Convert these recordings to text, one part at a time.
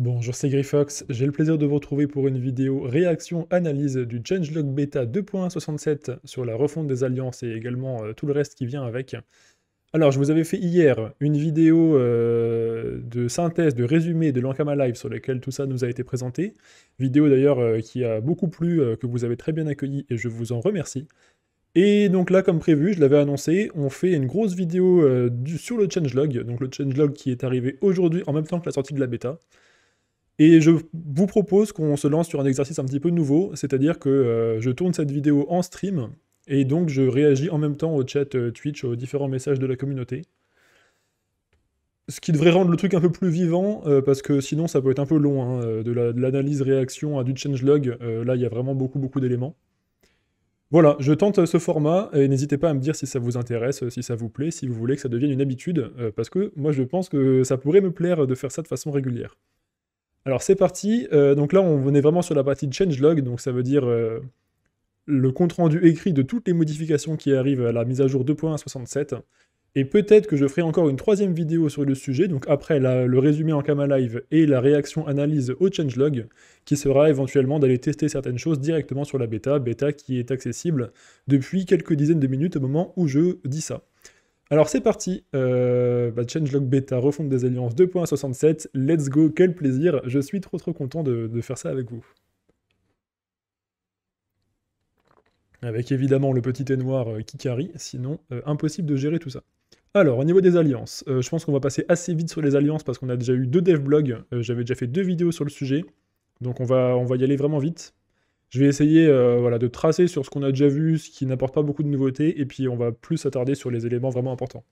Bonjour, c'est Griffox. J'ai le plaisir de vous retrouver pour une vidéo réaction analyse du changelog bêta 2.67 sur la refonte des alliances et également euh, tout le reste qui vient avec. Alors, je vous avais fait hier une vidéo euh, de synthèse, de résumé de l'Ankama Live sur laquelle tout ça nous a été présenté. Vidéo d'ailleurs euh, qui a beaucoup plu, que vous avez très bien accueilli et je vous en remercie. Et donc là, comme prévu, je l'avais annoncé, on fait une grosse vidéo sur le changelog, donc le changelog qui est arrivé aujourd'hui en même temps que la sortie de la bêta. Et je vous propose qu'on se lance sur un exercice un petit peu nouveau, c'est-à-dire que euh, je tourne cette vidéo en stream, et donc je réagis en même temps au chat euh, Twitch, aux différents messages de la communauté. Ce qui devrait rendre le truc un peu plus vivant, euh, parce que sinon ça peut être un peu long, hein, de l'analyse-réaction à du changelog, là il y a vraiment beaucoup beaucoup d'éléments. Voilà, je tente ce format, et n'hésitez pas à me dire si ça vous intéresse, si ça vous plaît, si vous voulez que ça devienne une habitude, parce que moi je pense que ça pourrait me plaire de faire ça de façon régulière. Alors c'est parti, euh, donc là on venait vraiment sur la partie changelog, donc ça veut dire euh, le compte-rendu écrit de toutes les modifications qui arrivent à la mise à jour 2.167. Et peut-être que je ferai encore une troisième vidéo sur le sujet, donc après le résumé en Kama Live et la réaction analyse au changelog, qui sera éventuellement d'aller tester certaines choses directement sur la bêta, bêta qui est accessible depuis quelques dizaines de minutes au moment où je dis ça. Alors c'est parti, Change euh, bah, log changelog bêta, refonte des alliances 2.67, let's go, quel plaisir, je suis trop trop content de, faire ça avec vous. Avec évidemment le petit et noir euh, sinon euh, impossible de gérer tout ça. Alors au niveau des alliances, je pense qu'on va passer assez vite sur les alliances parce qu'on a déjà eu deux dev blogs, j'avais déjà fait deux vidéos sur le sujet, donc on va, on va y aller vraiment vite. Je vais essayer euh, voilà, de tracer sur ce qu'on a déjà vu, ce qui n'apporte pas beaucoup de nouveautés, et puis on va plus s'attarder sur les éléments vraiment importants.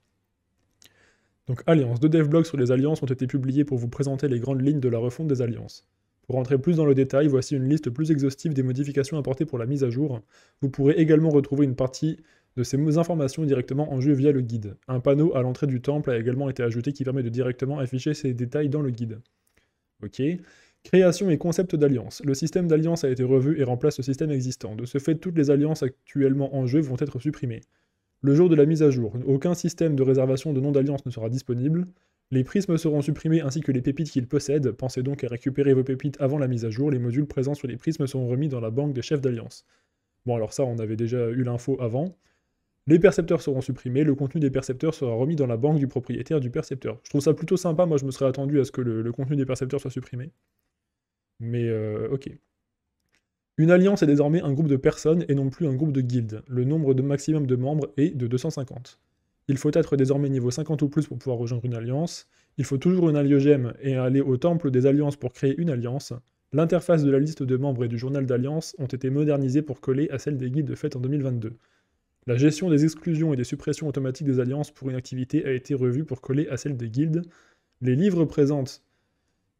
Donc Alliances, deux devblogs sur les alliances ont été publiés pour vous présenter les grandes lignes de la refonte des alliances. Pour rentrer plus dans le détail, voici une liste plus exhaustive des modifications apportées pour la mise à jour. Vous pourrez également retrouver une partie de ces informations directement en jeu via le guide. Un panneau à l'entrée du temple a également été ajouté qui permet de directement afficher ces détails dans le guide. Ok. Création et concept d'alliance. Le système d'alliance a été revu et remplace le système existant. De ce fait, toutes les alliances actuellement en jeu vont être supprimées. Le jour de la mise à jour, aucun système de réservation de nom d'alliance ne sera disponible. Les prismes seront supprimés ainsi que les pépites qu'ils possèdent. Pensez donc à récupérer vos pépites avant la mise à jour. Les modules présents sur les prismes seront remis dans la banque des chefs d'alliance. Bon, alors ça, on avait déjà eu l'info avant. Les percepteurs seront supprimés, le contenu des percepteurs sera remis dans la banque du propriétaire du percepteur. Je trouve ça plutôt sympa, moi je me serais attendu à ce que le, le contenu des percepteurs soit supprimé. Mais euh, ok. Une alliance est désormais un groupe de personnes et non plus un groupe de guildes. Le nombre de maximum de membres est de 250. Il faut être désormais niveau 50 ou plus pour pouvoir rejoindre une alliance. Il faut toujours une alliogème et aller au temple des alliances pour créer une alliance. L'interface de la liste de membres et du journal d'alliance ont été modernisées pour coller à celle des guides de en 2022. La gestion des exclusions et des suppressions automatiques des alliances pour une activité a été revue pour coller à celle des guildes. Les livres présentent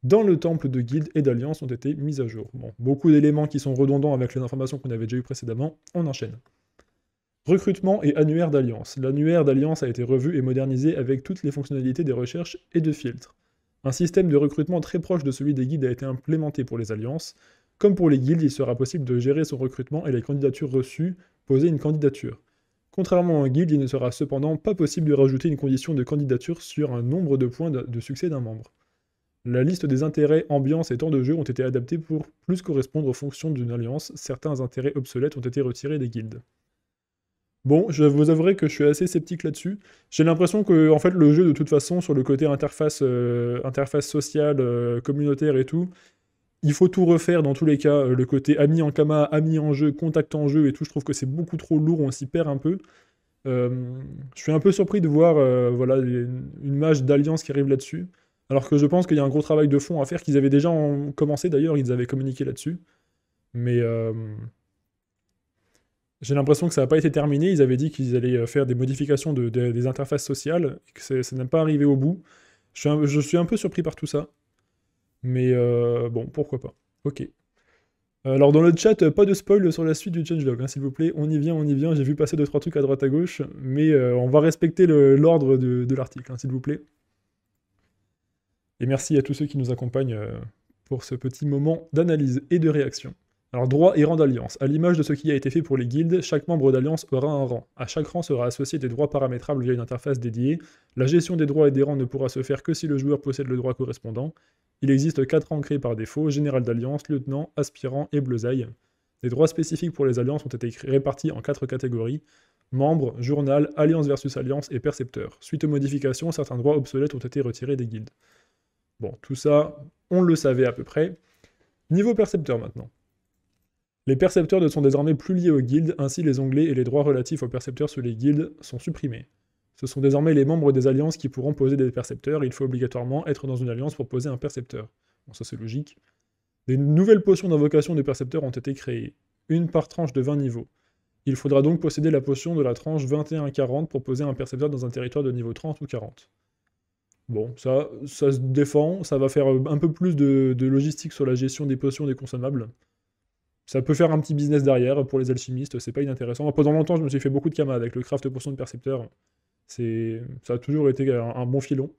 dans le temple de guildes et d'alliances ont été mises à jour. Bon, beaucoup d'éléments qui sont redondants avec les informations qu'on avait déjà eues précédemment, on enchaîne. Recrutement et annuaire d'alliance. L'annuaire d'alliance a été revu et modernisé avec toutes les fonctionnalités des recherches et de filtres. Un système de recrutement très proche de celui des guildes a été implémenté pour les alliances. Comme pour les guildes, il sera possible de gérer son recrutement et les candidatures reçues, poser une candidature. Contrairement à un guild, il ne sera cependant pas possible de rajouter une condition de candidature sur un nombre de points de succès d'un membre. La liste des intérêts, ambiance et temps de jeu ont été adaptés pour plus correspondre aux fonctions d'une alliance. Certains intérêts obsolètes ont été retirés des guildes. Bon, je vous avouerai que je suis assez sceptique là-dessus. J'ai l'impression que en fait le jeu de toute façon sur le côté interface, euh, interface sociale, euh, communautaire et tout, il faut tout refaire dans tous les cas. Euh, le côté ami en kama, ami en jeu, contact en jeu et tout, je trouve que c'est beaucoup trop lourd, on s'y perd un peu. je suis un peu surpris de voir voilà, une mage d'alliance qui arrive là-dessus. Alors que je pense qu'il y a un gros travail de fond à faire, qu'ils avaient déjà commencé d'ailleurs, ils avaient communiqué là-dessus. Mais euh, j'ai l'impression que ça n'a pas été terminé. Ils avaient dit qu'ils allaient euh, faire des modifications des interfaces sociales et que ça n'a pas arrivé au bout. Je suis, un, peu surpris par tout ça. Mais euh, bon, pourquoi pas. Ok. Alors dans le chat, pas de spoil sur la suite du changelog, hein, s'il vous plaît. On y vient, on y vient. J'ai vu passer 2 trois trucs à droite à gauche, mais on va respecter l'ordre de, l'article, hein, s'il vous plaît. Et merci à tous ceux qui nous accompagnent euh, pour ce petit moment d'analyse et de réaction. Alors droit et rang d'alliance. À l'image de ce qui a été fait pour les guildes, chaque membre d'alliance aura un rang. À chaque rang sera associé des droits paramétrables via une interface dédiée. La gestion des droits et des rangs ne pourra se faire que si le joueur possède le droit correspondant. Il existe quatre rangs créés par défaut, général d'alliance, lieutenant, aspirant et bleusaille. Les droits spécifiques pour les alliances ont été répartis en quatre catégories. Membres, journal, alliance versus alliance et percepteur. Suite aux modifications, certains droits obsolètes ont été retirés des guildes. Bon, tout ça, on le savait à peu près. Niveau percepteur maintenant. Les percepteurs ne sont désormais plus liés aux guildes, ainsi les onglets et les droits relatifs aux percepteurs sur les guildes sont supprimés. Ce sont désormais les membres des alliances qui pourront poser des percepteurs, il faut obligatoirement être dans une alliance pour poser un percepteur. Bon, ça c'est logique. Des nouvelles potions d'invocation des percepteurs ont été créées, une par tranche de 20 niveaux. Il faudra donc posséder la potion de la tranche 21-40 pour poser un percepteur dans un territoire de niveau 30 ou 40. Bon, ça, ça se défend, ça va faire euh, un peu plus de, logistique sur la gestion des potions des consommables. Ça peut faire un petit business derrière pour les alchimistes, c'est pas inintéressant. Pendant longtemps, je me suis fait beaucoup de kama avec le craft potion de percepteur. C'est, ça a toujours été un, bon filon.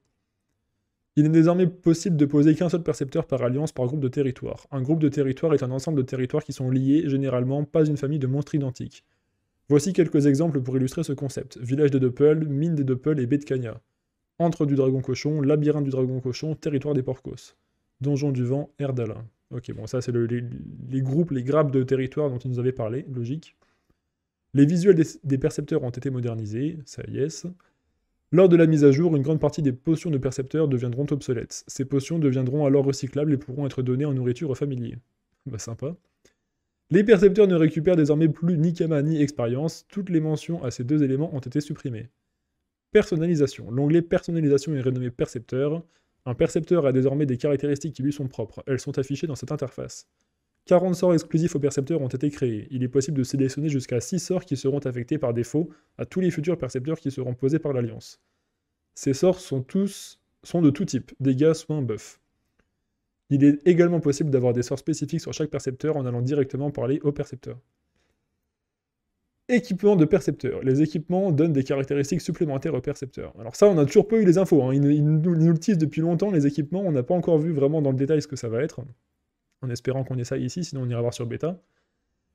Il est désormais possible de poser qu'un seul percepteur par alliance par groupe de territoire. Un groupe de territoire est un ensemble de territoires qui sont liés, généralement pas une famille de monstres identiques. Voici quelques exemples pour illustrer ce concept. Village de Doppel, mine de Doppel et baie de Kanya. Entre du Dragon Cochon, Labyrinthe du Dragon Cochon, Territoire des Porcos, Donjon du Vent, Erdala. Ok, bon, ça, c'est les, groupes, les grappes de territoire dont il nous avait parlé, logique. Les visuels des, percepteurs ont été modernisés, ça y est. Lors de la mise à jour, une grande partie des potions de percepteurs deviendront obsolètes. Ces potions deviendront alors recyclables et pourront être données en nourriture aux Bah sympa. Les percepteurs ne récupèrent désormais plus ni Kama ni expérience, toutes les mentions à ces deux éléments ont été supprimées. Personnalisation. L'onglet Personnalisation est renommé Percepteur. Un percepteur a désormais des caractéristiques qui lui sont propres. Elles sont affichées dans cette interface. 40 sorts exclusifs au percepteur ont été créés. Il est possible de sélectionner jusqu'à 6 sorts qui seront affectés par défaut à tous les futurs percepteurs qui seront posés par l'Alliance. Ces sorts sont, tous, sont de tout type, dégâts, soins, buffs. Il est également possible d'avoir des sorts spécifiques sur chaque percepteur en allant directement parler au percepteur. Équipement de percepteur. Les équipements donnent des caractéristiques supplémentaires au percepteur. Alors ça, on a toujours pas eu les infos. Hein. Ils, nous, ils, nous, le disent depuis longtemps, les équipements. On n'a pas encore vu vraiment dans le détail ce que ça va être. En espérant qu'on ça ici, sinon on ira voir sur bêta.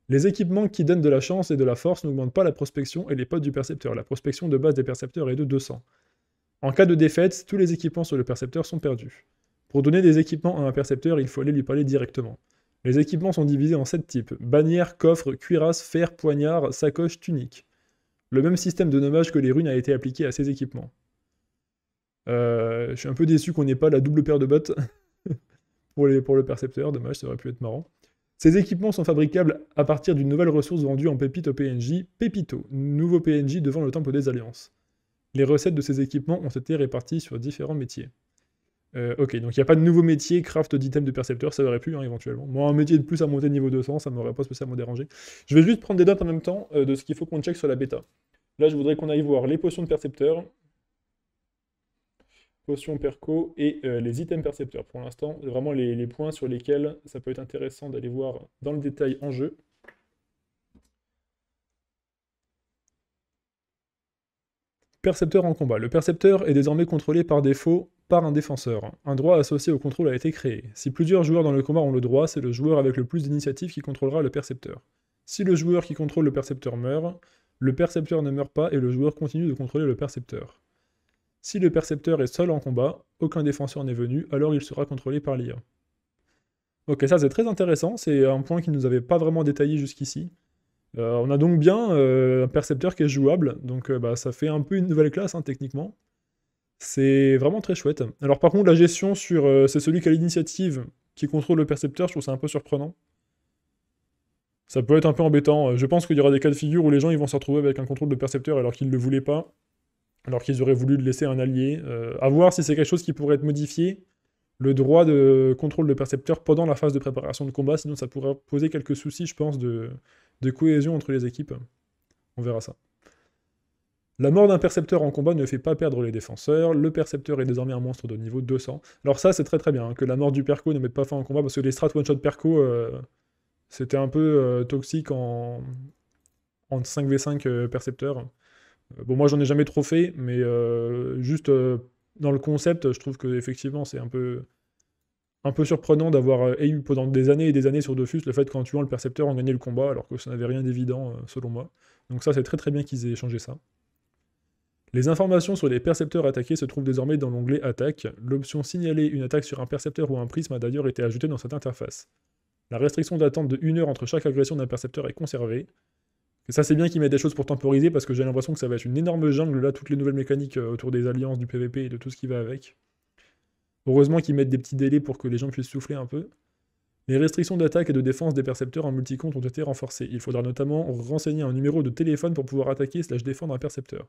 Les équipements qui donnent de la chance et de la force n'augmentent pas la prospection et les potes du percepteur. La prospection de base des percepteurs est de 200. En cas de défaite, tous les équipements sur le percepteur sont perdus. Pour donner des équipements à un percepteur, il faut aller lui parler directement. Les équipements sont divisés en sept types Bannière, coffres, cuirasse, fer, poignard, sacoche, tunique. Le même système de nommage que les runes a été appliqué à ces équipements. Euh, je suis un peu déçu qu'on n'ait pas la double paire de bottes pour, pour le percepteur, dommage, ça aurait pu être marrant. Ces équipements sont fabricables à partir d'une nouvelle ressource vendue en pépite au PNJ, Pépito, nouveau PNJ devant le Temple des Alliances. Les recettes de ces équipements ont été réparties sur différents métiers. Euh, ok, donc il n'y a pas de nouveau métier, craft d'items de percepteur, ça aurait pu hein, éventuellement. Moi, un métier de plus à monter niveau 200, ça ne m'aurait pas spécialement dérangé. Je vais juste prendre des notes en même temps euh, de ce qu'il faut qu'on check sur la bêta. Là, je voudrais qu'on aille voir les potions de percepteur, potions perco et euh, les items percepteurs. Pour l'instant, vraiment les points sur lesquels ça peut être intéressant d'aller voir dans le détail en jeu. Percepteur en combat. Le percepteur est désormais contrôlé par défaut par un défenseur. Un droit associé au contrôle a été créé. Si plusieurs joueurs dans le combat ont le droit, c'est le joueur avec le plus d'initiative qui contrôlera le percepteur. Si le joueur qui contrôle le percepteur meurt, le percepteur ne meurt pas et le joueur continue de contrôler le percepteur. Si le percepteur est seul en combat, aucun défenseur n'est venu, alors il sera contrôlé par l'IA. Ok, ça c'est très intéressant, c'est un point qui ne nous avait pas vraiment détaillé jusqu'ici. Euh, on a donc bien euh, un percepteur qui est jouable, donc euh, bah, ça fait un peu une nouvelle classe hein, techniquement. C'est vraiment très chouette. Alors par contre la gestion sur c'est celui qui a l'initiative qui contrôle le percepteur, je trouve ça un peu surprenant. Ça peut être un peu embêtant. Je pense qu'il y aura des cas de figure où les gens ils vont se retrouver avec un contrôle de percepteur alors qu'ils ne le voulaient pas, alors qu'ils auraient voulu le laisser un allié. à voir si c'est quelque chose qui pourrait être modifié le droit de contrôle de percepteur pendant la phase de préparation de combat, sinon ça pourrait poser quelques soucis, je pense, de, cohésion entre les équipes. On verra ça. La mort d'un percepteur en combat ne fait pas perdre les défenseurs, le percepteur est désormais un monstre de niveau 200. Alors ça c'est très très bien, hein, que la mort du perco ne mette pas fin en combat, parce que les strats one-shot perco, euh, c'était un peu euh, toxique en, en 5v5 euh, percepteur. Bon moi j'en ai jamais trop fait, mais juste dans le concept je trouve que effectivement c'est un peu un peu surprenant d'avoir euh, eu pendant des années et des années sur Dofus le fait qu'en tuant le percepteur, on gagnait le combat, alors que ça n'avait rien d'évident, euh, selon moi. Donc ça, c'est très très bien qu'ils aient changé ça. Les informations sur les percepteurs attaqués se trouvent désormais dans l'onglet Attaque. L'option Signaler une attaque sur un percepteur ou un prisme a d'ailleurs été ajoutée dans cette interface. La restriction d'attente de 1 heure entre chaque agression d'un percepteur est conservée. Et ça, c'est bien qu'ils mettent des choses pour temporiser parce que j'ai l'impression que ça va être une énorme jungle là, toutes les nouvelles mécaniques euh, autour des alliances, du PvP et de tout ce qui va avec. Heureusement qu'ils mettent des petits délais pour que les gens puissent souffler un peu. Les restrictions d'attaque et de défense des percepteurs en multicompte ont été renforcées. Il faudra notamment renseigner un numéro de téléphone pour pouvoir attaquer slash défendre un percepteur.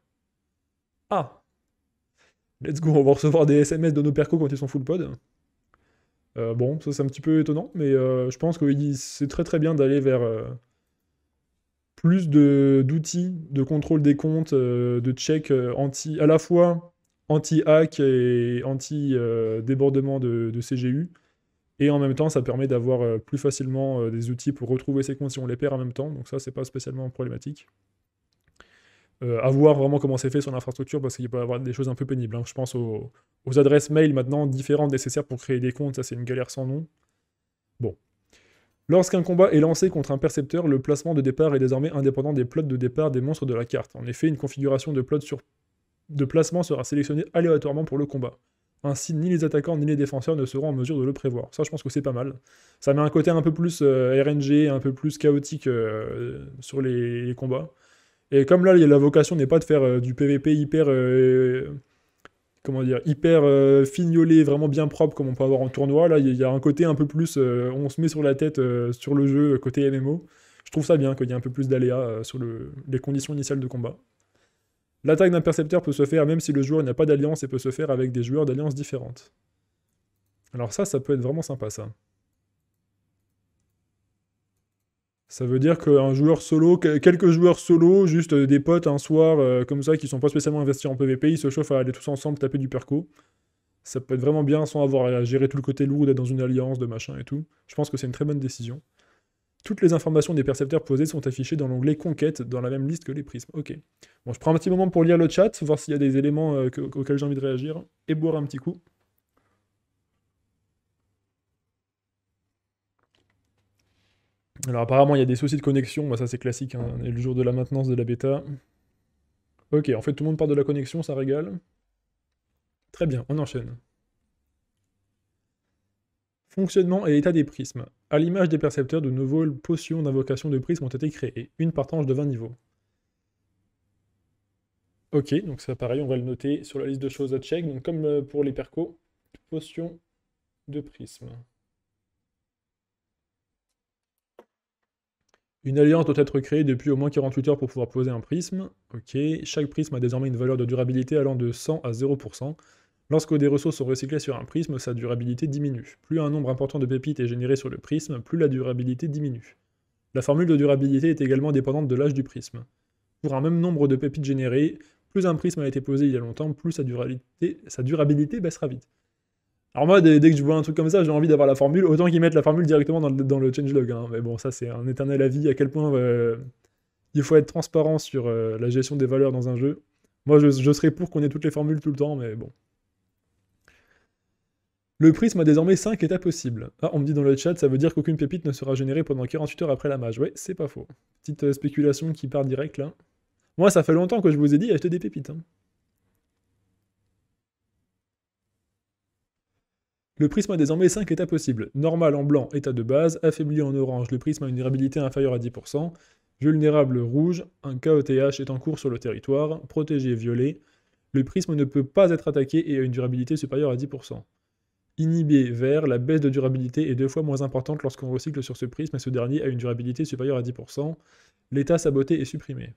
Ah Let's go, on va recevoir des SMS de nos percos quand ils sont full pod. Euh, bon, ça c'est un petit peu étonnant, mais euh, je pense que c'est très très bien d'aller vers euh, plus plus d'outils de, de, contrôle des comptes, de check anti, à la fois anti-hack et anti-débordement de, CGU. Et en même temps, ça permet d'avoir euh, plus facilement euh, des outils pour retrouver ces comptes si on les perd en même temps. Donc ça, c'est pas spécialement problématique. Euh, voir vraiment comment c'est fait sur l'infrastructure parce qu'il peut y avoir des choses un peu pénibles. Hein. Je pense aux, aux, adresses mail maintenant différentes nécessaires pour créer des comptes. Ça, c'est une galère sans nom. Bon. Lorsqu'un combat est lancé contre un percepteur, le placement de départ est désormais indépendant des plots de départ des monstres de la carte. En effet, une configuration de plots sur de placement sera sélectionné aléatoirement pour le combat. Ainsi, ni les attaquants ni les défenseurs ne seront en mesure de le prévoir. Ça, je pense que c'est pas mal. Ça met un côté un peu plus euh, RNG, un peu plus chaotique euh, sur les, combats. Et comme là, la vocation n'est pas de faire euh, du PVP hyper. comment dire Hyper fignolé, vraiment bien propre, comme on peut avoir en tournoi. Là, il y, a un côté un peu plus. on se met sur la tête sur le jeu, côté MMO. Je trouve ça bien qu'il y ait un peu plus d'aléas sur les conditions initiales de combat. L'attaque d'un percepteur peut se faire même si le joueur n'a pas d'alliance et peut se faire avec des joueurs d'alliances différentes. Alors ça, ça peut être vraiment sympa ça. Ça veut dire qu'un joueur solo, quelques joueurs solo, juste des potes un soir euh, comme ça qui sont pas spécialement investis en PvP, ils se chauffent à aller tous ensemble taper du perco. Ça peut être vraiment bien sans avoir à gérer tout le côté lourd d'être dans une alliance, de machin et tout. Je pense que c'est une très bonne décision. Toutes les informations des percepteurs posés sont affichées dans l'onglet Conquête, dans la même liste que les prismes. Ok. Bon, je prends un petit moment pour lire le chat, voir s'il y a des éléments euh, auxquels j'ai envie de réagir, et boire un petit coup. Alors apparemment, il y a des soucis de connexion, bah, ça c'est classique, hein. le jour de la maintenance de la bêta. Ok, en fait tout le monde part de la connexion, ça régale. Très bien, on enchaîne. Fonctionnement et état des prismes. À l'image des percepteurs, de nouvelles potions d'invocation de prisme ont été créées, une par de 20 niveaux. Ok, donc c'est pareil, on va le noter sur la liste de choses à check. Donc comme euh, pour les percos, potions de prisme. Une alliance doit être créée depuis au moins 48 heures pour pouvoir poser un prisme. Ok, chaque prisme a désormais une valeur de durabilité allant de 100 à 0%. Lorsque des ressources sont recyclées sur un prisme, sa durabilité diminue. Plus un nombre important de pépites est généré sur le prisme, plus la durabilité diminue. La formule de durabilité est également dépendante de l'âge du prisme. Pour un même nombre de pépites générées, plus un prisme a été posé il y a longtemps, plus sa durabilité, baissera vite. Alors moi, dès, que je vois un truc comme ça, j'ai envie d'avoir la formule, autant qu'ils mettent la formule directement dans le, changelog. Hein. Mais bon, ça c'est un éternel avis à quel point euh, il faut être transparent sur euh, la gestion des valeurs dans un jeu. Moi, je serais pour qu'on ait toutes les formules tout le temps, mais bon. Le prisme a désormais 5 états possibles. Ah, on me dit dans le chat, ça veut dire qu'aucune pépite ne sera générée pendant 48 heures après la mage. Ouais, c'est pas faux. Petite euh, spéculation qui part direct là. Moi, ça fait longtemps que je vous ai dit acheter des pépites. Hein. Le prisme a désormais 5 états possibles. Normal en blanc, état de base. Affaibli en orange, le prisme a une durabilité inférieure à 10%. Vulnérable rouge, un KOTH est en cours sur le territoire. Protégé violet, le prisme ne peut pas être attaqué et a une durabilité supérieure à 10%. Inhibé vert, la baisse de durabilité est deux fois moins importante lorsqu'on recycle sur ce prisme et ce dernier a une durabilité supérieure à 10%. L'état saboté est supprimé.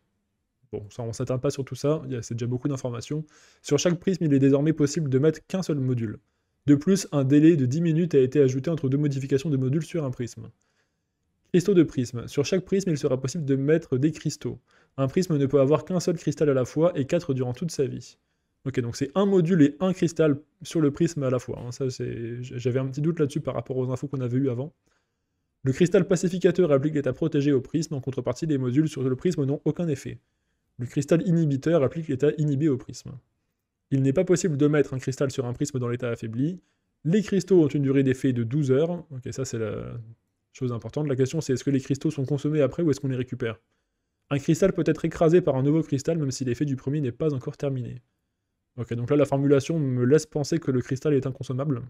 Bon, ça, on ne s'atteint pas sur tout ça, c'est déjà beaucoup d'informations. Sur chaque prisme, il est désormais possible de mettre qu'un seul module. De plus, un délai de 10 minutes a été ajouté entre deux modifications de modules sur un prisme. Cristaux de prisme. Sur chaque prisme, il sera possible de mettre des cristaux. Un prisme ne peut avoir qu'un seul cristal à la fois et quatre durant toute sa vie. Ok, donc c'est un module et un cristal sur le prisme à la fois. Hein. J'avais un petit doute là-dessus par rapport aux infos qu'on avait eues avant. Le cristal pacificateur applique l'état protégé au prisme, en contrepartie les modules sur le prisme n'ont aucun effet. Le cristal inhibiteur applique l'état inhibé au prisme. Il n'est pas possible de mettre un cristal sur un prisme dans l'état affaibli. Les cristaux ont une durée d'effet de 12 heures. Ok, ça c'est la chose importante. La question c'est est-ce que les cristaux sont consommés après ou est-ce qu'on les récupère Un cristal peut être écrasé par un nouveau cristal même si l'effet du premier n'est pas encore terminé. Ok, donc là, la formulation me laisse penser que le cristal est inconsommable.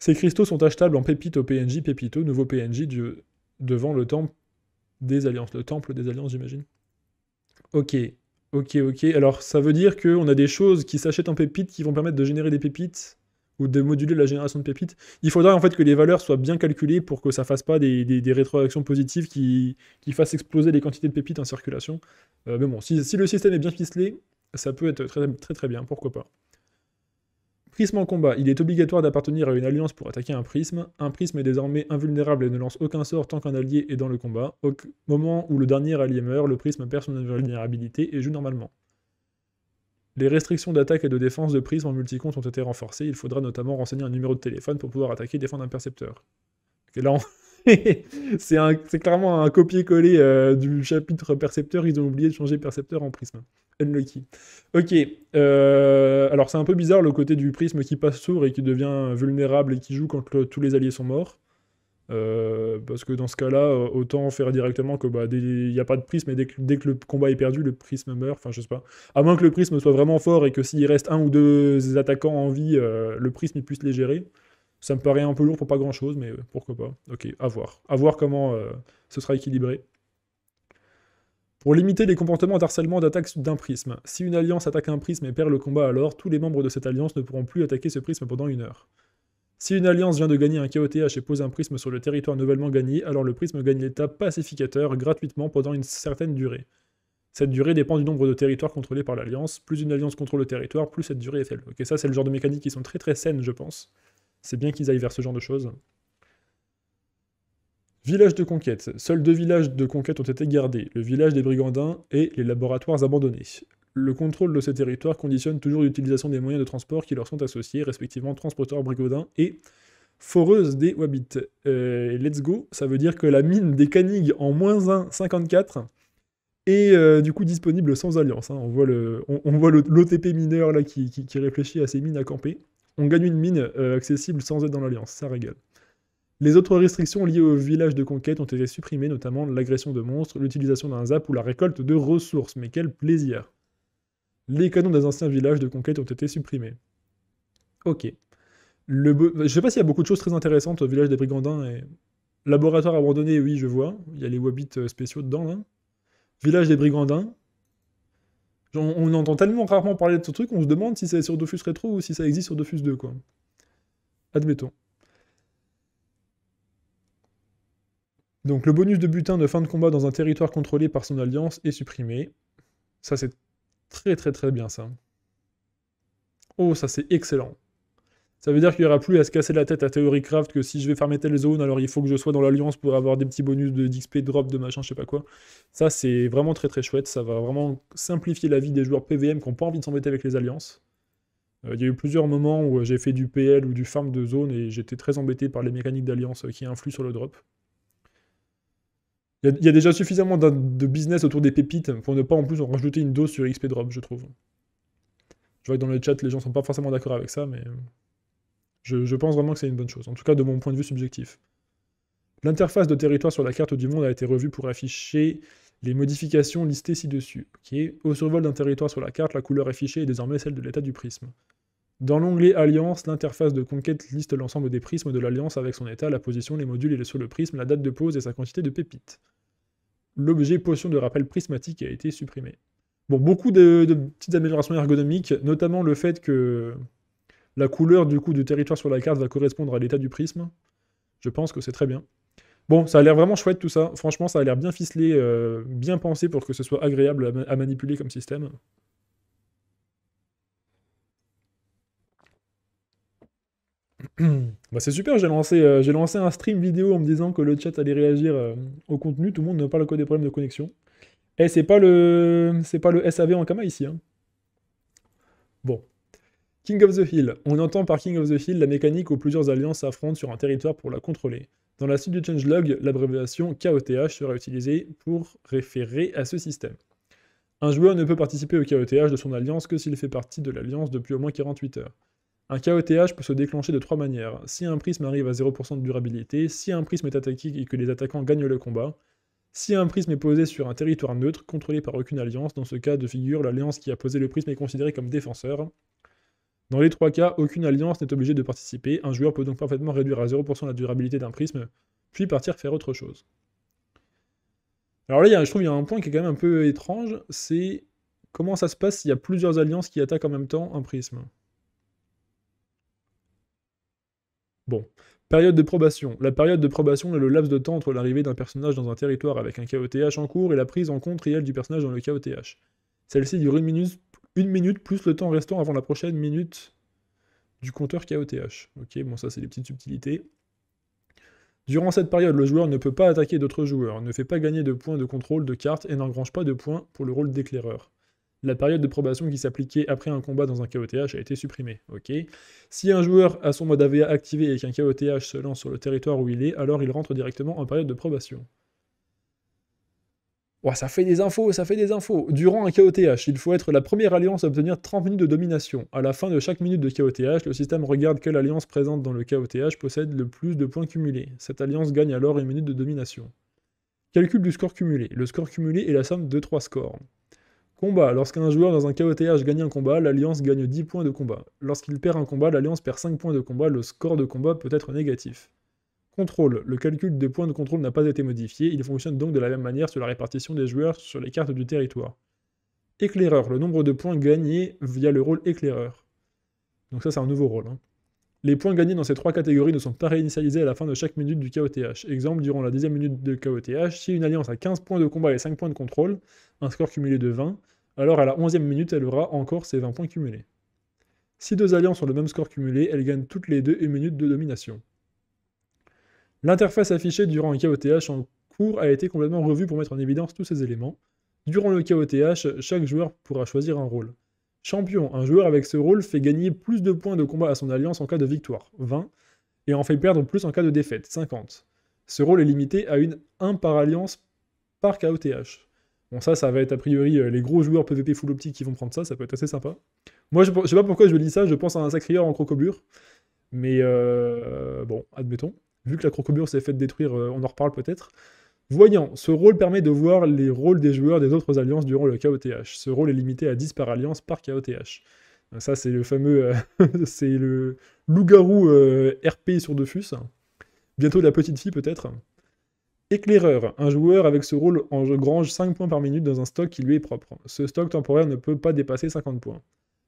Ces cristaux sont achetables en pépite au PNJ, pépito, nouveau PNJ devant le temple des alliances. Le temple des alliances, j'imagine. Ok, ok, ok. Alors, ça veut dire qu'on a des choses qui s'achètent en pépite qui vont permettre de générer des pépites ou de moduler la génération de pépites. Il faudrait en fait que les valeurs soient bien calculées pour que ça fasse pas des, rétroactions positives qui, fassent exploser les quantités de pépites en circulation. Euh, mais bon, si le système est bien ficelé, ça peut être très très bien, pourquoi pas. Prisme en combat. Il est obligatoire d'appartenir à une alliance pour attaquer un prisme. Un prisme est désormais invulnérable et ne lance aucun sort tant qu'un allié est dans le combat. Au moment où le dernier allié meurt, le prisme perd son invulnérabilité et joue normalement. Les restrictions d'attaque et de défense de prisme en multicompte ont été renforcées. Il faudra notamment renseigner un numéro de téléphone pour pouvoir attaquer et défendre un percepteur. Ok, là, c'est clairement un copier-coller euh, du chapitre percepteur. Ils ont oublié de changer percepteur en prisme. Unlucky. Ok. Euh, alors, c'est un peu bizarre le côté du prisme qui passe sourd et qui devient vulnérable et qui joue quand tous les alliés sont morts. Euh, parce que dans ce cas-là, autant faire directement que bah, il n'y a pas de prisme et dès que, le combat est perdu, le prisme meurt. Enfin, je sais pas. À moins que le prisme soit vraiment fort et que s'il reste un ou deux attaquants en vie, le prisme puisse les gérer. Ça me paraît un peu lourd pour pas grand chose, mais euh, pourquoi pas. Ok, à voir. À voir comment euh, ce sera équilibré. Pour limiter les comportements d'harcèlement d'attaque d'un prisme, si une alliance attaque un prisme et perd le combat alors, tous les membres de cette alliance ne pourront plus attaquer ce prisme pendant une heure. Si une alliance vient de gagner un KOTH et pose un prisme sur le territoire nouvellement gagné, alors le prisme gagne l'état pacificateur gratuitement pendant une certaine durée. Cette durée dépend du nombre de territoires contrôlés par l'alliance. Plus une alliance contrôle le territoire, plus cette durée est telle. Ok, ça c'est le genre de mécanique qui sont très très saines, je pense. C'est bien qu'ils aillent vers ce genre de choses. Village de conquête. Seuls deux villages de conquête ont été gardés, le village des Brigandins et les laboratoires abandonnés. Le contrôle de ces territoires conditionne toujours l'utilisation des moyens de transport qui leur sont associés, respectivement transporteurs brigandins et foreuses des wabits. Euh, let's go, ça veut dire que la mine des Canigues en moins 1,54 est euh, du coup disponible sans alliance. Hein. On voit l'OTP mineur là, qui, qui réfléchit à ses mines à camper. On gagne une mine euh, accessible sans être dans l'Alliance, ça régale. Les autres restrictions liées au village de conquête ont été supprimées, notamment l'agression de monstres, l'utilisation d'un zap ou la récolte de ressources, mais quel plaisir Les canons des anciens villages de conquête ont été supprimés. Ok. Le ne sais pas s'il y a beaucoup de choses très intéressantes au village des Brigandins et... Laboratoire abandonné, oui, je vois. Il y a les wabbits euh, spéciaux dedans, là. Hein. Village des Brigandins, on, entend tellement rarement parler de ce truc, on se demande si c'est sur Dofus Retro ou si ça existe sur Dofus 2, quoi. Admettons. Donc le bonus de butin de fin de combat dans un territoire contrôlé par son alliance est supprimé. Ça c'est très très très bien ça. Oh ça c'est excellent. Ça veut dire qu'il n'y aura plus à se casser la tête à Theorycraft que si je vais farmer telle zone, alors il faut que je sois dans l'alliance pour avoir des petits bonus de d'XP, drop, de machin, je sais pas quoi. Ça, c'est vraiment très très chouette. Ça va vraiment simplifier la vie des joueurs PVM qui n'ont pas envie de s'embêter avec les alliances. Euh, il y a eu plusieurs moments où j'ai fait du PL ou du farm de zone et j'étais très embêté par les mécaniques d'alliance qui influent sur le drop. Il y, a déjà suffisamment de business autour des pépites pour ne pas en plus en rajouter une dose sur XP drop, je trouve. Je vois que dans le chat, les gens sont pas forcément d'accord avec ça, mais... Euh, je, pense vraiment que c'est une bonne chose, en tout cas de mon point de vue subjectif. L'interface de territoire sur la carte du monde a été revue pour afficher les modifications listées ci-dessus. Au survol d'un territoire sur la carte, la couleur affichée est désormais celle de l'état du prisme. Dans l'onglet Alliance, l'interface de conquête liste l'ensemble des prismes de l'alliance avec son état, la position, les modules et sur le prisme, la date de pose et sa quantité de pépites. L'objet potion de rappel prismatique a été supprimé. Bon, beaucoup de petites améliorations ergonomiques, notamment le fait que la couleur du coup du territoire sur la carte va correspondre à l'état du prisme. Je pense que c'est très bien. Bon, ça a l'air vraiment chouette tout ça. Franchement, ça a l'air bien ficelé, euh, bien pensé pour que ce soit agréable à, manipuler comme système. Bah, c'est super, j'ai lancé, euh, lancé un stream vidéo en me disant que le chat allait réagir euh, au contenu, tout le monde ne parle que des problèmes de connexion. Et eh, c'est pas le pas le SAV en Kama ici. Hein. King of the Hill. On entend par King of the Hill la mécanique où plusieurs alliances s'affrontent sur un territoire pour la contrôler. Dans la suite du changelog, l'abréviation KOTH sera utilisée pour référer à ce système. Un joueur ne peut participer au KOTH de son alliance que s'il fait partie de l'alliance depuis au moins 48 heures. Un KOTH peut se déclencher de trois manières. Si un prisme arrive à 0% de durabilité, si un prisme est attaqué et que les attaquants gagnent le combat, si un prisme est posé sur un territoire neutre contrôlé par aucune alliance, dans ce cas de figure, l'alliance qui a posé le prisme est considérée comme défenseur, dans les trois cas, aucune alliance n'est obligée de participer, un joueur peut donc parfaitement réduire à 0% la durabilité d'un prisme, puis partir faire autre chose. Alors là, je trouve qu'il y a un point qui est quand même un peu étrange, c'est comment ça se passe s'il y a plusieurs alliances qui attaquent en même temps un prisme. Bon. Période de probation. La période de probation est le laps de temps entre l'arrivée d'un personnage dans un territoire avec un KOTH en cours et la prise en compte réelle du personnage dans le KOTH. Celle-ci dure une minute une minute plus le temps restant avant la prochaine minute du compteur KOTH. Ok, bon ça c'est des petites subtilités. Durant cette période, le joueur ne peut pas attaquer d'autres joueurs, ne fait pas gagner de points de contrôle de cartes et n'engrange pas de points pour le rôle d'éclaireur. La période de probation qui s'appliquait après un combat dans un KOTH a été supprimée. Ok. Si un joueur a son mode AVA activé et qu'un KOTH se lance sur le territoire où il est, alors il rentre directement en période de probation ça fait des infos, ça fait des infos. Durant un KOTH, il faut être la première alliance à obtenir 30 minutes de domination. À la fin de chaque minute de KOTH, le système regarde quelle alliance présente dans le KOTH possède le plus de points cumulés. Cette alliance gagne alors une minute de domination. Calcul du score cumulé. Le score cumulé est la somme de 3 scores. Combat. Lorsqu'un joueur dans un KOTH gagne un combat, l'alliance gagne 10 points de combat. Lorsqu'il perd un combat, l'alliance perd 5 points de combat, le score de combat peut être négatif. Contrôle. Le calcul des points de contrôle n'a pas été modifié, il fonctionne donc de la même manière sur la répartition des joueurs sur les cartes du territoire. Éclaireur. Le nombre de points gagnés via le rôle éclaireur. Donc ça c'est un nouveau rôle. Hein. Les points gagnés dans ces trois catégories ne sont pas réinitialisés à la fin de chaque minute du KOTH. Exemple, durant la dixième minute de KOTH, si une alliance a 15 points de combat et 5 points de contrôle, un score cumulé de 20, alors à la onzième minute, elle aura encore ses 20 points cumulés. Si deux alliances ont le même score cumulé, elles gagnent toutes les deux une minute de domination. L'interface affichée durant un KOTH en cours a été complètement revue pour mettre en évidence tous ces éléments. Durant le KOTH, chaque joueur pourra choisir un rôle. Champion, un joueur avec ce rôle fait gagner plus de points de combat à son alliance en cas de victoire, 20, et en fait perdre plus en cas de défaite, 50. Ce rôle est limité à une 1 par alliance par KOTH. Bon, ça, ça va être a priori euh, les gros joueurs PvP full optique qui vont prendre ça, ça peut être assez sympa. Moi, je, sais pas pourquoi je lis ça, je pense à un sacrieur en crocobure Mais euh, bon, admettons vu que la crocobure s'est faite détruire, euh, on en reparle peut-être. Voyant, ce rôle permet de voir les rôles des joueurs des autres alliances durant le KOTH. Ce rôle est limité à 10 par alliance par KOTH. Ça, c'est le fameux. Euh, c'est le loup-garou euh, RP sur Defus. Bientôt la petite fille, peut-être. Éclaireur, un joueur avec ce rôle engrange grange 5 points par minute dans un stock qui lui est propre. Ce stock temporaire ne peut pas dépasser 50 points.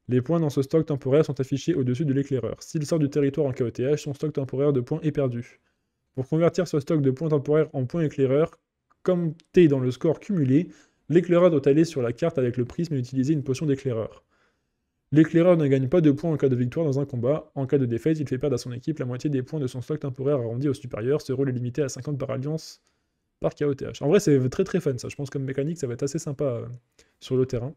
Les points dans ce stock temporaire sont affichés au-dessus de l'éclaireur. S'il sort du territoire en KOTH, son stock temporaire de points est perdu. Pour convertir ce stock de points temporaires en points éclaireurs, comme T dans le score cumulé, l'éclaireur doit aller sur la carte avec le prisme et utiliser une potion d'éclaireur. L'éclaireur ne gagne pas de points en cas de victoire dans un combat. En cas de défaite, il fait perdre à son équipe la moitié des points de son stock temporaire arrondi au supérieur. Ce rôle est limité à 50 par alliance par KOTH. En vrai, c'est très très fun ça. Je pense que comme mécanique, ça va être assez sympa euh, sur le terrain.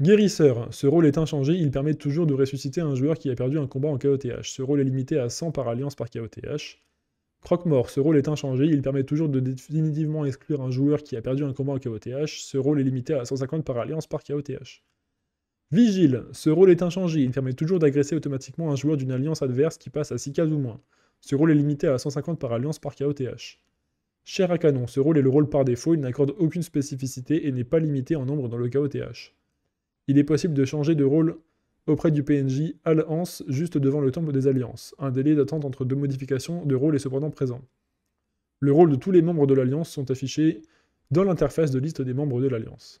Guérisseur. Ce rôle est inchangé, il permet toujours de ressusciter un joueur qui a perdu un combat en KOTH. Ce rôle est limité à 100 par alliance par KOTH. Croque-mort, ce rôle est inchangé, il permet toujours de définitivement exclure un joueur qui a perdu un combat en KOTH, ce rôle est limité à 150 par alliance par KOTH. Vigile, ce rôle est inchangé, il permet toujours d'agresser automatiquement un joueur d'une alliance adverse qui passe à 6 cases ou moins, ce rôle est limité à 150 par alliance par KOTH. Cher à canon, ce rôle est le rôle par défaut, il n'accorde aucune spécificité et n'est pas limité en nombre dans le KOTH il est possible de changer de rôle auprès du PNJ Alliance juste devant le temple des alliances. Un délai d'attente entre deux modifications de rôle est cependant présent. Le rôle de tous les membres de l'alliance sont affichés dans l'interface de liste des membres de l'alliance.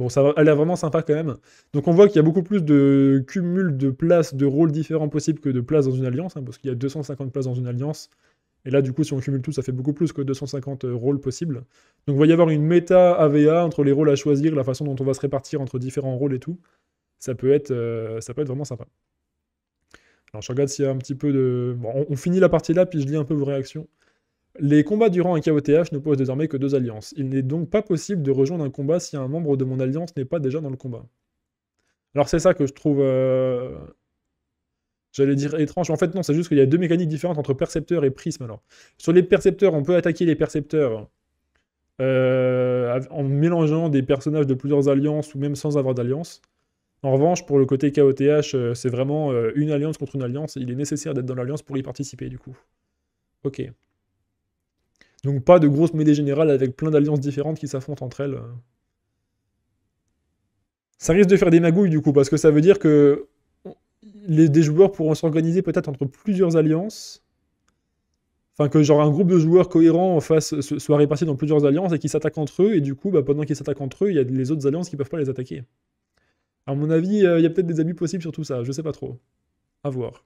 Bon, ça, a l'air vraiment sympa quand même. Donc on voit qu'il y a beaucoup plus de cumul de places, de rôles différents possibles que de places dans une alliance, hein, parce qu'il y a 250 places dans une alliance. Et là, du coup, si on cumule tout, ça fait beaucoup plus que 250 euh, rôles possibles. Donc, il va y avoir une méta AVA entre les rôles à choisir, la façon dont on va se répartir entre différents rôles et tout. Ça peut être, euh, ça peut être vraiment sympa. Alors, je regarde s'il y a un petit peu de. Bon, on, finit la partie là, puis je lis un peu vos réactions. Les combats durant un KOTH ne posent désormais que deux alliances. Il n'est donc pas possible de rejoindre un combat si un membre de mon alliance n'est pas déjà dans le combat. Alors, c'est ça que je trouve. Euh, J'allais dire étrange. En fait, non, c'est juste qu'il y a deux mécaniques différentes entre percepteurs et prisme. Alors, sur les percepteurs, on peut attaquer les percepteurs euh, en mélangeant des personnages de plusieurs alliances ou même sans avoir d'alliance. En revanche, pour le côté KOTH, euh, c'est vraiment euh, une alliance contre une alliance. Il est nécessaire d'être dans l'alliance pour y participer, du coup. Ok. Donc, pas de grosse mêlée générale avec plein d'alliances différentes qui s'affrontent entre elles. Ça risque de faire des magouilles, du coup, parce que ça veut dire que les, des joueurs pourront s'organiser peut-être entre plusieurs alliances. Enfin, que genre un groupe de joueurs cohérents face soit réparti dans plusieurs alliances et qui s'attaquent entre eux, et du coup, bah, pendant qu'ils s'attaquent entre eux, il y a les autres alliances qui peuvent pas les attaquer. À mon avis, euh, il y a peut-être des abus possibles sur tout ça, je sais pas trop. À voir.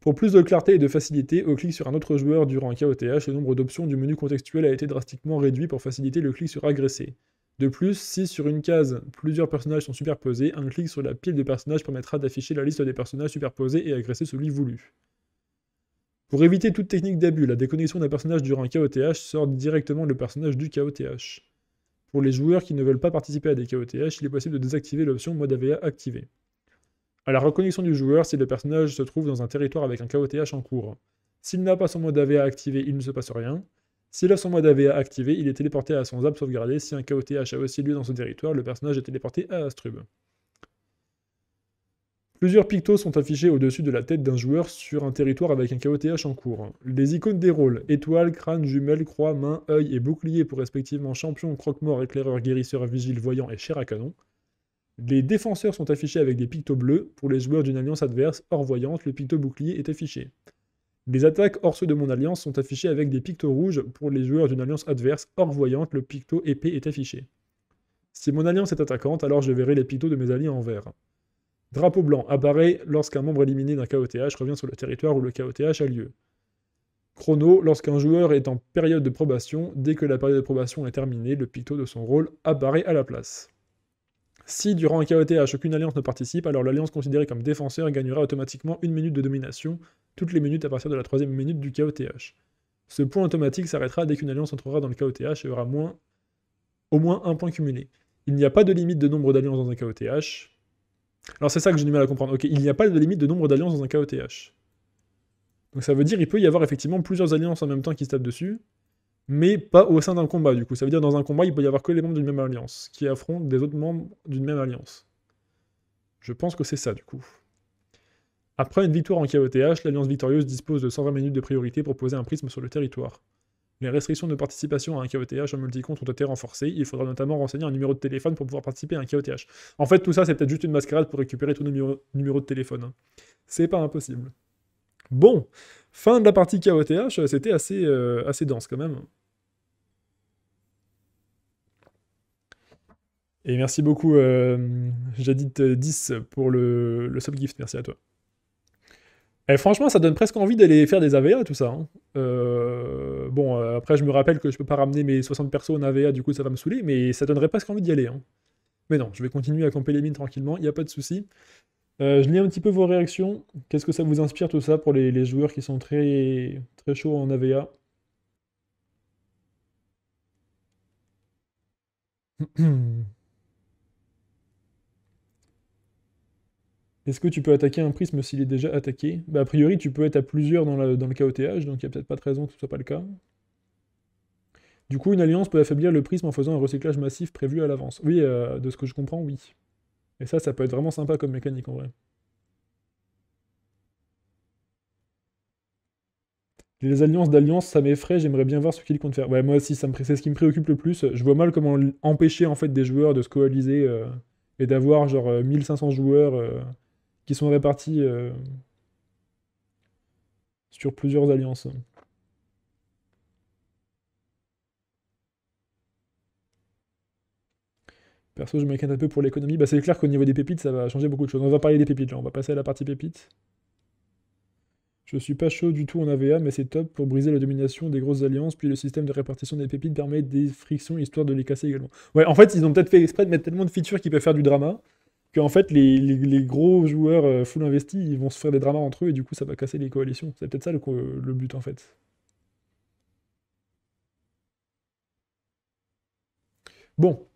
Pour plus de clarté et de facilité, au clic sur un autre joueur durant un KOTH, le nombre d'options du menu contextuel a été drastiquement réduit pour faciliter le clic sur agresser. De plus, si sur une case plusieurs personnages sont superposés, un clic sur la pile de personnages permettra d'afficher la liste des personnages superposés et agresser celui voulu. Pour éviter toute technique d'abus, la déconnexion d'un personnage durant un KOTH sort directement le personnage du KOTH. Pour les joueurs qui ne veulent pas participer à des KOTH, il est possible de désactiver l'option mode AVA activé. À la reconnexion du joueur si le personnage se trouve dans un territoire avec un KOTH en cours. S'il n'a pas son mode AVA activé, il ne se passe rien. S'il a son mode AVA activé, il est téléporté à son zap sauvegardé. Si un KOTH a aussi lieu dans son territoire, le personnage est téléporté à Astrub. Plusieurs pictos sont affichés au-dessus de la tête d'un joueur sur un territoire avec un KOTH en cours. Les icônes des rôles, étoile, crâne, jumelle, croix, main, œil et bouclier pour respectivement champion, croque-mort, éclaireur, guérisseur, vigile, voyant et chair à canon. Les défenseurs sont affichés avec des pictos bleus. Pour les joueurs d'une alliance adverse hors voyante, le picto bouclier est affiché. Les attaques hors ceux de mon alliance sont affichées avec des pictos rouges pour les joueurs d'une alliance adverse. Hors voyante, le picto épée est affiché. Si mon alliance est attaquante, alors je verrai les pictos de mes alliés en vert. Drapeau blanc apparaît lorsqu'un membre éliminé d'un KOTH revient sur le territoire où le KOTH a lieu. Chrono, lorsqu'un joueur est en période de probation, dès que la période de probation est terminée, le picto de son rôle apparaît à la place. Si durant un KOTH, aucune alliance ne participe, alors l'alliance considérée comme défenseur gagnera automatiquement une minute de domination toutes les minutes à partir de la troisième minute du KOTH. Ce point automatique s'arrêtera dès qu'une alliance entrera dans le KOTH et aura au moins un point cumulé. Il n'y a pas de limite de nombre d'alliances dans un KOTH. Alors c'est ça que j'ai du mal à comprendre. Ok, il n'y a pas de limite de nombre d'alliances dans un KOTH. Donc ça veut dire qu'il peut y avoir effectivement plusieurs alliances en même temps qui se tapent dessus mais pas au sein d'un combat du coup. Ça veut dire dans un combat, il peut y avoir que les membres d'une même alliance qui affrontent des autres membres d'une même alliance. Je pense que c'est ça du coup. Après une victoire en KOTH, l'alliance victorieuse dispose de 120 minutes de priorité pour poser un prisme sur le territoire. Les restrictions de participation à un KOTH en multicompte ont été renforcées. Il faudra notamment renseigner un numéro de téléphone pour pouvoir participer à un KOTH. En fait, tout ça, c'est peut-être juste une mascarade pour récupérer tous nos numéros de téléphone. Hein. C'est pas impossible. Bon, Fin de la partie KOTH, c'était euh, assez, dense quand même. Et merci beaucoup, euh, Jadit10, euh, pour le, le subgift. Merci à toi. Eh, franchement, ça donne presque envie d'aller faire des AVA, tout ça. Hein. Euh, bon, après, je me rappelle que je peux pas ramener mes 60 persos en AVA, du coup, ça va me saouler, mais ça donnerait presque envie d'y aller. Hein. Mais non, je vais continuer à camper les mines tranquillement, il n'y a pas de souci. Euh, je lis un petit peu vos réactions. Qu'est-ce que ça vous inspire tout ça pour les, joueurs qui sont très, très chauds en AVA Est-ce que tu peux attaquer un prisme s'il est déjà attaqué bah, A priori, tu peux être à plusieurs dans, le KOTH, donc il n'y a peut-être pas de raison que ce ne soit pas le cas. Du coup, une alliance peut affaiblir le prisme en faisant un recyclage massif prévu à l'avance. Oui, euh, de ce que je comprends, oui. Et ça, ça peut être vraiment sympa comme mécanique en vrai. Les alliances d'alliances, ça m'effraie, j'aimerais bien voir ce qu'ils comptent faire. Ouais, moi aussi, c'est ce qui me préoccupe le plus. Je vois mal comment empêcher en fait des joueurs de se coaliser euh, et d'avoir genre 1500 euh, joueurs euh, qui sont répartis sur plusieurs alliances. Perso, je m'inquiète un peu pour l'économie. Bah, c'est clair qu'au niveau des pépites, ça va changer beaucoup de choses. On va parler des pépites, là. On va passer à la partie pépites. Je suis pas chaud du tout en AVA, mais c'est top pour briser la domination des grosses alliances. Puis le système de répartition des pépites permet des frictions histoire de les casser également. Ouais, en fait, ils ont peut-être fait exprès de mettre tellement de features qui peuvent faire du drama qu'en fait, les, gros joueurs euh, full investis, ils vont se faire des dramas entre eux et du coup, ça va casser les coalitions. C'est peut-être ça le but en fait. Bon,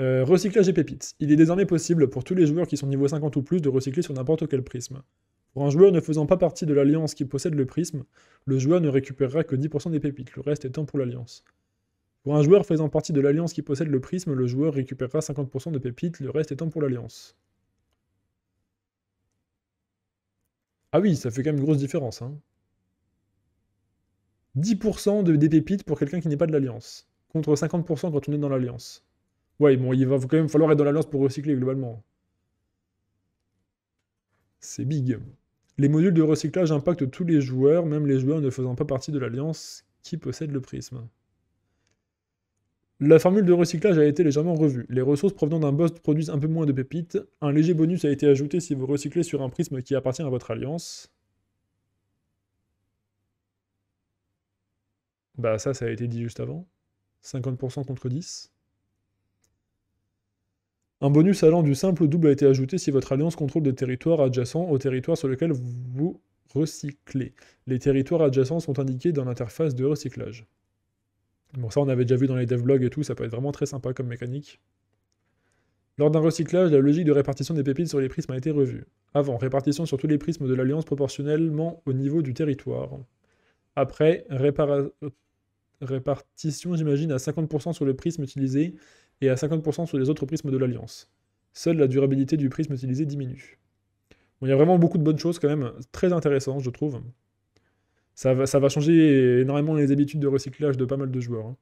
euh, recyclage des pépites. Il est désormais possible pour tous les joueurs qui sont niveau 50 ou plus de recycler sur n'importe quel prisme. Pour un joueur ne faisant pas partie de l'alliance qui possède le prisme, le joueur ne récupérera que 10% des pépites, le reste étant pour l'alliance. Pour un joueur faisant partie de l'alliance qui possède le prisme, le joueur récupérera 50% de pépites, le reste étant pour l'alliance. Ah oui, ça fait quand même une grosse différence. Hein. 10% des pépites pour quelqu'un qui n'est pas de l'alliance, contre 50% quand on est dans l'alliance. Ouais, bon, il va quand même falloir être dans l'alliance pour recycler globalement. C'est big. Les modules de recyclage impactent tous les joueurs, même les joueurs ne faisant pas partie de l'alliance qui possède le prisme. La formule de recyclage a été légèrement revue. Les ressources provenant d'un boss produisent un peu moins de pépites. Un léger bonus a été ajouté si vous recyclez sur un prisme qui appartient à votre alliance. Bah ça, ça a été dit juste avant. 50% contre 10. Un bonus allant du simple au double a été ajouté si votre alliance contrôle des territoires adjacents au territoire sur lequel vous recyclez. Les territoires adjacents sont indiqués dans l'interface de recyclage. Bon, ça, on avait déjà vu dans les blogs et tout, ça peut être vraiment très sympa comme mécanique. Lors d'un recyclage, la logique de répartition des pépites sur les prismes a été revue. Avant, répartition sur tous les prismes de l'alliance proportionnellement au niveau du territoire. Après, répartition, j'imagine, à 50% sur le prisme utilisé et à 50% sur les autres prismes de l'Alliance. Seule la durabilité du prisme utilisé diminue. il y a vraiment beaucoup de bonnes choses quand même, très intéressantes je trouve. Ça va, changer énormément les habitudes de recyclage de pas mal de joueurs. Hein.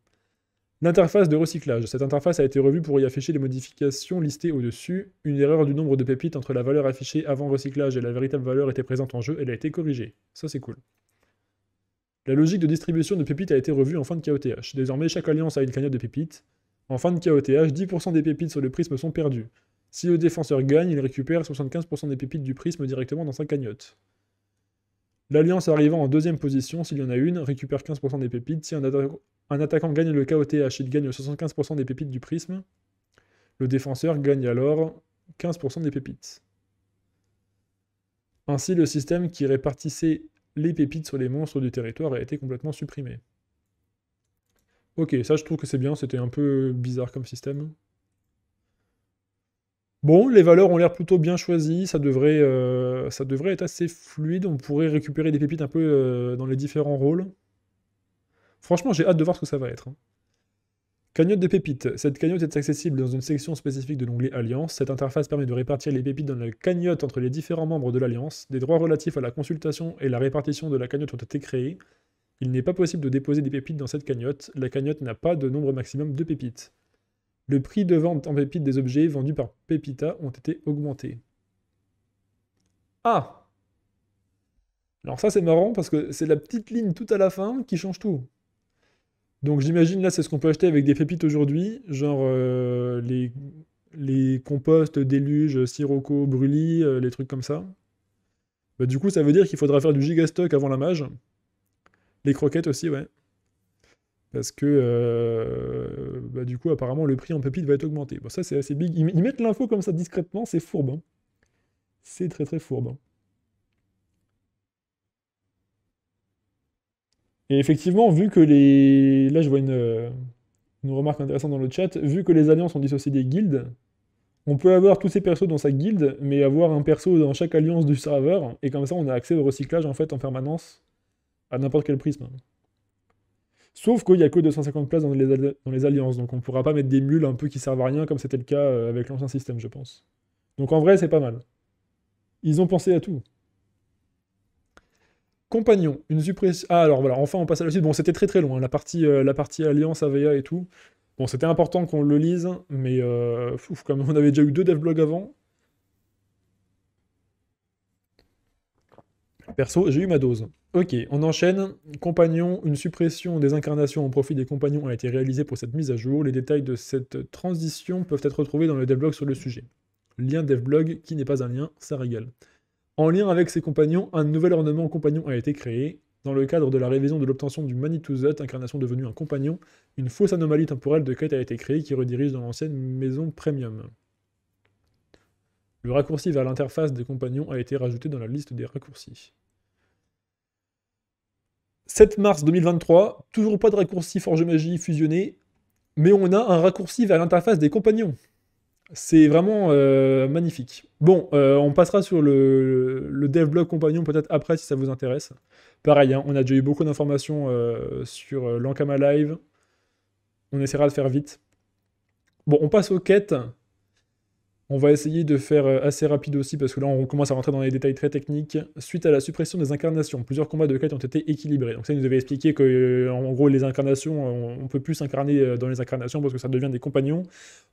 L'interface de recyclage. Cette interface a été revue pour y afficher les modifications listées au-dessus. Une erreur du nombre de pépites entre la valeur affichée avant recyclage et la véritable valeur était présente en jeu, elle a été corrigée. Ça c'est cool. La logique de distribution de pépites a été revue en fin de KOTH. Désormais, chaque alliance a une cagnotte de pépites. En fin de KOTH, 10% des pépites sur le prisme sont perdues. Si le défenseur gagne, il récupère 75% des pépites du prisme directement dans sa cagnotte. L'alliance arrivant en deuxième position, s'il y en a une, récupère 15% des pépites. Si un, attaquant gagne le KOTH, il gagne 75% des pépites du prisme. Le défenseur gagne alors 15% des pépites. Ainsi, le système qui répartissait les pépites sur les monstres du territoire a été complètement supprimé. Ok, ça je trouve que c'est bien, c'était un peu bizarre comme système. Bon, les valeurs ont l'air plutôt bien choisies, ça devrait, euh, ça devrait être assez fluide, on pourrait récupérer des pépites un peu euh, dans les différents rôles. Franchement, j'ai hâte de voir ce que ça va être. Hein. Cagnotte des pépites. Cette cagnotte est accessible dans une section spécifique de l'onglet Alliance. Cette interface permet de répartir les pépites dans la cagnotte entre les différents membres de l'Alliance. Des droits relatifs à la consultation et la répartition de la cagnotte ont été créés. Il n'est pas possible de déposer des pépites dans cette cagnotte, la cagnotte n'a pas de nombre maximum de pépites. Le prix de vente en pépites des objets vendus par Pépita ont été augmentés. Ah Alors ça c'est marrant parce que c'est la petite ligne tout à la fin qui change tout. Donc j'imagine là c'est ce qu'on peut acheter avec des pépites aujourd'hui, genre euh, les, les composts, déluge, sirocco, brûlis, euh, les trucs comme ça. Bah du coup ça veut dire qu'il faudra faire du gigastock avant la mage. Les croquettes aussi, ouais. Parce que euh, bah, du coup, apparemment, le prix en pépite va être augmenté. Bon, ça, c'est assez big. Ils, mettent l'info comme ça discrètement, c'est fourbe. Hein. C'est très très fourbe. Hein. Et effectivement, vu que les. Là, je vois euh, une, remarque intéressante dans le chat. Vu que les alliances ont dissocié des guildes, on peut avoir tous ces persos dans sa guilde, mais avoir un perso dans chaque alliance du serveur, et comme ça on a accès au recyclage en fait en permanence à n'importe quel prisme. Sauf qu'il n'y a que 250 places dans les, dans les alliances, donc on ne pourra pas mettre des mules un peu qui servent à rien, comme c'était le cas euh, avec l'ancien système, je pense. Donc en vrai, c'est pas mal. Ils ont pensé à tout. Compagnon, une suppression... Ah, alors voilà, enfin on passe à la suite. Bon, c'était très très long, hein, la, partie, euh, la partie alliance AVA et tout. Bon, c'était important qu'on le lise, mais euh, comme on avait déjà eu deux blogs avant, Perso, j'ai eu ma dose. Ok, on enchaîne. Compagnon, une suppression des incarnations en profit des compagnons a été réalisée pour cette mise à jour. Les détails de cette transition peuvent être retrouvés dans le devblog sur le sujet. Lien devblog qui n'est pas un lien, ça régale. En lien avec ses compagnons, un nouvel ornement compagnon a été créé. Dans le cadre de la révision de l'obtention du Z incarnation devenue un compagnon, une fausse anomalie temporelle de quête a été créée qui redirige dans l'ancienne maison premium. Le raccourci vers l'interface des compagnons a été rajouté dans la liste des raccourcis. 7 mars 2023, toujours pas de raccourci Forge Magie fusionné, mais on a un raccourci vers l'interface des compagnons. C'est vraiment euh, magnifique. Bon, euh, on passera sur le, dev blog compagnon peut-être après si ça vous intéresse. Pareil, hein, on a déjà eu beaucoup d'informations euh, sur l'Ankama Live. On essaiera de faire vite. Bon, on passe aux quêtes. On va essayer de faire euh, assez rapide aussi, parce que là on commence à rentrer dans les détails très techniques. Suite à la suppression des incarnations, plusieurs combats de quêtes ont été équilibrés. Donc ça, nous avait expliqué que, euh, en gros, les incarnations, euh, on peut plus s'incarner dans les incarnations parce que ça devient des compagnons.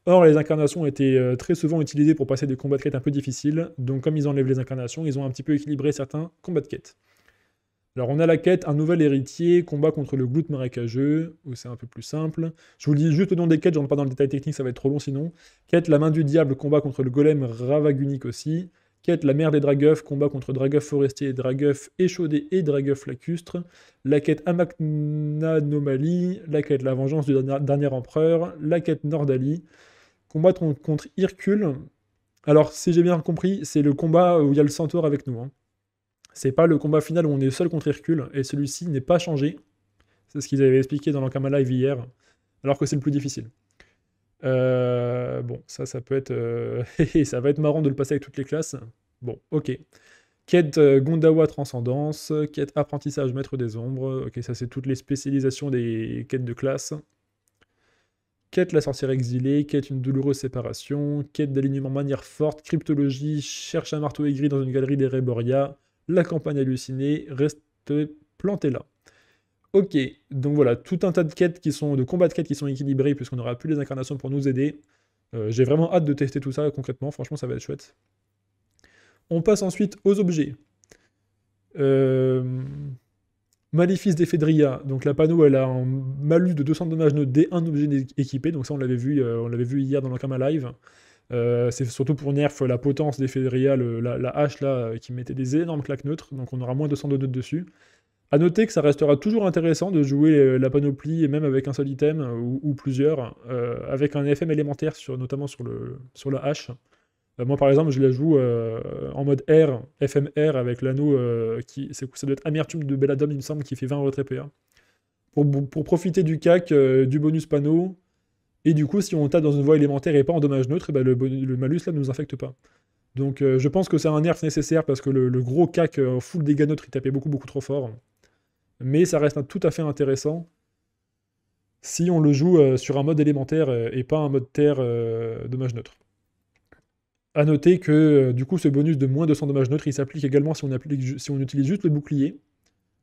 Or, les incarnations étaient très souvent utilisées pour passer des combats de quêtes un peu difficiles. Donc comme ils enlèvent les incarnations, ils ont un petit peu équilibré certains combats de quêtes. Alors on a la quête, un nouvel héritier, combat contre le glout marécageux, où oh, c'est un peu plus simple. Je vous dis juste le nom des quêtes, rentre pas dans le détail technique, ça va être trop long sinon. Quête, la main du diable, combat contre le golem ravagunique aussi. Quête, la mère des Dragueufs, combat contre Dragueuf forestier, Dragueuf échaudé et Dragueuf lacustre. La quête Amaknanomalie, la quête La vengeance du dernier empereur, la quête Nordali. Combat contre Hercule. Alors si j'ai bien compris, c'est le combat où il y a le centaure avec nous. Hein. C'est pas le combat final où on est seul contre Hercule, et celui-ci n'est pas changé. C'est ce qu'ils avaient expliqué dans l'Ankama Live hier, alors que c'est le plus difficile. Euh, bon, ça, ça peut être... Euh, ça va être marrant de le passer avec toutes les classes. Bon, ok. Quête euh, Gondawa Transcendance, quête Apprentissage Maître des Ombres, ok, ça c'est toutes les spécialisations des quêtes de classe. Quête La Sorcière Exilée, quête Une Douloureuse Séparation, quête d'Alignement Manière Forte, Cryptologie, Cherche un Marteau Aigri dans une galerie des Reboria la campagne hallucinée reste plantée là. Ok, donc voilà, tout un tas de quêtes qui sont, de combats de quêtes qui sont équilibrés, puisqu'on aura plus les incarnations pour nous aider. Euh, j'ai vraiment hâte de tester tout ça concrètement, franchement ça va être chouette. On passe ensuite aux objets. Euh... Maléfice d'Ephedria, donc la panneau elle a un malus de 200 dommages de d un objet équipé, donc ça on l'avait vu, euh, vu hier dans l'encama live. Euh, c'est surtout pour Nerf la potence des fédériales, euh, la, hache là, euh, qui mettait des énormes claques neutres, donc on aura moins de 100 de dessus. A noter que ça restera toujours intéressant de jouer la panoplie, même avec un seul item ou, plusieurs, avec un FM élémentaire, notamment sur, le, sur la hache. moi par exemple, je la joue en mode R, FMR, avec l'anneau qui. Ça doit être Amertume de Belladom, il me semble, qui fait 20 retrait PA. Pour, pour profiter du CAC, du bonus panneau, et du coup, si on tape dans une voie élémentaire et pas en dommage neutre, eh ben, le, malus ne nous infecte pas. Donc euh, je pense que c'est un nerf nécessaire parce que le, gros CAC en full dégâts neutres, il tapait beaucoup beaucoup trop fort. Mais ça reste tout à fait intéressant si on le joue euh, sur un mode élémentaire euh, et pas un mode terre dommage neutre. A noter que du coup ce bonus de moins de 200 dommages neutres, il s'applique également si on, si on utilise juste le bouclier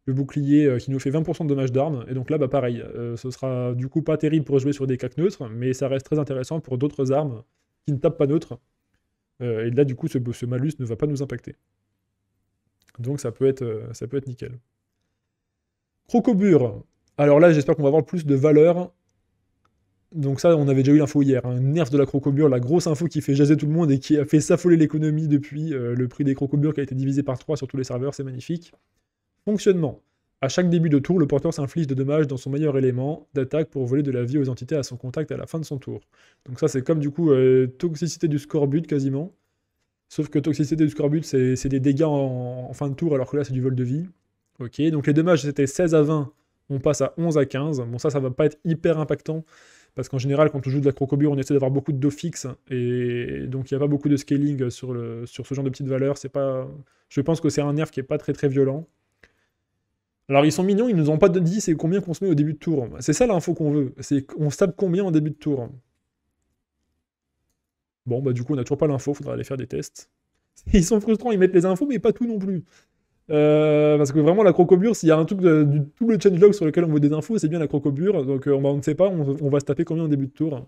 le bouclier euh, qui nous fait 20% de dommages d'armes. Et donc là, bah pareil, euh, ce sera du coup pas terrible pour jouer sur des cacs neutres, mais ça reste très intéressant pour d'autres armes qui ne tapent pas neutre. Euh, et là, du coup, ce, malus ne va pas nous impacter. Donc ça peut être, ça peut être nickel. Crocobure Alors là, j'espère qu'on va avoir plus de valeur. Donc ça, on avait déjà eu l'info hier. un hein. Nerf de la crocobure, la grosse info qui fait jaser tout le monde et qui a fait s'affoler l'économie depuis le prix des crocobures qui a été divisé par 3 sur tous les serveurs, c'est magnifique. Fonctionnement. À chaque début de tour, le porteur s'inflige de dommages dans son meilleur élément d'attaque pour voler de la vie aux entités à son contact à la fin de son tour. Donc ça c'est comme du coup euh, toxicité du score but quasiment. Sauf que toxicité du score but c'est des dégâts en, fin de tour alors que là c'est du vol de vie. Ok, donc les dommages c'était 16 à 20, on passe à 11 à 15. Bon ça ça va pas être hyper impactant parce qu'en général quand on joue de la crocobure on essaie d'avoir beaucoup de dos fixes et donc il n'y a pas beaucoup de scaling sur, le, sur ce genre de petites valeurs. C'est pas, je pense que c'est un nerf qui est pas très très violent. Alors ils sont mignons, ils nous ont pas dit c'est combien qu'on se met au début de tour. C'est ça l'info qu'on veut, c'est qu'on se tape combien en début de tour. Bon bah du coup on n'a toujours pas l'info, faudra aller faire des tests. Ils sont frustrants, ils mettent les infos mais pas tout non plus. Euh, parce que vraiment la crocobure, s'il y a un truc du double tout le changelog sur lequel on veut des infos, c'est bien la crocobure, donc euh, on, ne sait pas, on, va se taper combien en début de tour.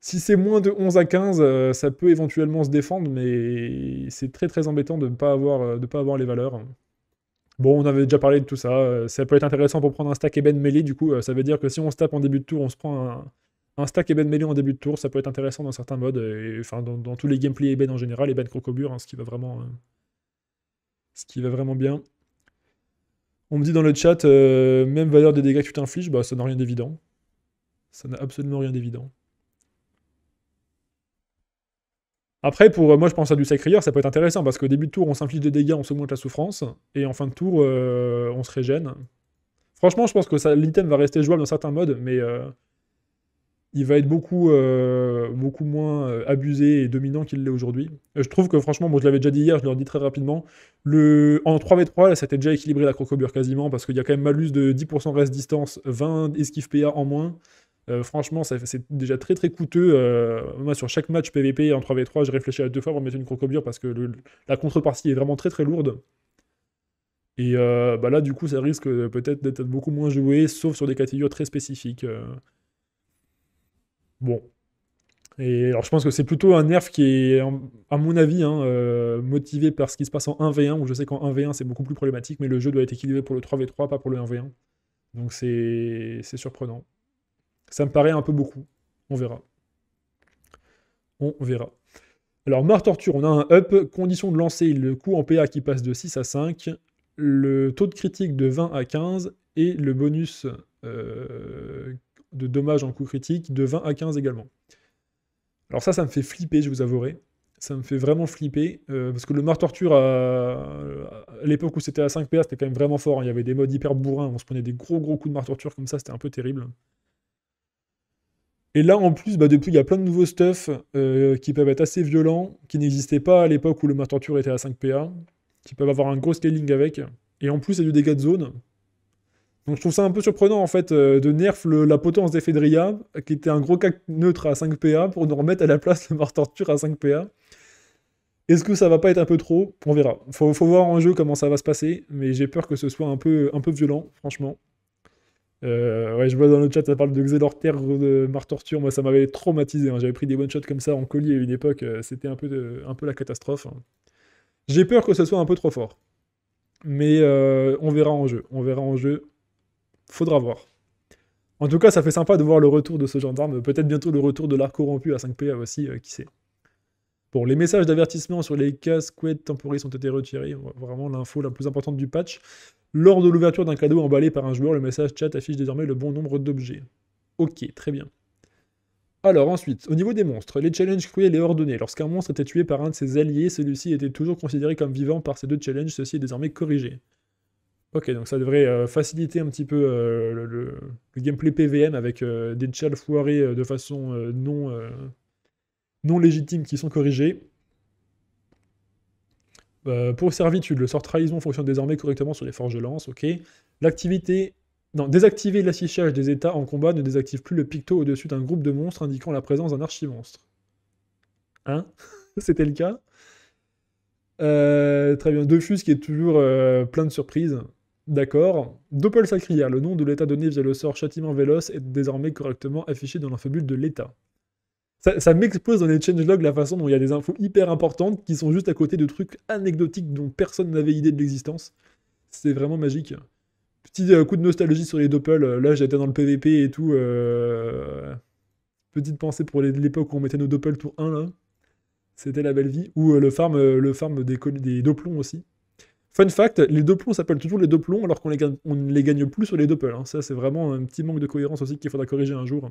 Si c'est moins de 11 à 15, euh, ça peut éventuellement se défendre, mais c'est très très embêtant de ne pas pas avoir les valeurs. Bon, on avait déjà parlé de tout ça. Euh, ça peut être intéressant pour prendre un stack Eben mêlé. Du coup, euh, ça veut dire que si on se tape en début de tour, on se prend un, stack Eben mêlé en début de tour. Ça peut être intéressant dans certains modes, et, enfin dans, tous les gameplays Eben en général, Eben Crocobur, hein, ce qui va vraiment, euh, ce qui va vraiment bien. On me dit dans le chat, même valeur des dégâts que tu t'infliges, bah ça n'a rien d'évident. Ça n'a absolument rien d'évident. Après, pour euh, moi, je pense à du Sacrier, ça peut être intéressant parce qu'au début de tour, on s'inflige des dégâts, on s'augmente la souffrance, et en fin de tour, euh, on se régène. Franchement, je pense que l'item va rester jouable dans certains modes, mais euh, il va être beaucoup, beaucoup moins abusé et dominant qu'il l'est aujourd'hui. Je trouve que franchement, moi je l'avais déjà dit hier, je le dis très rapidement, le... en 3v3, c'était déjà équilibré la crocobure quasiment, parce qu'il y a quand même malus de 10% reste distance, 20 esquive PA en moins, euh, franchement, c'est déjà très très coûteux. Euh, moi, sur chaque match PVP en 3v3, je réfléchi à deux fois pour mettre une crocobure parce que la contrepartie est vraiment très très lourde. Et euh, bah là, du coup, ça risque peut-être d'être beaucoup moins joué, sauf sur des catégories très spécifiques. Bon. Et alors, je pense que c'est plutôt un nerf qui est, à mon avis, hein, motivé par ce qui se passe en 1v1, je sais qu'en 1v1, c'est beaucoup plus problématique, mais le jeu doit être équilibré pour le 3v3, pas pour le 1v1. Donc, c'est surprenant. Ça me paraît un peu beaucoup. On verra. On verra. Alors, Mar torture, on a un up, condition de lancer, le coût en PA qui passe de 6 à 5, le taux de critique de 20 à 15 et le bonus euh, de dommages en coût critique de 20 à 15 également. Alors ça, ça me fait flipper, je vous avouerai. Ça me fait vraiment flipper, euh, parce que le mort torture, à, l'époque où c'était à 5 PA, c'était quand même vraiment fort. Hein. Il y avait des modes hyper bourrins, on se prenait des gros gros coups de mar torture comme ça, c'était un peu terrible. Et là, en plus, bah, depuis, il y a plein de nouveaux stuff euh, qui peuvent être assez violents, qui n'existaient pas à l'époque où le mortorture torture était à 5PA, qui peuvent avoir un gros scaling avec. Et en plus, il y a du dégât de zone. Donc je trouve ça un peu surprenant, en fait, euh, de nerf la potence d'Ephedria, qui était un gros cac neutre à 5PA, pour nous remettre à la place le mort torture à 5PA. Est-ce que ça va pas être un peu trop On verra. Faut, faut voir en jeu comment ça va se passer, mais j'ai peur que ce soit un peu, un peu violent, franchement. Euh, ouais, je vois dans le chat, ça parle de terre de Martorture, Moi, ça m'avait traumatisé. Hein. J'avais pris des one-shots comme ça en colis à une époque. Euh, c'était un peu, un peu la catastrophe. Hein. J'ai peur que ce soit un peu trop fort. Mais euh, on verra en jeu. On verra en jeu. Faudra voir. En tout cas, ça fait sympa de voir le retour de ce gendarme, Peut-être bientôt le retour de l'arc corrompu à 5 p aussi, qui sait. Bon, les messages d'avertissement sur les casquettes Temporis ont été retirés. Vraiment l'info la plus importante du patch. Lors de l'ouverture d'un cadeau emballé par un joueur, le message chat affiche désormais le bon nombre d'objets. Ok, très bien. Alors ensuite, au niveau des monstres, les challenges cruels et ordonnés. Lorsqu'un monstre était tué par un de ses alliés, celui-ci était toujours considéré comme vivant par ces deux challenges, ceci est désormais corrigé. Ok, donc ça devrait euh, faciliter un petit peu euh, le, gameplay PVM avec euh, des challenges foirés de façon non, non légitime qui sont corrigés. Euh, pour servitude, le sort trahison fonctionne désormais correctement sur les forges de lance, ok. L'activité. Non, désactiver l'affichage des états en combat ne désactive plus le picto au-dessus d'un groupe de monstres indiquant la présence d'un archimonstre. Hein C'était le cas euh, Très bien. Dofus qui est toujours euh, plein de surprises. D'accord. Doppel Sacria, le nom de l'état donné via le sort châtiment véloce est désormais correctement affiché dans l'infobule de l'état ça, m'explose dans les changelogs la façon dont il y a des infos hyper importantes qui sont juste à côté de trucs anecdotiques dont personne n'avait idée de l'existence. C'est vraiment magique. Petit euh, coup de nostalgie sur les Doppel. Euh, là, j'étais dans le PVP et tout. Euh, petite pensée pour l'époque où on mettait nos Doppel tour 1, là. C'était la belle vie. Ou le farm, le farm des, des Doplons aussi. Fun fact, les Doplons s'appellent toujours les Doplons alors qu'on ne les gagne plus sur les Doppel. Hein. Ça, c'est vraiment un petit manque de cohérence aussi qu'il faudra corriger un jour.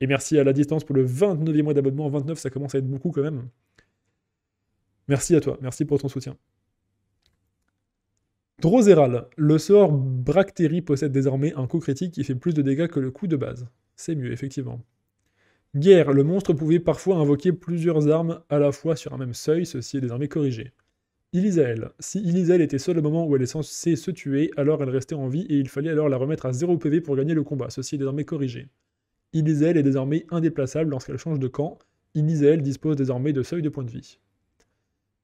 Et merci à la distance pour le 29e mois d'abonnement. 29, ça commence à être beaucoup quand même. Merci à toi, merci pour ton soutien. Droséral, le sort Bractéry possède désormais un coup critique qui fait plus de dégâts que le coup de base. C'est mieux, effectivement. Guerre, le monstre pouvait parfois invoquer plusieurs armes à la fois sur un même seuil, ceci est désormais corrigé. Elisael, si Elisaël était seule au moment où elle est censée se tuer, alors elle restait en vie et il fallait alors la remettre à 0 PV pour gagner le combat, ceci est désormais corrigé. Ilisel est désormais indéplaçable lorsqu'elle change de camp. Ilisel dispose désormais de seuil de points de vie.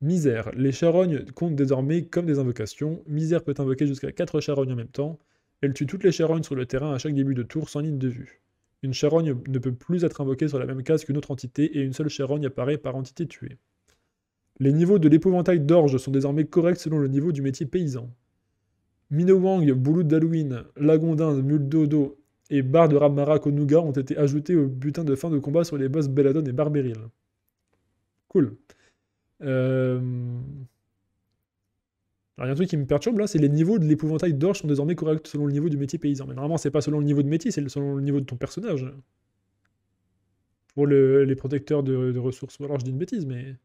Misère. Les charognes comptent désormais comme des invocations. Misère peut invoquer jusqu'à 4 charognes en même temps. Elle tue toutes les charognes sur le terrain à chaque début de tour sans ligne de vue. Une charogne ne peut plus être invoquée sur la même case qu'une autre entité et une seule charogne apparaît par entité tuée. Les niveaux de l'épouvantail d'orge sont désormais corrects selon le niveau du métier paysan. Minowang, Bouloud d'Halloween, Lagondin, Muldodo et Bar de Ramara Konuga ont été ajoutés au butin de fin de combat sur les boss Belladon et Barberil. Cool. Euh, alors, il y a un truc qui me perturbe là, c'est les niveaux de l'épouvantail d'or sont désormais corrects selon le niveau du métier paysan. Mais normalement, c'est pas selon le niveau de métier, c'est selon le niveau de ton personnage. Pour les protecteurs de, ressources. alors, je dis une bêtise, mais.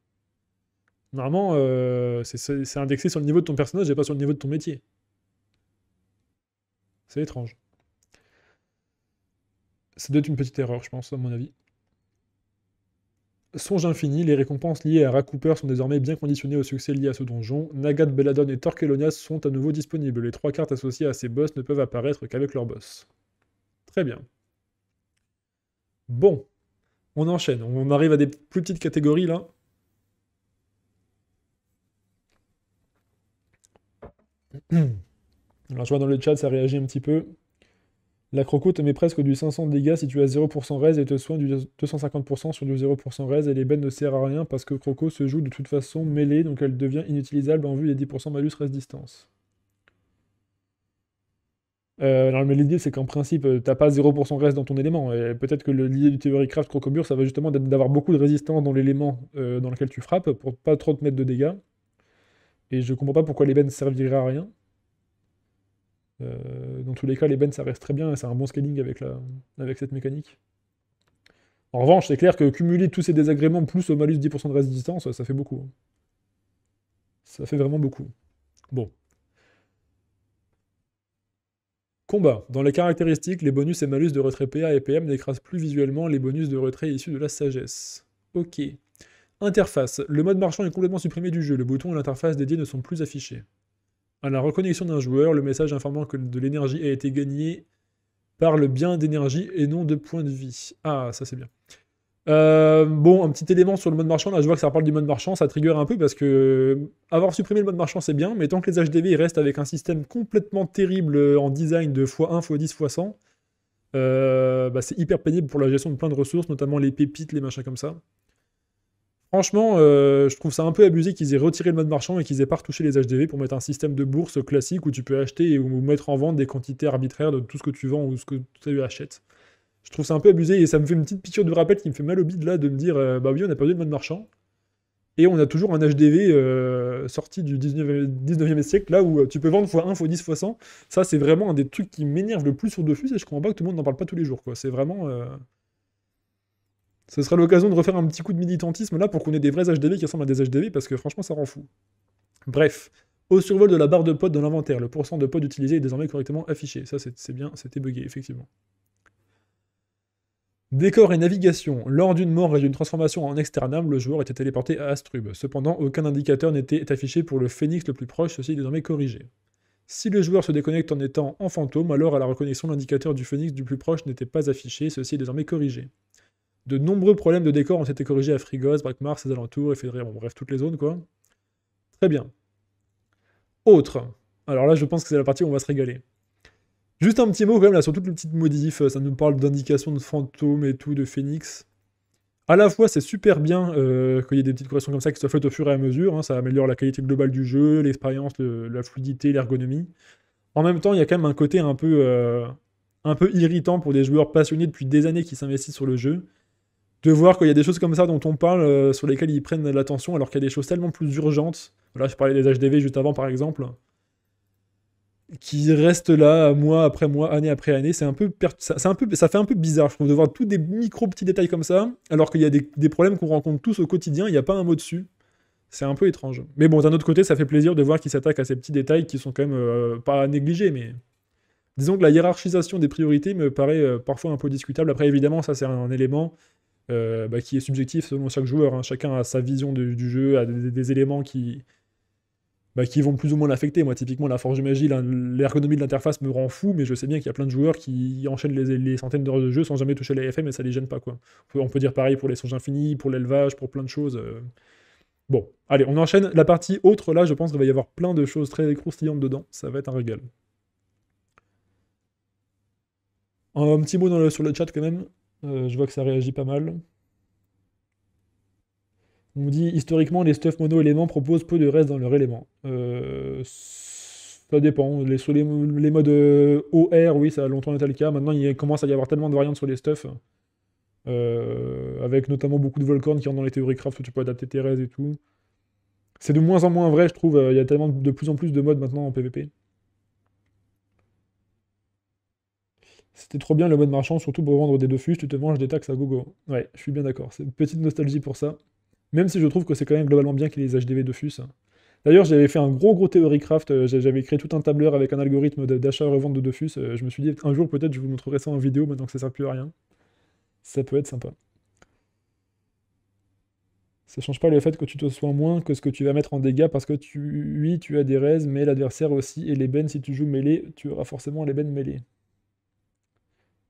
Normalement, euh, c'est indexé sur le niveau de ton personnage et pas sur le niveau de ton métier. C'est étrange. C'est doit être une petite erreur, je pense, à mon avis. Songe infini, les récompenses liées à Raccooper sont désormais bien conditionnées au succès lié à ce donjon. Nagat, Beladon et Torkelonia sont à nouveau disponibles. Les trois cartes associées à ces boss ne peuvent apparaître qu'avec leur boss. Très bien. Bon, on enchaîne. On arrive à des plus petites catégories là. Alors je vois dans le chat, ça réagit un petit peu. La croco te met presque du 500 dégâts si tu as 0% raise et te soins du 250% sur du 0% raise. Et les bennes ne sert à rien parce que croco se joue de toute façon mêlée, donc elle devient inutilisable en vue des 10% malus résistance. distance. alors, euh, mais l'idée, c'est qu'en principe, euh, t'as pas 0% reste dans ton élément. Et peut-être que l'idée du théorie Craft ça va justement d'avoir beaucoup de résistance dans l'élément euh, dans lequel tu frappes pour pas trop te mettre de dégâts. Et je comprends pas pourquoi les ne serviraient à rien. Euh, dans tous les cas, les bends, ça reste très bien et c'est un bon scaling avec, la, avec cette mécanique. En revanche, c'est clair que cumuler tous ces désagréments plus au malus 10% de résistance, ça fait beaucoup. Ça fait vraiment beaucoup. Bon. Combat. Dans les caractéristiques, les bonus et malus de retrait PA et PM n'écrasent plus visuellement les bonus de retrait issus de la sagesse. Ok. Interface. Le mode marchand est complètement supprimé du jeu. Le bouton et l'interface dédiés ne sont plus affichés à la reconnexion d'un joueur, le message informant que de l'énergie a été gagnée par le bien d'énergie et non de points de vie. Ah, ça c'est bien. Euh, bon, un petit élément sur le mode marchand, là je vois que ça parle du mode marchand, ça trigger un peu parce que euh, avoir supprimé le mode marchand c'est bien, mais tant que les HDV restent avec un système complètement terrible en design de x1, x10, x100, c'est hyper pénible pour la gestion de plein de ressources, notamment les pépites, les machins comme ça. Franchement, euh, je trouve ça un peu abusé qu'ils aient retiré le mode marchand et qu'ils aient pas retouché les HDV pour mettre un système de bourse classique où tu peux acheter ou mettre en vente des quantités arbitraires de tout ce que tu vends ou ce que tu achètes. Je trouve ça un peu abusé et ça me fait une petite piqûre de rappel qui me fait mal au bide là de me dire euh, bah oui, on a perdu le mode marchand et on a toujours un HDV euh, sorti du 19e, 19e, siècle là où tu peux vendre x1, x10, x100. Ça, c'est vraiment un des trucs qui m'énerve le plus sur Dofus et je comprends pas que tout le monde n'en parle pas tous les jours. quoi. C'est vraiment. Ce sera l'occasion de refaire un petit coup de militantisme là pour qu'on ait des vrais HDV qui ressemblent à des HDV parce que franchement ça rend fou. Bref, au survol de la barre de pod dans l'inventaire, le pourcent de pod utilisé est désormais correctement affiché. Ça c'est bien, c'était bugué effectivement. Décor et navigation. Lors d'une mort et d'une transformation en externam, le joueur était téléporté à Astrub. Cependant, aucun indicateur n'était affiché pour le phénix le plus proche, ceci est désormais corrigé. Si le joueur se déconnecte en étant en fantôme, alors à la reconnexion, l'indicateur du phénix du plus proche n'était pas affiché, ceci est désormais corrigé de nombreux problèmes de décor ont été corrigés à Frigos, Brackmar, ses alentours, Ephédria, bon, bref, toutes les zones, quoi. Très bien. Autre. Alors là, je pense que c'est la partie où on va se régaler. Juste un petit mot quand même là sur toutes les petites modifs, ça nous parle d'indications de fantômes et tout, de phénix. À la fois, c'est super bien euh, qu'il y ait des petites corrections comme ça qui se faites au fur et à mesure, hein. ça améliore la qualité globale du jeu, l'expérience, la fluidité, l'ergonomie. En même temps, il y a quand même un côté un peu, euh, un peu irritant pour des joueurs passionnés depuis des années qui s'investissent sur le jeu, de voir qu'il y a des choses comme ça dont on parle, euh, sur lesquelles ils prennent l'attention, alors qu'il y a des choses tellement plus urgentes. Voilà, je parlais des HDV juste avant, par exemple, qui restent là mois après mois, année après année. C'est un peu, ça, un peu, ça fait un peu bizarre, je trouve, de voir tous des micro petits détails comme ça, alors qu'il y a des, des problèmes qu'on rencontre tous au quotidien. Il n'y a pas un mot dessus. C'est un peu étrange. Mais bon, d'un autre côté, ça fait plaisir de voir qu'ils s'attaquent à ces petits détails qui sont quand même euh, pas négligés, mais disons que la hiérarchisation des priorités me paraît euh, parfois un peu discutable. Après, évidemment, ça c'est un élément euh, bah, qui est subjectif selon chaque joueur. Hein. Chacun a sa vision du jeu, a des, éléments qui, bah, qui vont plus ou moins l'affecter. Moi, typiquement, la Forge Magie, l'ergonomie de l'interface me rend fou, mais je sais bien qu'il y a plein de joueurs qui enchaînent les, centaines d'heures de jeu sans jamais toucher les FM et ça les gêne pas. Quoi. On, peut, dire pareil pour les songes infinis, pour l'élevage, pour plein de choses. Euh. Bon, allez, on enchaîne la partie autre. Là, je pense qu'il va y avoir plein de choses très croustillantes dedans. Ça va être un régal. Un, petit mot dans sur le chat quand même. Euh, je vois que ça réagit pas mal. On me dit historiquement, les stuff mono-éléments proposent peu de reste dans leur élément. Euh, ça dépend. Les, sur les, modes euh, OR, oui, ça a longtemps été le cas. Maintenant, il commence à y avoir tellement de variantes sur les stuffs. avec notamment beaucoup de Volcorn qui ont dans les théories craft où tu peux adapter tes restes et tout. C'est de moins en moins vrai, je trouve. Il y a tellement de plus en plus de modes maintenant en PvP. C'était trop bien le mode marchand, surtout pour vendre des Dofus, tu te manges des taxes à gogo. Ouais, je suis bien d'accord, c'est une petite nostalgie pour ça. Même si je trouve que c'est quand même globalement bien qu'il y ait les HDV Dofus. D'ailleurs, j'avais fait un gros gros craft, euh, j'avais créé tout un tableur avec un algorithme d'achat-revente de Dofus. Euh, je me suis dit, un jour peut-être je vous montrerai ça en vidéo maintenant que ça sert plus à rien. Ça peut être sympa. Ça change pas le fait que tu te sois moins que ce que tu vas mettre en dégâts parce que tu, oui, tu as des raises, mais l'adversaire aussi, et les bennes, si tu joues mêlée, tu auras forcément les bennes mêlées.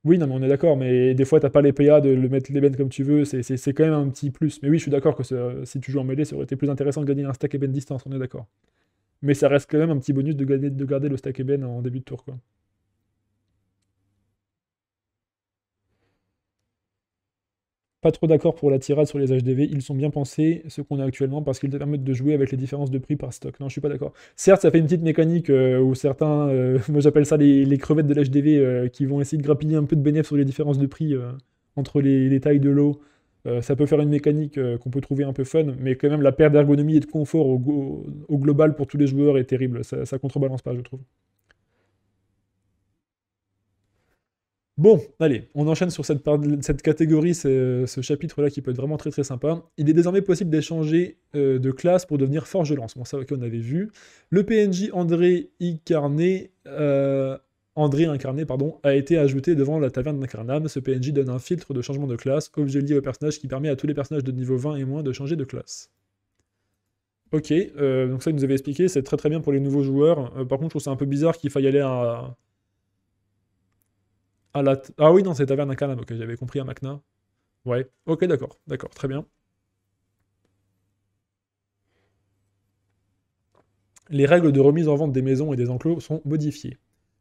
Oui, non, mais on est d'accord, mais des fois, t'as pas les PA de le mettre les comme tu veux, c'est quand même un petit plus. Mais oui, je suis d'accord que si tu joues en mêlée, ça aurait été plus intéressant de gagner un stack et distance, on est d'accord. Mais ça reste quand même un petit bonus de, gagner, de garder le stack Eben en début de tour, quoi. Pas trop d'accord pour la tirade sur les HDV, ils sont bien pensés, ceux qu'on a actuellement, parce qu'ils permettent de jouer avec les différences de prix par stock. Non, je suis pas d'accord. Certes, ça fait une petite mécanique euh, où certains, euh, moi j'appelle ça les, crevettes de l'HDV, euh, qui vont essayer de grappiller un peu de bénéfice sur les différences de prix entre les, tailles de l'eau. ça peut faire une mécanique qu'on peut trouver un peu fun, mais quand même la perte d'ergonomie et de confort au, global pour tous les joueurs est terrible. Ça, ça contrebalance pas, je trouve. Bon, allez, on enchaîne sur cette, catégorie, euh, ce chapitre-là qui peut être vraiment très très sympa. Il est désormais possible d'échanger euh, de classe pour devenir forge lance. Bon, ça on avait vu. Le PNJ André Incarné, euh, André Incarné pardon, a été ajouté devant la taverne d'Incarnam. Ce PNJ donne un filtre de changement de classe, objet lié au personnage qui permet à tous les personnages de niveau 20 et moins de changer de classe. Ok, donc ça, il nous avait expliqué, c'est très très bien pour les nouveaux joueurs. par contre, je trouve ça un peu bizarre qu'il faille aller à ah oui, non, c'est Taverne à ok, j'avais compris à Macna. Ouais, ok, d'accord, d'accord, très bien. Les règles de remise en vente des maisons et des enclos sont modifiées.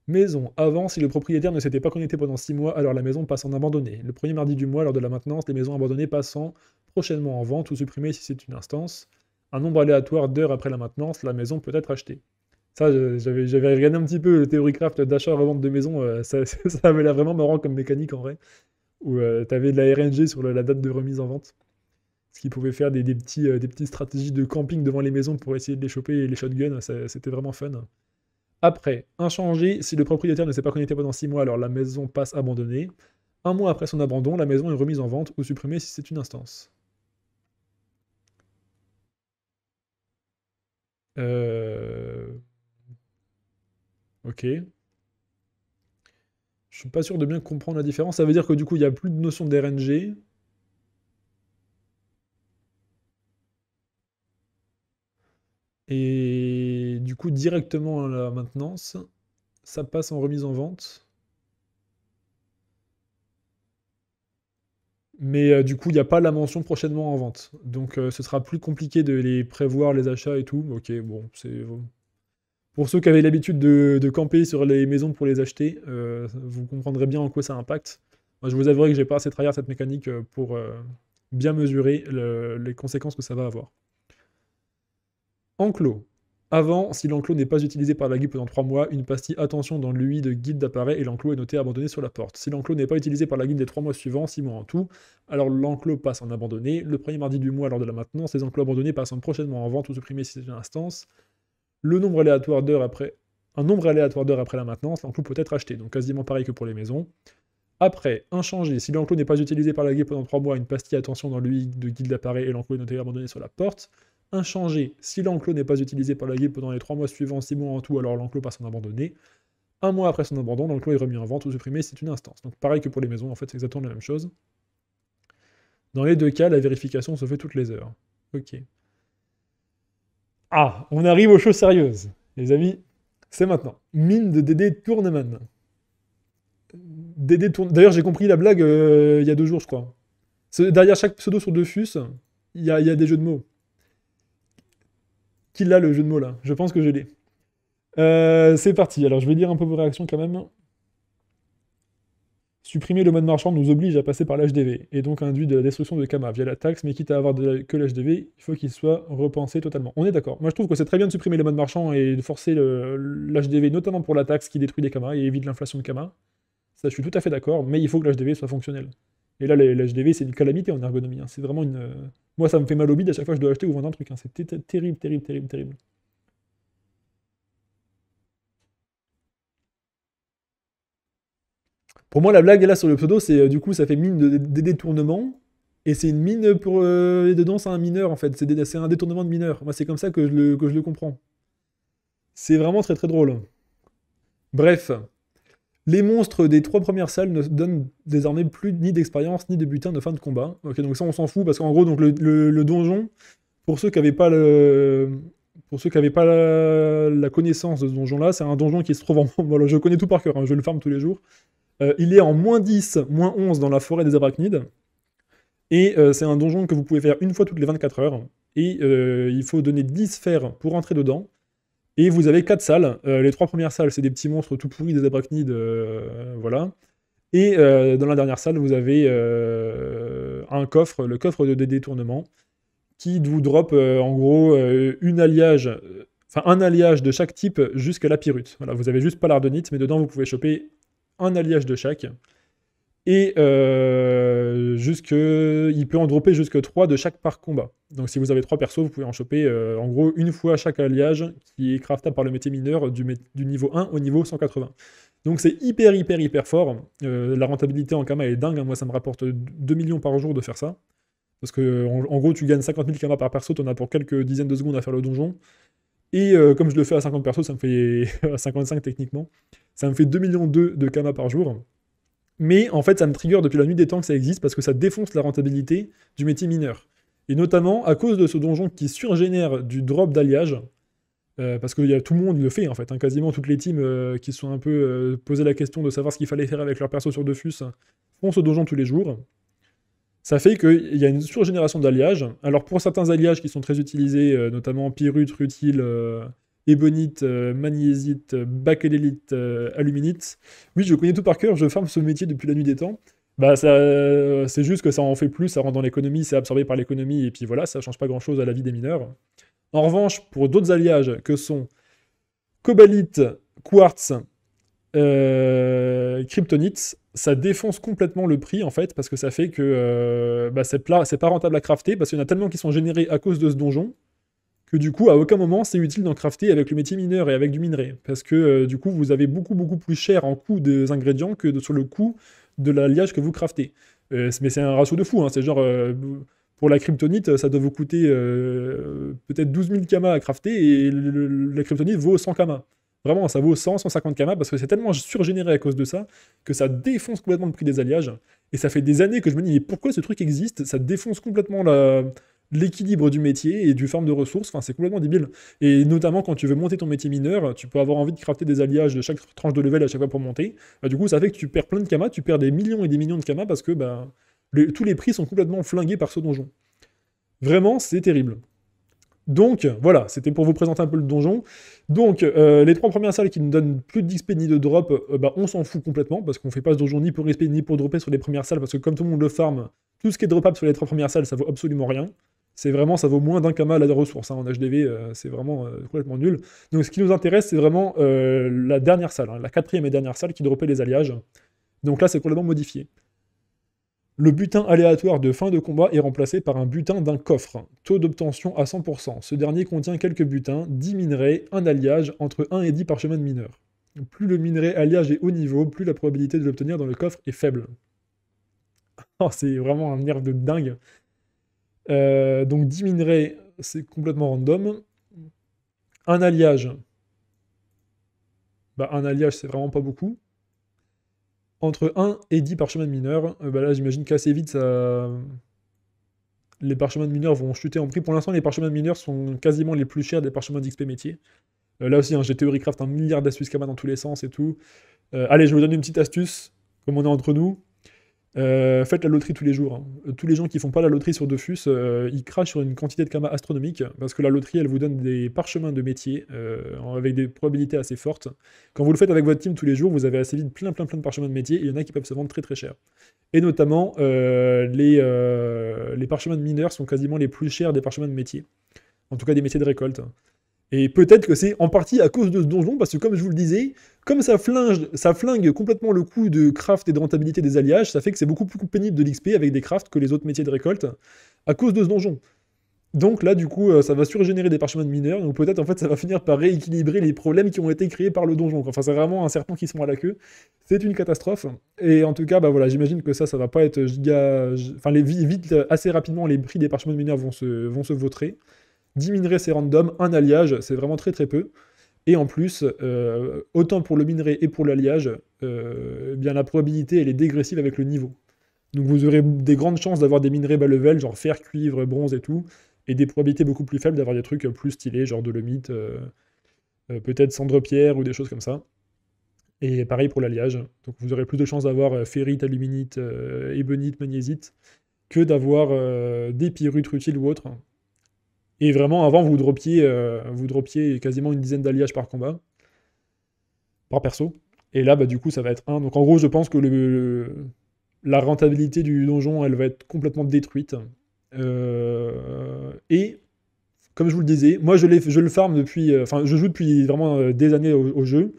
Maison. Avant, si le propriétaire ne s'était pas connecté pendant 6 mois, alors la maison passe en abandonnée. Le premier mardi du mois, lors de la maintenance, les maisons abandonnées passant prochainement en vente ou supprimées si c'est une instance. Un nombre aléatoire d'heures après la maintenance, la maison peut être achetée. Ça, j'avais regardé un petit peu le craft d'achat-revente de maison. Euh, ça, avait l'air vraiment marrant comme mécanique en vrai. Où euh, tu avais de la RNG sur la date de remise en vente. Ce qui pouvait faire des, euh, des petites stratégies de camping devant les maisons pour essayer de les choper et les shotguns. C'était vraiment fun. Après, inchangé, si le propriétaire ne s'est pas connecté pendant 6 mois, alors la maison passe abandonnée. Un mois après son abandon, la maison est remise en vente ou supprimée si c'est une instance. Euh... Ok. Je suis pas sûr de bien comprendre la différence. Ça veut dire que du coup, il n'y a plus de notion d'RNG. Et du coup, directement à la maintenance, ça passe en remise en vente. Mais euh, du coup, il n'y a pas la mention prochainement en vente. Donc, euh, ce sera plus compliqué de les prévoir, les achats et tout. Ok, bon, c'est pour ceux qui avaient l'habitude de, camper sur les maisons pour les acheter, euh, vous comprendrez bien en quoi ça impacte. je vous avouerai que j'ai pas assez travaillé cette mécanique euh, pour euh, bien mesurer les conséquences que ça va avoir. Enclos. Avant, si l'enclos n'est pas utilisé par la guide pendant 3 mois, une pastille attention dans l'UI de guide apparaît et l'enclos est noté abandonné sur la porte. Si l'enclos n'est pas utilisé par la guide des 3 mois suivants, 6 mois en tout, alors l'enclos passe en abandonné. Le premier mardi du mois lors de la maintenance, les enclos abandonnés passent prochainement en vente ou supprimés si c'est une instance le nombre aléatoire d'heures après, un nombre aléatoire d'heures après la maintenance, l'enclos peut être acheté, donc quasiment pareil que pour les maisons. Après, inchangé, si l'enclos n'est pas utilisé par la guilde pendant 3 mois, une pastille attention dans le de guilde d'appareil et l'enclos est noté abandonné sur la porte. Inchangé, si l'enclos n'est pas utilisé par la guilde pendant les 3 mois suivants, 6 mois en tout, alors l'enclos passe en abandonné. Un mois après son abandon, l'enclos est remis en vente ou supprimé, c'est une instance. Donc pareil que pour les maisons, en fait, c'est exactement la même chose. Dans les deux cas, la vérification se fait toutes les heures. Ok. Ah, on arrive aux choses sérieuses. Les amis, c'est maintenant. Mine de Dédé Tourneman. Dédé D'ailleurs, j'ai compris la blague euh, il y a deux jours, je crois. Derrière chaque pseudo sur Defus, il y a, il y a des jeux de mots. Qui l'a le jeu de mots là Je pense que je l'ai. Euh, c'est parti. Alors, je vais lire un peu vos réactions quand même. Supprimer le mode marchand nous oblige à passer par l'HDV, et donc induit de la destruction de Kama via la taxe, mais quitte à avoir que l'HDV, il faut qu'il soit repensé totalement. On est d'accord. Moi je trouve que c'est très bien de supprimer le mode marchand et de forcer l'HDV, notamment pour la taxe qui détruit des Kama et évite l'inflation de Kama. Ça je suis tout à fait d'accord, mais il faut que l'HDV soit fonctionnel. Et là l'HDV c'est une calamité en ergonomie, hein. c'est vraiment une... Euh, moi ça me fait mal au bide à chaque fois que je dois acheter ou vendre un truc, hein. c'est terrible, terrible, terrible, terrible. Pour moi, la blague est là sur le pseudo, c'est euh, du coup, ça fait mine de, détournements détournement. Et c'est une mine pour. Euh, et dedans, c'est un mineur en fait. C'est un détournement de mineur. Moi, c'est comme ça que je le, que je le comprends. C'est vraiment très très drôle. Bref. Les monstres des trois premières salles ne donnent désormais plus ni d'expérience ni de butin de fin de combat. Ok, donc ça on s'en fout parce qu'en gros donc le, le, donjon, pour ceux qui n'avaient pas le, pour ceux qui n'avaient pas la, connaissance de ce donjon là, c'est un donjon qui se trouve en. Voilà, je connais tout par cœur, hein, je le farme tous les jours. Euh, il est en moins 10, moins 11 dans la forêt des arachnides. Et euh, c'est un donjon que vous pouvez faire une fois toutes les 24 heures. Et euh, il faut donner 10 sphères pour entrer dedans. Et vous avez 4 salles. les 3 premières salles, c'est des petits monstres tout pourris des arachnides. voilà. Et dans la dernière salle, vous avez un coffre, le coffre de, détournement, qui vous drop en gros alliage un alliage de chaque type jusqu'à la pirute Voilà, vous avez juste pas l'ardonite, mais dedans vous pouvez choper un alliage de chaque. Et euh, jusque, il peut en dropper jusque 3 de chaque par combat. Donc si vous avez trois persos, vous pouvez en choper euh, en gros une fois chaque alliage qui est craftable par le métier mineur du, du niveau 1 au niveau 180. Donc c'est hyper, hyper, hyper fort. Euh, la rentabilité en Kama est dingue. Hein. Moi, ça me rapporte 2 millions par jour de faire ça. Parce que en, gros, tu gagnes 50 000 Kama par perso, tu en as pour quelques dizaines de secondes à faire le donjon. Et euh, comme je le fais à 50 persos, ça me fait. à 55 techniquement, ça me fait 2 millions de Kama par jour. Mais en fait, ça me trigger depuis la nuit des temps que ça existe parce que ça défonce la rentabilité du métier mineur. Et notamment à cause de ce donjon qui surgénère du drop d'alliage, euh, parce que a, tout le monde le fait en fait, hein, quasiment toutes les teams euh, qui se sont un peu posées la question de savoir ce qu'il fallait faire avec leur perso sur Defus font ce donjon tous les jours. Ça fait qu'il y a une surgénération d'alliages. Alors pour certains alliages qui sont très utilisés, euh, notamment pyrite, rutile, euh, ébonite, euh, magnésite, Bacalélite, aluminite, oui, je connais tout par cœur, je forme ce métier depuis la nuit des temps. Bah c'est juste que ça en fait plus, ça rentre dans l'économie, c'est absorbé par l'économie, et puis voilà, ça change pas grand-chose à la vie des mineurs. En revanche, pour d'autres alliages que sont cobalite, quartz, kryptonite, ça défonce complètement le prix en fait parce que ça fait que euh, bah, c'est, c'est pas rentable à crafter parce qu'il y en a tellement qui sont générés à cause de ce donjon que du coup à aucun moment c'est utile d'en crafter avec le métier mineur et avec du minerai parce que euh, du coup vous avez beaucoup beaucoup plus cher en coût des ingrédients que sur le coût de l'alliage que vous craftez. Euh, mais c'est un ratio de fou, hein, c'est genre pour la kryptonite ça doit vous coûter peut-être 12 000 kamas à crafter et la kryptonite vaut 100 kamas. Vraiment, ça vaut 100, 150 km parce que c'est tellement surgénéré à cause de ça que ça défonce complètement le prix des alliages. Et ça fait des années que je me dis, mais pourquoi ce truc existe Ça défonce complètement l'équilibre du métier et du forme de ressources, enfin c'est complètement débile. Et notamment quand tu veux monter ton métier mineur, tu peux avoir envie de crafter des alliages de chaque tranche de level à chaque fois pour monter. Bah, du coup, ça fait que tu perds plein de kamas, tu perds des millions et des millions de kamas parce que bah, tous les prix sont complètement flingués par ce donjon. Vraiment, c'est terrible. Donc voilà, c'était pour vous présenter un peu le donjon. Donc euh, les trois premières salles qui ne donnent plus d'XP ni de drop, euh, bah, on s'en fout complètement parce qu'on fait pas ce donjon ni pour XP ni pour dropper sur les premières salles parce que comme tout le monde le farm, tout ce qui est dropable sur les trois premières salles ça vaut absolument rien. C'est vraiment, ça vaut moins d'un kama la ressource ressources hein, en HDV, euh, c'est vraiment complètement nul. Donc ce qui nous intéresse c'est vraiment la dernière salle, hein, la quatrième et dernière salle qui dropait les alliages. Donc là c'est complètement modifié. Le butin aléatoire de fin de combat est remplacé par un butin d'un coffre. Taux d'obtention à 100%. Ce dernier contient quelques butins, 10 minerais, un alliage, entre 1 et 10 par chemin de mineur. Plus le minerai alliage est haut niveau, plus la probabilité de l'obtenir dans le coffre est faible. Oh, c'est vraiment un nerf de dingue. Euh, donc 10 minerais, c'est complètement random. Un alliage. Bah, un alliage, c'est vraiment pas beaucoup entre 1 et 10 parchemins de mineurs, euh, bah là j'imagine qu'assez vite ça... les parchemins de mineurs vont chuter en prix. Pour l'instant, les parchemins de mineurs sont quasiment les plus chers des parchemins d'XP métier. Euh, là aussi, hein, j'ai Theorycraft un milliard d'astuces camas dans tous les sens et tout. Euh, allez, je vous donne une petite astuce, comme on est entre nous. Euh, faites la loterie tous les jours. Hein. Euh, tous les gens qui font pas la loterie sur Dofus, euh, ils crachent sur une quantité de karma astronomique, parce que la loterie, elle vous donne des parchemins de métier, avec des probabilités assez fortes. Quand vous le faites avec votre team tous les jours, vous avez assez vite plein plein plein de parchemins de métier, et il y en a qui peuvent se vendre très très cher. Et notamment, les, les parchemins de mineurs sont quasiment les plus chers des parchemins de métier. En tout cas, des métiers de récolte. Hein. Et peut-être que c'est en partie à cause de ce donjon, parce que comme je vous le disais, comme ça flingue, ça flingue complètement le coût de craft et de rentabilité des alliages, ça fait que c'est beaucoup plus pénible de l'XP avec des crafts que les autres métiers de récolte, à cause de ce donjon. Donc là, du coup, euh, ça va surgénérer des parchemins de mineurs, donc peut-être en fait ça va finir par rééquilibrer les problèmes qui ont été créés par le donjon. Enfin, c'est vraiment un serpent qui se mord à la queue. C'est une catastrophe. Et en tout cas, bah voilà, j'imagine que ça, ça va pas être giga. Enfin, vite, euh, assez rapidement, les prix des parchemins de mineurs vont vont se vautrer. 10 minerais c'est random, un alliage c'est vraiment très très peu. Et en plus, euh, autant pour le minerai et pour l'alliage, euh, eh bien la probabilité elle est dégressive avec le niveau. Donc vous aurez des grandes chances d'avoir des minerais bas level, genre fer, cuivre, bronze et tout, et des probabilités beaucoup plus faibles d'avoir des trucs plus stylés, genre dolomite, euh, peut-être cendre-pierre ou des choses comme ça. Et pareil pour l'alliage. Donc vous aurez plus de chances d'avoir ferrite, aluminite, ébonite, magnésite que d'avoir des pyrutes utiles ou autres. Et vraiment, avant, vous dropiez, euh, vous dropiez quasiment une dizaine d'alliages par combat, par perso. Et là, bah, du coup, ça va être un. Donc en gros, je pense que la rentabilité du donjon, elle va être complètement détruite. Euh, et comme je vous le disais, moi je, le farm depuis. Euh, enfin, je joue depuis vraiment des années au, jeu.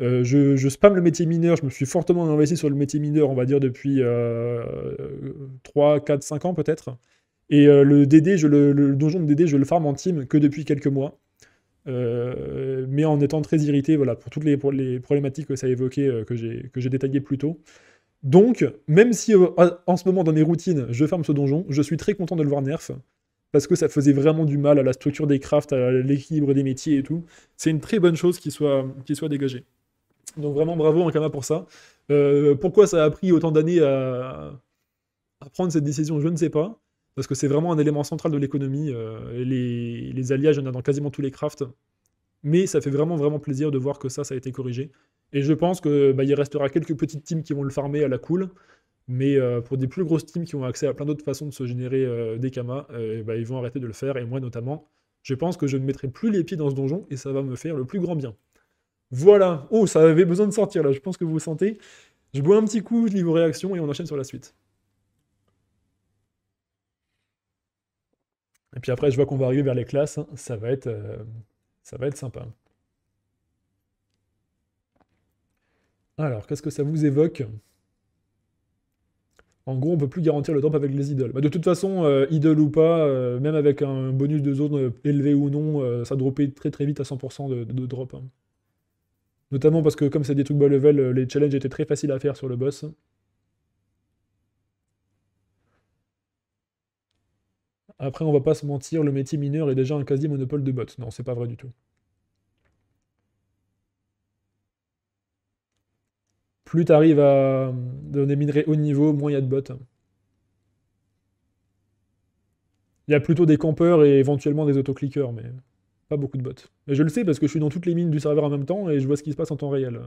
je, je spam le métier mineur, je me suis fortement investi sur le métier mineur, on va dire depuis 3, 4, 5 ans peut-être. Et euh, le, DD, je le, donjon de DD, je le farm en team que depuis quelques mois. Euh, mais en étant très irrité voilà, pour toutes les, les problématiques que ça évoquait, euh, que j'ai détaillées plus tôt. Donc, même si euh, en ce moment dans mes routines, je ferme ce donjon, je suis très content de le voir nerf, parce que ça faisait vraiment du mal à la structure des crafts, à l'équilibre des métiers et tout. C'est une très bonne chose qu'il soit, qu soit dégagé. Donc vraiment bravo Ankama pour ça. pourquoi ça a pris autant d'années à, à prendre cette décision, je ne sais pas parce que c'est vraiment un élément central de l'économie. Euh, les, les, alliages, en a dans quasiment tous les crafts. Mais ça fait vraiment, vraiment plaisir de voir que ça, ça a été corrigé. Et je pense que bah, il restera quelques petites teams qui vont le farmer à la cool. Mais euh, pour des plus grosses teams qui ont accès à plein d'autres façons de se générer euh, des kamas, bah, ils vont arrêter de le faire. Et moi notamment, je pense que je ne mettrai plus les pieds dans ce donjon et ça va me faire le plus grand bien. Voilà. Oh, ça avait besoin de sortir là, je pense que vous vous sentez. Je bois un petit coup, je lis vos réactions et on enchaîne sur la suite. Et puis après, je vois qu'on va arriver vers les classes, hein. ça, va être, euh, ça va être sympa. Alors, qu'est-ce que ça vous évoque En gros, on ne peut plus garantir le drop avec les idoles. Bah, de toute façon, euh, idole ou pas, euh, même avec un bonus de zone élevé ou non, ça dropait très très vite à 100% de, drop. Hein. Notamment parce que comme c'est des trucs bas level, les challenges étaient très faciles à faire sur le boss. Après, on va pas se mentir, le métier mineur est déjà un quasi-monopole de bots. Non, c'est pas vrai du tout. Plus tu arrives à euh, donner minerais haut niveau, moins il y a de bots. Il y a plutôt des campeurs et éventuellement des autocliqueurs, mais pas beaucoup de bots. Mais je le sais parce que je suis dans toutes les mines du serveur en même temps et je vois ce qui se passe en temps réel.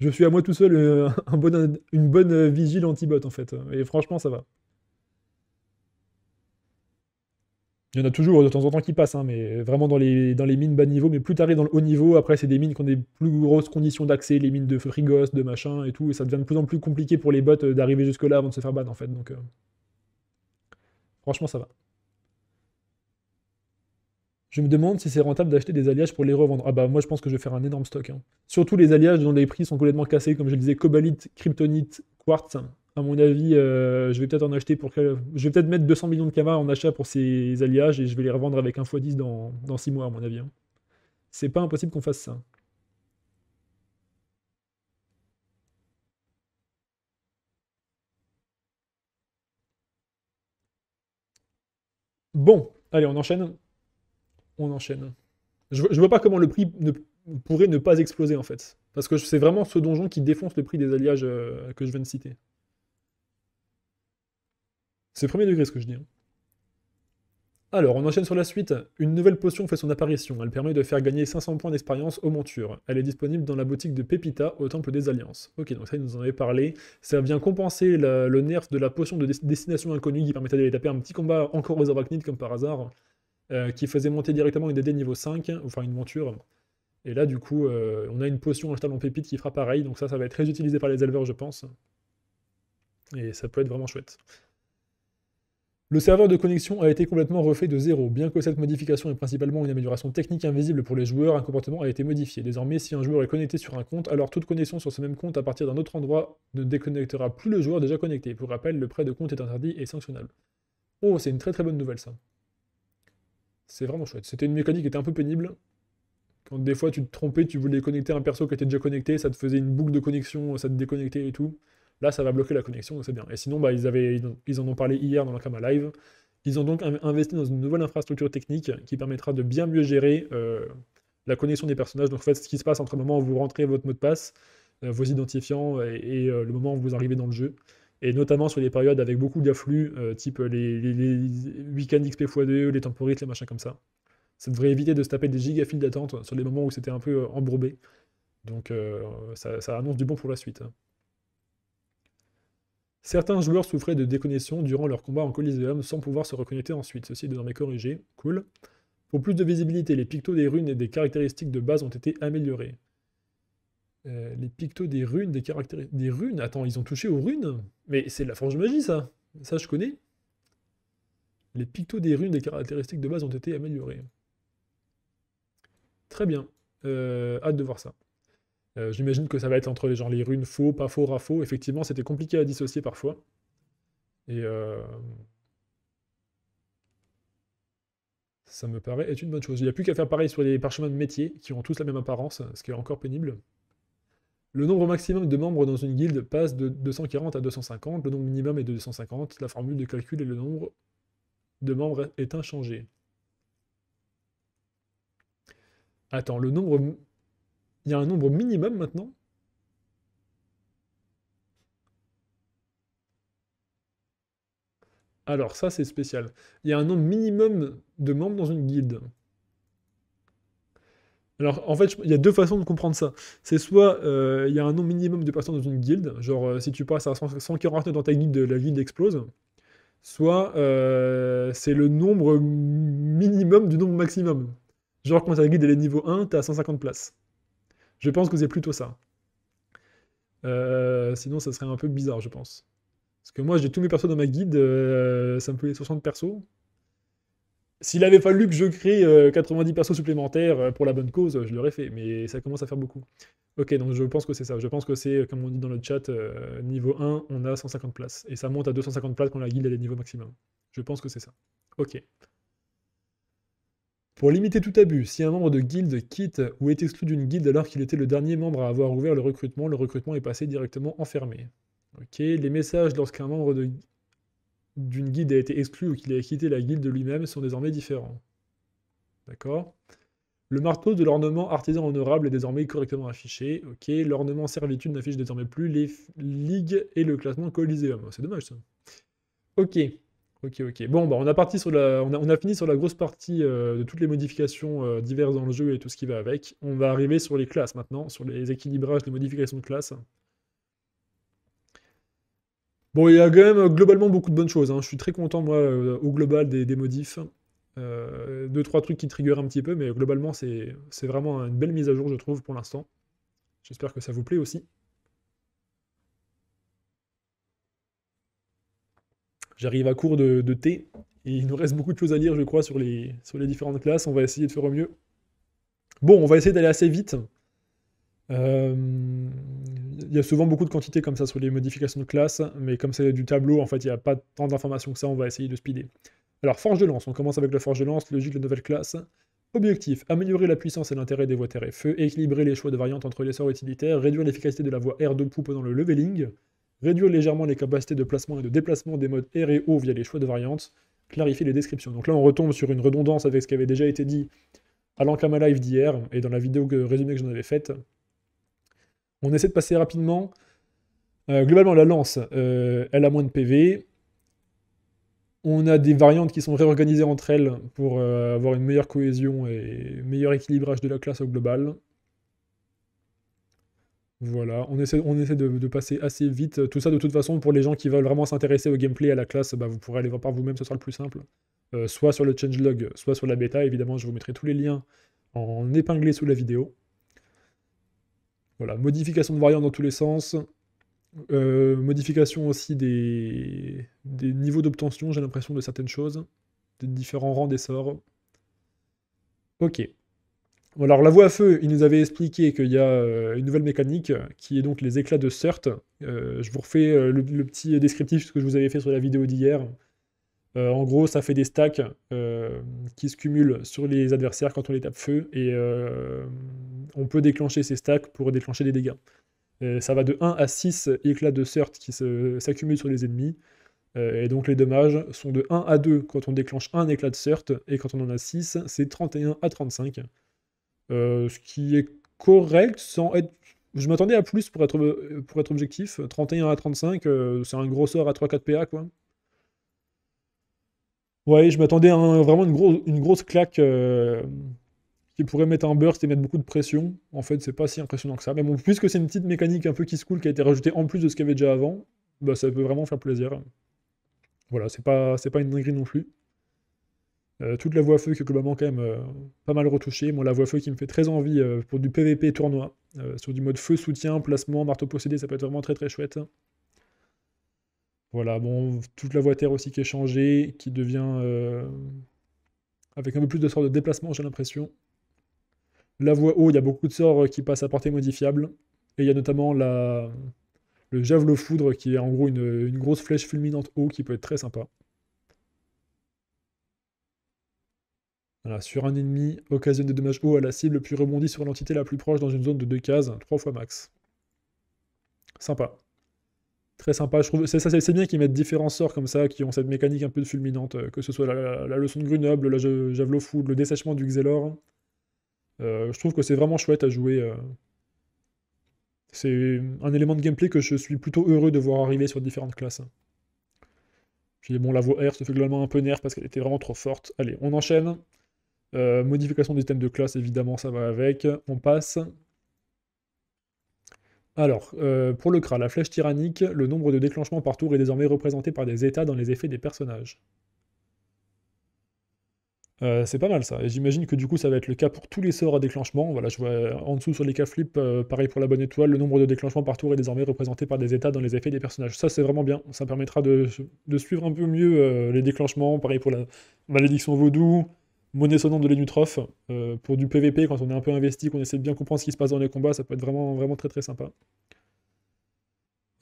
Je suis à moi tout seul euh, une bonne vigile anti-bot en fait. Et franchement, ça va. Il y en a toujours de temps en temps qui passent, hein, mais vraiment dans les, dans les mines bas niveau, mais plus tard dans le haut niveau, après c'est des mines qui ont des plus grosses conditions d'accès, les mines de frigos, de machin et tout, et ça devient de plus en plus compliqué pour les bots euh, d'arriver jusque-là avant de se faire battre en fait. Donc euh, franchement ça va. Je me demande si c'est rentable d'acheter des alliages pour les revendre. Ah bah moi je pense que je vais faire un énorme stock. Hein. Surtout les alliages dont les prix sont complètement cassés, comme je le disais, cobalite, kryptonite, quartz, à mon avis, euh, je vais peut-être en acheter pour. Je vais peut-être mettre 200 millions de camas en achat pour ces alliages et je vais les revendre avec 1 x 10 dans, dans 6 mois, à mon avis. Hein. C'est pas impossible qu'on fasse ça. Bon, allez, on enchaîne. On enchaîne. Je, vois pas comment le prix ne, pourrait ne pas exploser en fait. Parce que c'est vraiment ce donjon qui défonce le prix des alliages euh, que je viens de citer. C'est premier degré ce que je dis. Hein. Alors, on enchaîne sur la suite. Une nouvelle potion fait son apparition. Elle permet de faire gagner 500 points d'expérience aux montures. Elle est disponible dans la boutique de Pepita au Temple des Alliances. Ok, donc ça, il nous en avait parlé. Ça vient compenser le nerf de la potion de destination inconnue qui permettait d'aller taper un petit combat encore aux arachnides comme par hasard, euh, qui faisait monter directement une DD niveau 5, ou enfin une monture. Et là, du coup, euh, on a une potion achetable en pépite qui fera pareil. Donc ça, ça va être très utilisé par les éleveurs, je pense. Et ça peut être vraiment chouette. Le serveur de connexion a été complètement refait de zéro. Bien que cette modification est principalement une amélioration technique invisible pour les joueurs, un comportement a été modifié. Désormais, si un joueur est connecté sur un compte, alors toute connexion sur ce même compte à partir d'un autre endroit ne déconnectera plus le joueur déjà connecté. Pour rappel, le prêt de compte est interdit et sanctionnable. Oh, c'est une très très bonne nouvelle ça. C'est vraiment chouette. C'était une mécanique qui était un peu pénible. Quand des fois tu te trompais, tu voulais connecter un perso qui était déjà connecté, ça te faisait une boucle de connexion, ça te déconnectait et tout. Là, ça va bloquer la connexion, donc c'est bien. Et sinon, bah, ils, ils en ont parlé hier dans la cam Live. Ils ont donc investi dans une nouvelle infrastructure technique qui permettra de bien mieux gérer euh, la connexion des personnages. Donc, en fait, ce qui se passe entre le moment où vous rentrez votre mot de passe, euh, vos identifiants euh, et, le moment où vous arrivez dans le jeu. Et notamment sur les périodes avec beaucoup d'afflux, type les, week-ends XP x2, les temporites, les machins comme ça. Ça devrait éviter de se taper des gigafiles d'attente sur les moments où c'était un peu embourbé. Donc, ça annonce du bon pour la suite. Hein. Certains joueurs souffraient de déconnexion durant leur combat en Coliseum sans pouvoir se reconnecter ensuite. Ceci est désormais corrigé. Cool. Pour plus de visibilité, les pictos des runes et des caractéristiques de base ont été améliorés. Euh, les pictos des runes, des caractéristiques. Des runes Attends, ils ont touché aux runes Mais c'est de la forge magie, ça Ça, je connais. Les pictos des runes, des caractéristiques de base ont été améliorés. Très bien. Euh, hâte de voir ça. Euh, j'imagine que ça va être entre les gens les runes faux, pas faux, rafaux. Effectivement, c'était compliqué à dissocier parfois. Et euh, ça me paraît être une bonne chose. Il n'y a plus qu'à faire pareil sur les parchemins de métier qui ont tous la même apparence, ce qui est encore pénible. Le nombre maximum de membres dans une guilde passe de 240 à 250. Le nombre minimum est de 250. La formule de calcul et le nombre de membres est inchangé. Attends, le nombre il y a un nombre minimum maintenant Alors ça, c'est spécial. Il y a un nombre minimum de membres dans une guilde. Alors en fait, il y a deux façons de comprendre ça. C'est soit euh, il y a un nombre minimum de personnes dans une guilde, genre euh, si tu passes à 140 dans ta guilde, la guilde explose. Soit euh, c'est le nombre minimum du nombre maximum. Genre quand ta guilde elle est niveau 1, t'as 150 places. Je pense que c'est plutôt ça. Euh, sinon, ça serait un peu bizarre, je pense. Parce que moi, j'ai tous mes persos dans ma guide, euh, ça me plaît 60 persos. S'il avait fallu que je crée 90 euh, persos supplémentaires pour la bonne cause, je l'aurais fait, mais ça commence à faire beaucoup. Ok, donc je pense que c'est ça. Je pense que c'est, comme on dit dans le chat, niveau 1, on a 150 places. Et ça monte à 250 places quand la guide a des niveaux maximum. Je pense que c'est ça. Ok. Pour limiter tout abus, si un membre de guilde quitte ou est exclu d'une guilde alors qu'il était le dernier membre à avoir ouvert le recrutement, le recrutement est passé directement enfermé. Ok, les messages lorsqu'un membre d'une guilde a été exclu ou qu'il a quitté la guilde lui-même sont désormais différents. D'accord Le marteau de l'ornement artisan honorable est désormais correctement affiché. Ok, l'ornement servitude n'affiche désormais plus les ligues et le classement Coliseum. C'est dommage ça. Ok. Ok, ok. Bon, bah, on, a parti sur la, on, fini sur la grosse partie euh, de toutes les modifications euh, diverses dans le jeu et tout ce qui va avec. On va arriver sur les classes maintenant, sur les équilibrages, les modifications de classes. Bon, il y a quand même euh, globalement beaucoup de bonnes choses. Hein. Je suis très content, moi, au global des, des modifs. deux, trois trucs qui triggerent un petit peu, mais globalement, c'est vraiment une belle mise à jour, je trouve, pour l'instant. J'espère que ça vous plaît aussi. J'arrive à court de, thé. Et il nous reste beaucoup de choses à lire, je crois, sur les, différentes classes. On va essayer de faire au mieux. Bon, on va essayer d'aller assez vite. Euh, il y a souvent beaucoup de quantités comme ça sur les modifications de classe, mais comme c'est du tableau, en fait, il n'y a pas tant d'informations que ça, on va essayer de speeder. Alors, forge de lance, on commence avec la forge de lance, logique de nouvelle classe. Objectif, améliorer la puissance et l'intérêt des voies terre et feu, équilibrer les choix de variantes entre les sorts utilitaires, réduire l'efficacité de la voie R de poupe pendant le leveling, réduire légèrement les capacités de placement et de déplacement des modes R et O via les choix de variantes, clarifier les descriptions. Donc là, on retombe sur une redondance avec ce qui avait déjà été dit à l'Enclama Live d'hier et dans la vidéo que, résumée que j'en avais faite. On essaie de passer rapidement. Euh, globalement, la lance, euh, elle a moins de PV. On a des variantes qui sont réorganisées entre elles pour euh, avoir une meilleure cohésion et meilleur équilibrage de la classe au global. Voilà, on essaie, de, passer assez vite. Tout ça, de toute façon, pour les gens qui veulent vraiment s'intéresser au gameplay, à la classe, bah, vous pourrez aller voir par vous-même, ce sera le plus simple. Euh, soit sur le changelog, soit sur la bêta. Évidemment, je vous mettrai tous les liens en épinglé sous la vidéo. Voilà, modification de variants dans tous les sens. Euh, modification aussi des, niveaux d'obtention, j'ai l'impression, de certaines choses, des différents rangs des sorts. Ok. Alors la voie à feu, il nous avait expliqué qu'il y a euh, une nouvelle mécanique euh, qui est donc les éclats de surte. Euh, je vous refais le, petit descriptif que je vous avais fait sur la vidéo d'hier. en gros, ça fait des stacks qui se cumulent sur les adversaires quand on les tape feu et on peut déclencher ces stacks pour déclencher des dégâts. ça va de 1 à 6 éclats de CERT qui s'accumulent sur les ennemis. Et donc les dommages sont de 1 à 2 quand on déclenche un éclat de certe et quand on en a 6, c'est 31 à 35. Euh, ce qui est correct sans être je m'attendais à plus pour être, pour être objectif. 31 à 35, euh, c'est un gros sort à 3-4 PA, quoi. Ouais, je m'attendais à vraiment une, grosse une grosse claque euh, qui pourrait mettre un burst et mettre beaucoup de pression. En fait, c'est pas si impressionnant que ça. Mais bon, puisque c'est une petite mécanique un peu qui se coule qui a été rajoutée en plus de ce qu'il y avait déjà avant, bah, ça peut vraiment faire plaisir. Voilà, c'est pas, c'est pas une dinguerie non plus. Euh, toute la voie feu qui est globalement quand même euh, pas mal retouchée. Moi, la voie feu qui me fait très envie euh, pour du PVP tournoi. sur du mode feu, soutien, placement, marteau possédé, ça peut être vraiment très très chouette. Voilà, bon, toute la voie terre aussi qui est changée, qui devient avec un peu plus de sorts de déplacement, j'ai l'impression. La voie haut il y a beaucoup de sorts qui passent à portée modifiable. Et il y a notamment la... le javelot foudre qui est en gros une, grosse flèche fulminante haut qui peut être très sympa. sur un ennemi, occasionne des dommages hauts à la cible, puis rebondit sur l'entité la plus proche dans une zone de deux cases, trois fois max. Sympa. Très sympa, je trouve. C'est bien qu'ils mettent différents sorts comme ça, qui ont cette mécanique un peu fulminante, euh, que ce soit la, leçon de Grenoble, la Javelot Food, le dessèchement du Xelor. Euh, je trouve que c'est vraiment chouette à jouer. Euh. C'est un élément de gameplay que je suis plutôt heureux de voir arriver sur différentes classes. Puis bon, la voix R se fait globalement un peu nerf parce qu'elle était vraiment trop forte. Allez, on enchaîne. Euh, modification des thèmes de classe, évidemment, ça va avec. On passe. Alors, euh, pour le CRA, la flèche tyrannique, le nombre de déclenchements par tour est désormais représenté par des états dans les effets des personnages. Euh, c'est pas mal ça. Et j'imagine que du coup, ça va être le cas pour tous les sorts à déclenchement. Voilà, je vois en dessous sur les cas flip, pareil pour la bonne étoile, le nombre de déclenchements par tour est désormais représenté par des états dans les effets des personnages. Ça, c'est vraiment bien. Ça permettra de, de, suivre un peu mieux les déclenchements. Pareil pour la malédiction vaudou, monnaie sonnante de l'énutroph, euh, pour du PVP quand on est un peu investi, qu'on essaie de bien comprendre ce qui se passe dans les combats, ça peut être vraiment, vraiment très très sympa.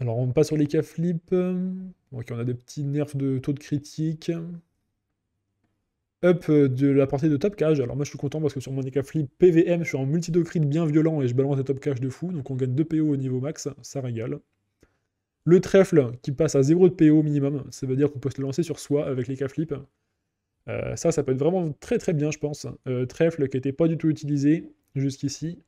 Alors on passe sur les cas flip. Ok, on a des petits nerfs de taux de critique. Up euh, de la portée de top cage. Alors moi je suis content parce que sur mon cas flip PVM, je suis en multidocrit bien violent et je balance des top cage de fou. Donc on gagne 2 PO au niveau max, ça régale. Le trèfle qui passe à 0 de PO minimum, ça veut dire qu'on peut se lancer sur soi avec les cas flip. Euh, ça, ça peut être vraiment très très bien, je pense. Hein. Euh, trèfle qui n'était pas du tout utilisé jusqu'ici.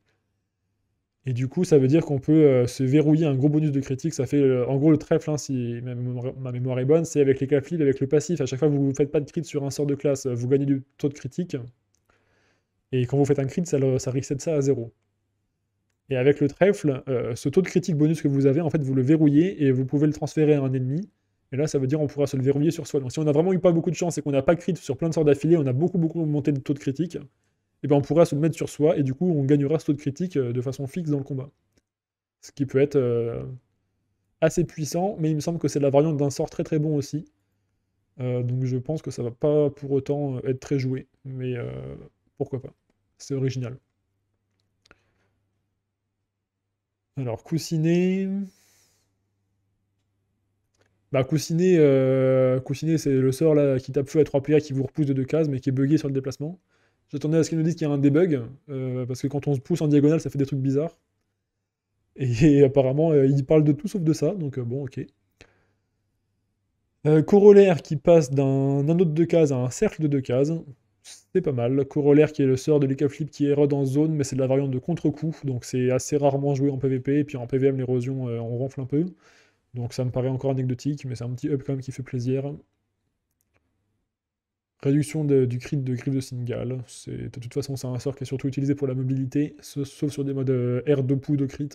Et du coup, ça veut dire qu'on peut euh, se verrouiller un gros bonus de critique. Ça fait en gros le trèfle, hein, si ma mémoire, est bonne, c'est avec les clips, avec le passif. À chaque fois que vous ne faites pas de crit sur un sort de classe, vous gagnez du taux de critique. Et quand vous faites un crit, ça, ça reset ça à zéro. Et avec le trèfle, ce taux de critique bonus que vous avez, en fait, vous le verrouillez et vous pouvez le transférer à un ennemi. Et là, ça veut dire qu'on pourra se le verrouiller sur soi. Donc si on n'a vraiment eu pas beaucoup de chance et qu'on n'a pas crit sur plein de sorts d'affilée, on a beaucoup, beaucoup monté de taux de critique, et eh bien on pourra se le mettre sur soi et du coup on gagnera ce taux de critique euh, de façon fixe dans le combat. Ce qui peut être euh, assez puissant, mais il me semble que c'est la variante d'un sort très très bon aussi. Euh, donc je pense que ça va pas pour autant être très joué, mais pourquoi pas. C'est original. Alors, coussiner. Bah, Coussinet, euh, c'est le sort là, qui tape feu à 3 PA qui vous repousse de deux cases, mais qui est buggé sur le déplacement. J'attendais à ce qu'il nous dise qu'il y a un debug, euh, parce que quand on se pousse en diagonale, ça fait des trucs bizarres. Et, apparemment, euh, ils il parle de tout sauf de ça, donc bon, ok. corollaire qui passe d'un autre de cases à un cercle de deux cases, c'est pas mal. Corollaire qui est le sort de Lucas Flip qui érode en zone, mais c'est de la variante de contre-coup, donc c'est assez rarement joué en PvP, et puis en PvM, l'érosion, on ronfle un peu. Donc ça me paraît encore anecdotique, mais c'est un petit up quand même qui fait plaisir. Réduction du crit de griffe de Singal. De toute façon, c'est un sort qui est surtout utilisé pour la mobilité, sauf sur des modes euh, R2 pou de crit.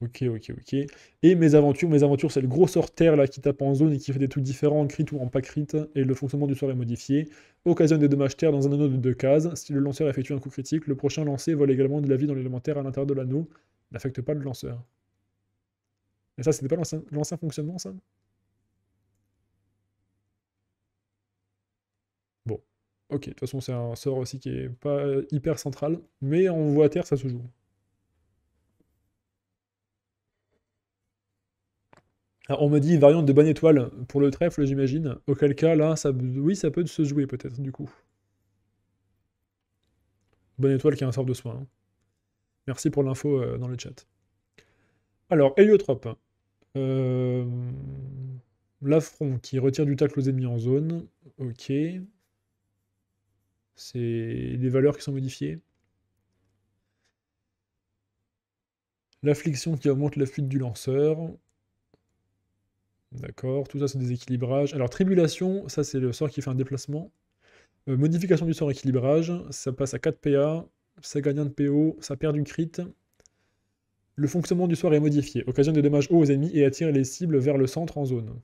Ok, ok, ok. Et mes aventures, mes aventures, c'est le gros terre là qui tape en zone et qui fait des trucs différents en crit ou en pas crit, et le fonctionnement du sort est modifié. Occasionne des dommages terre dans un anneau de deux cases. Si le lanceur effectue un coup critique, le prochain lancé vole également de la vie dans l'élémentaire à l'intérieur de l'anneau, n'affecte pas le lanceur. Et ça, c'était pas l'ancien fonctionnement, ça Bon. Ok, de toute façon, c'est un sort aussi qui est pas hyper central, mais on voit à terre, ça se joue. Alors, ah, on me dit variante de bonne étoile pour le trèfle, j'imagine. Auquel cas, là, ça, oui, ça peut se jouer, peut-être, du coup. Bonne étoile qui est un sort de soin. Hein. Merci pour l'info euh, dans le chat. Alors, héliotrope. Euh, l'affront qui retire du tacle aux ennemis en zone. Ok. C'est des valeurs qui sont modifiées. L'affliction qui augmente la fuite du lanceur. D'accord, tout ça c'est des équilibrages. Alors tribulation, ça c'est le sort qui fait un déplacement. Euh, modification du sort équilibrage, ça passe à 4 PA, ça gagne un de PO, ça perd du crit, le fonctionnement du soir est modifié, occasionne des dommages hauts aux ennemis et attire les cibles vers le centre en zone.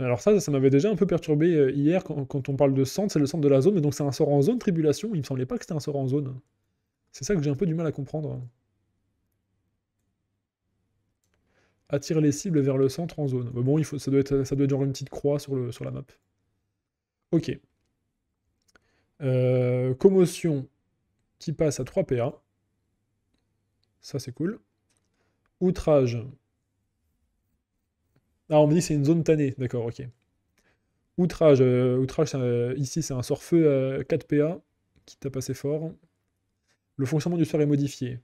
Alors ça, ça m'avait déjà un peu perturbé euh, hier quand, on parle de centre, c'est le centre de la zone, mais donc c'est un sort en zone tribulation, il me semblait pas que c'était un sort en zone. C'est ça que j'ai un peu du mal à comprendre. Attire les cibles vers le centre en zone. bon, il faut, ça, doit être, ça doit genre une petite croix sur, le, sur la map. Ok. Euh, commotion, qui passe à 3 PA. Ça, c'est cool. Outrage. Ah, on me dit c'est une zone tannée. D'accord, ok. Outrage. Euh, outrage, ici, c'est un sort-feu à 4 PA qui tape assez fort. Le fonctionnement du sort est modifié.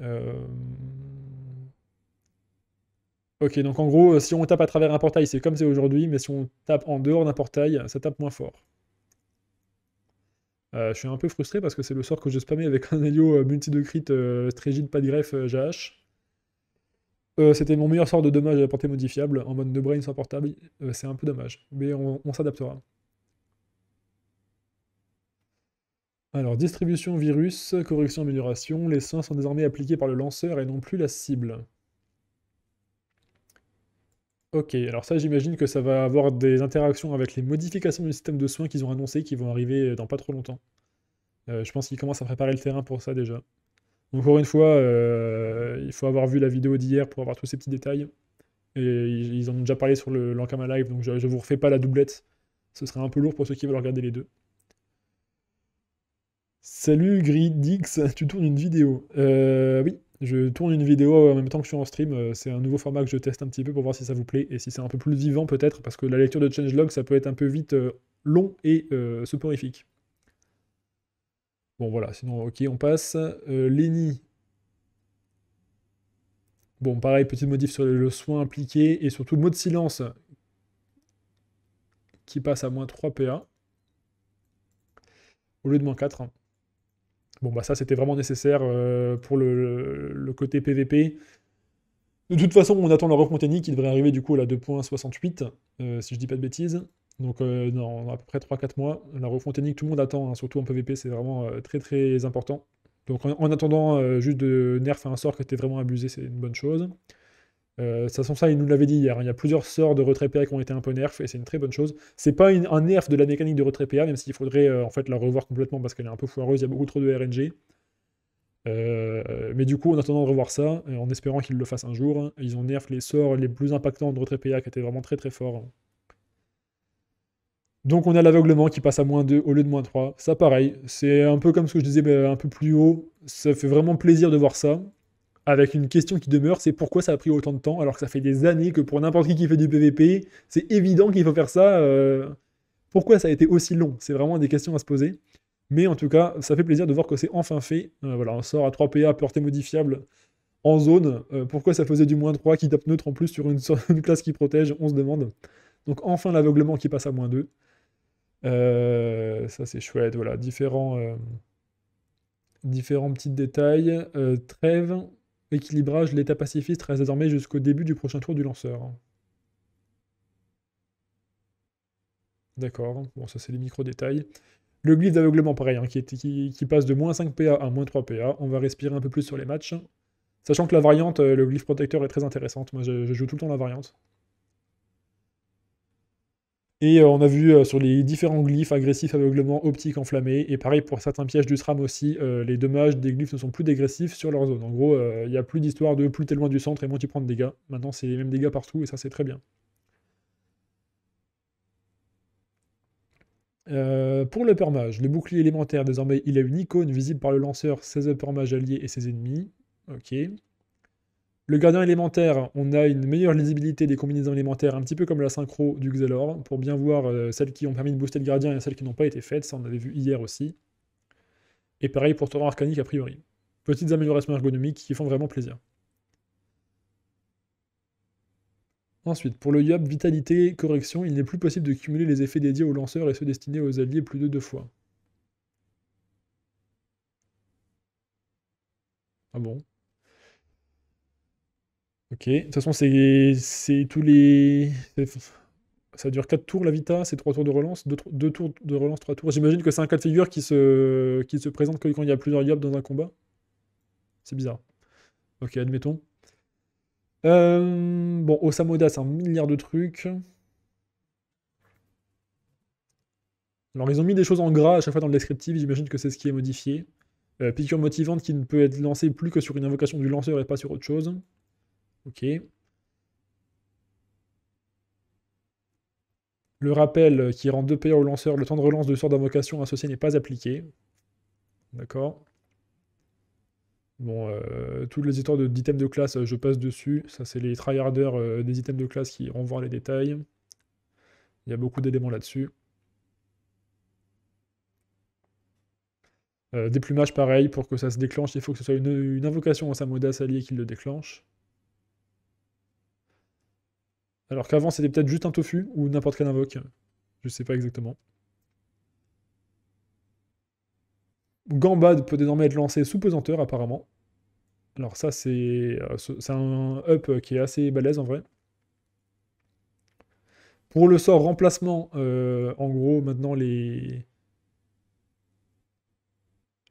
Euh, ok, donc en gros, euh, si on tape à travers un portail, c'est comme c'est aujourd'hui, mais si on tape en dehors d'un portail, ça tape moins fort. Euh, je suis un peu frustré parce que c'est le sort que j'ai spammé avec un Helio euh, multi de crit, euh, pas de greffe, GH. c'était mon meilleur sort de dommage à la portée modifiable, en mode de brain sans portable, c'est un peu dommage, mais on, s'adaptera. Alors, distribution virus, correction, amélioration, les soins sont désormais appliqués par le lanceur et non plus la cible. Ok, alors ça j'imagine que ça va avoir des interactions avec les modifications du système de soins qu'ils ont annoncées qui vont arriver euh, dans pas trop longtemps. Euh, je pense qu'ils commencent à préparer le terrain pour ça déjà. Encore une fois, euh, il faut avoir vu la vidéo d'hier pour avoir tous ces petits détails. Et ils en ont déjà parlé sur l'Ankama Live, donc je, ne vous refais pas la doublette. Ce serait un peu lourd pour ceux qui veulent regarder les deux. Salut Gridix, tu tournes une vidéo. oui, je tourne une vidéo euh, en même temps que je suis en stream. Euh, c'est un nouveau format que je teste un petit peu pour voir si ça vous plaît et si c'est un peu plus vivant peut-être, parce que la lecture de changelog, ça peut être un peu vite euh, long et euh, Bon voilà, sinon ok, on passe. Lenny. Bon pareil, petite modif sur le soin impliqué et surtout le mot silence qui passe à moins 3 PA au lieu de moins 4. Bon, bah ça, c'était vraiment nécessaire euh, pour le, côté PVP. De toute façon, on attend la technique qui devrait arriver du coup à la 2.68, euh, si je dis pas de bêtises. Donc, dans euh, à peu près 3-4 mois, la technique, tout le monde attend, hein, surtout en PVP, c'est vraiment très très important. Donc, en, attendant juste de nerf un sort qui était vraiment abusé, c'est une bonne chose. Euh, ça façon ça, il nous l'avait dit hier. Hein. Il y a plusieurs sorts de retrait PA qui ont été un peu nerfs et c'est une très bonne chose. C'est pas un nerf de la mécanique de retrait PA, même s'il faudrait euh, en fait la revoir complètement parce qu'elle est un peu foireuse, il y a beaucoup trop de RNG. Euh, mais du coup, en attendant de revoir ça, euh, en espérant qu'ils le fassent un jour, hein, ils ont nerf les sorts les plus impactants de retrait PA qui étaient vraiment très très forts. Hein. Donc on a l'aveuglement qui passe à moins 2 au lieu de moins 3. Ça pareil, c'est un peu comme ce que je disais un peu plus haut. Ça fait vraiment plaisir de voir ça avec une question qui demeure, c'est pourquoi ça a pris autant de temps alors que ça fait des années que pour n'importe qui qui fait du PVP, c'est évident qu'il faut faire ça. Euh, pourquoi ça a été aussi long C'est vraiment des questions à se poser. Mais en tout cas, ça fait plaisir de voir que c'est enfin fait. Euh, voilà, on sort à 3 PA, portée modifiable en zone. Euh, pourquoi ça faisait du moins 3 qui tape neutre en plus sur une, sur classe qui protège On se demande. Donc enfin l'aveuglement qui passe à moins 2. ça c'est chouette, voilà, différents, différents petits détails. trêve, Équilibrage, l'état pacifiste reste désormais jusqu'au début du prochain tour du lanceur. D'accord, bon ça c'est les micro-détails. Le glyphe d'aveuglement pareil, hein, qui, passe de moins 5 PA à moins 3 PA. On va respirer un peu plus sur les matchs. Sachant que la variante, euh, le glyphe protecteur est très intéressante. Moi je joue tout le temps la variante. Et euh, on a vu euh, sur les différents glyphes, agressifs, aveuglement, optique, enflammé, et pareil pour certains pièges du SRAM aussi, euh, les dommages des glyphes ne sont plus dégressifs sur leur zone. En gros, il n'y a plus d'histoire de plus t'es loin du centre et moins tu prends de dégâts. Maintenant, c'est les mêmes dégâts partout, et ça, c'est très bien. pour le permage, le bouclier élémentaire, désormais, il a une icône visible par le lanceur, ses uppermages alliés et ses ennemis. Ok. Le gardien élémentaire, on a une meilleure lisibilité des combinaisons élémentaires, un petit peu comme la synchro du Xelor, pour bien voir euh, celles qui ont permis de booster le gardien et celles qui n'ont pas été faites, ça on avait vu hier aussi. Et pareil pour Torrent Arcanique a priori. Petites améliorations ergonomiques qui font vraiment plaisir. Ensuite, pour le Yop Vitalité Correction, il n'est plus possible de cumuler les effets dédiés aux lanceurs et ceux destinés aux alliés plus de deux fois. Ah bon Ok, de toute façon, c'est tous les. Ça dure 4 tours la Vita, c'est 3 tours de relance, 2, tours de relance, 3 tours. J'imagine que c'est un cas de figure qui se, qui se présente que quand il y a plusieurs yobs dans un combat. C'est bizarre. Ok, admettons. Euh, bon, Osamoda, c'est un milliard de trucs. Alors, ils ont mis des choses en gras à chaque fois dans le descriptif, j'imagine que c'est ce qui est modifié. Euh, motivante qui ne peut être lancée plus que sur une invocation du lanceur et pas sur autre chose. OK. Le rappel qui rend deux payeurs au lanceur, le temps de relance de sort d'invocation associé n'est pas appliqué. D'accord. Bon, euh, toutes les histoires d'items de, de classe, euh, je passe dessus. Ça, c'est les tryharders euh, des items de classe qui renvoient les détails. Il y a beaucoup d'éléments là-dessus. Des plumages, pareil, pour que ça se déclenche, il faut que ce soit une, invocation à modasse alliée qui le déclenche. Alors qu'avant, c'était peut-être juste un tofu ou n'importe quel invoque. Je sais pas exactement. Gambad peut désormais être lancé sous pesanteur, apparemment. Alors ça, euh, c'est un up qui est assez balèze, en vrai. Pour le sort remplacement, euh, en gros, maintenant, les,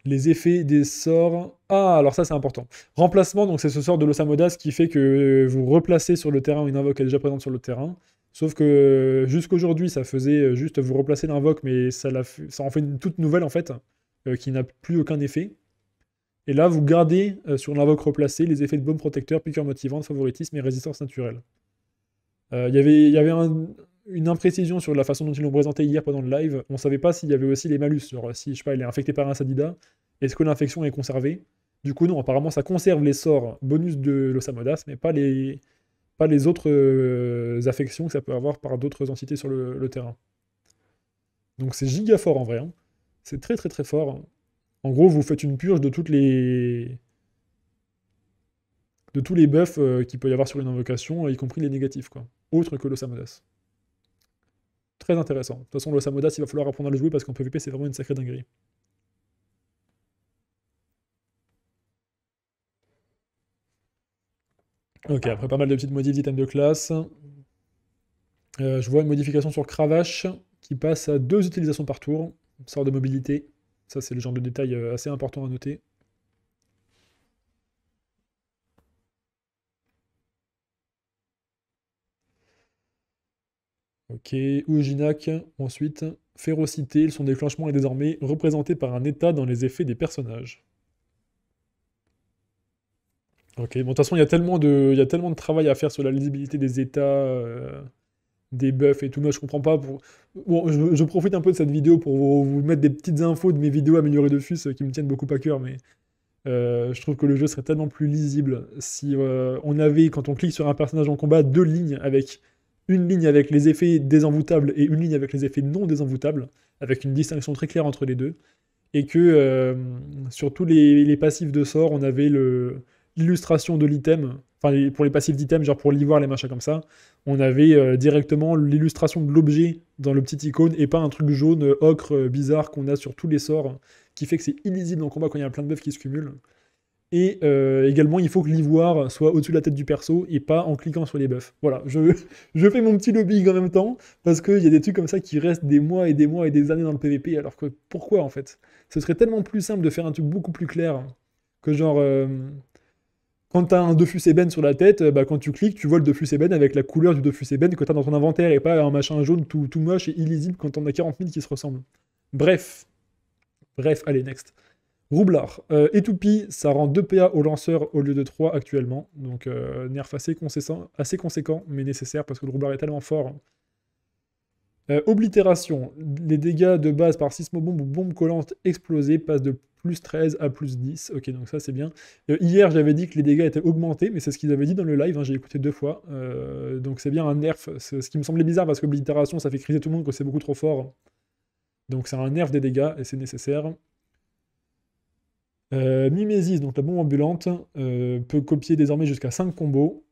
les effets des sorts. Ah, alors ça c'est important. Remplacement, donc c'est ce sort de l'Osamodas qui fait que euh, vous replacez sur le terrain une invoque qui est déjà présente sur le terrain. Sauf que euh, jusqu'aujourd'hui, ça faisait euh, juste vous replacer l'invoque, mais ça, en fait une toute nouvelle en fait, qui n'a plus aucun effet. Et là, vous gardez sur l'invoque replacée les effets de baume protecteur, piqueur motivante, favoritisme et résistance naturelle. y Il y avait un, une imprécision sur la façon dont ils l'ont présenté hier pendant le live. On savait pas s'il y avait aussi les malus, genre si je sais pas, il est infecté par un Sadida, est-ce que l'infection est conservée Du coup, non, apparemment ça conserve les sorts bonus de l'Osamodas, mais pas les, pas les autres euh, affections que ça peut avoir par d'autres entités sur le, terrain. Donc c'est giga fort en vrai. Hein. C'est très très très fort. Hein. En gros, vous faites une purge de toutes les. de tous les buffs euh, qu'il peut y avoir sur une invocation, y compris les négatifs, quoi. Autre que l'Osamodas. Très intéressant. De toute façon, le Samodas, il va falloir apprendre à le jouer parce qu'en PvP, c'est vraiment une sacrée dinguerie. Ok, après pas mal de petites modifs d'items de classe. Euh, je vois une modification sur Cravache qui passe à deux utilisations par tour. Sort de mobilité. Ça, c'est le genre de détail euh, assez important à noter. Ok, Ujinak, ensuite, férocité, son déclenchement est désormais représenté par un état dans les effets des personnages. Ok, bon, de toute façon, il y, a tellement de, il y a tellement de travail à faire sur la lisibilité des états, euh, des buffs et tout. Moi, je comprends pas. Pour... Bon, je, profite un peu de cette vidéo pour vous, mettre des petites infos de mes vidéos améliorées de FUS euh, qui me tiennent beaucoup à cœur, mais euh, je trouve que le jeu serait tellement plus lisible si on avait, quand on clique sur un personnage en combat, deux lignes avec une ligne avec les effets désenvoûtables et une ligne avec les effets non désenvoûtables, avec une distinction très claire entre les deux, et que euh, sur tous les, passifs de sort, on avait l'illustration de l'item, enfin pour les passifs d'item, genre pour l'ivoire, les machins comme ça, on avait euh, directement l'illustration de l'objet dans le petit icône et pas un truc jaune, ocre, bizarre qu'on a sur tous les sorts, qui fait que c'est illisible en combat quand il y a plein de buffs qui se cumulent. Et euh, également, il faut que l'ivoire soit au-dessus de la tête du perso et pas en cliquant sur les buffs. Voilà, je, fais mon petit lobbying en même temps parce qu'il y a des trucs comme ça qui restent des mois et des mois et des années dans le PvP. Alors que pourquoi en fait Ce serait tellement plus simple de faire un truc beaucoup plus clair que genre. Euh, quand t'as un Dofus sur la tête, euh, bah, quand tu cliques, tu vois le Dofus avec la couleur du Dofus ébène que t'as dans ton inventaire et pas un machin jaune tout, tout moche et illisible quand t'en as 40 000 qui se ressemblent. Bref. Bref, allez, next. Roublard. Euh, ça rend 2 PA au lanceur au lieu de 3 actuellement. Donc euh, nerf assez conséquent, assez conséquent, mais nécessaire parce que le Roublard est tellement fort. Euh, oblitération. Les dégâts de base par sismobombe ou bombe collante explosée passent de plus 13 à plus 10. Ok, donc ça c'est bien. Euh, hier j'avais dit que les dégâts étaient augmentés, mais c'est ce qu'ils avaient dit dans le live, hein, j'ai écouté deux fois. donc c'est bien un nerf. Ce qui me semblait bizarre parce que oblitération ça fait criser tout le monde que c'est beaucoup trop fort. Donc c'est un nerf des dégâts et c'est nécessaire. Euh, Mimesis, donc la bombe ambulante, euh, peut copier désormais jusqu'à 5 combos.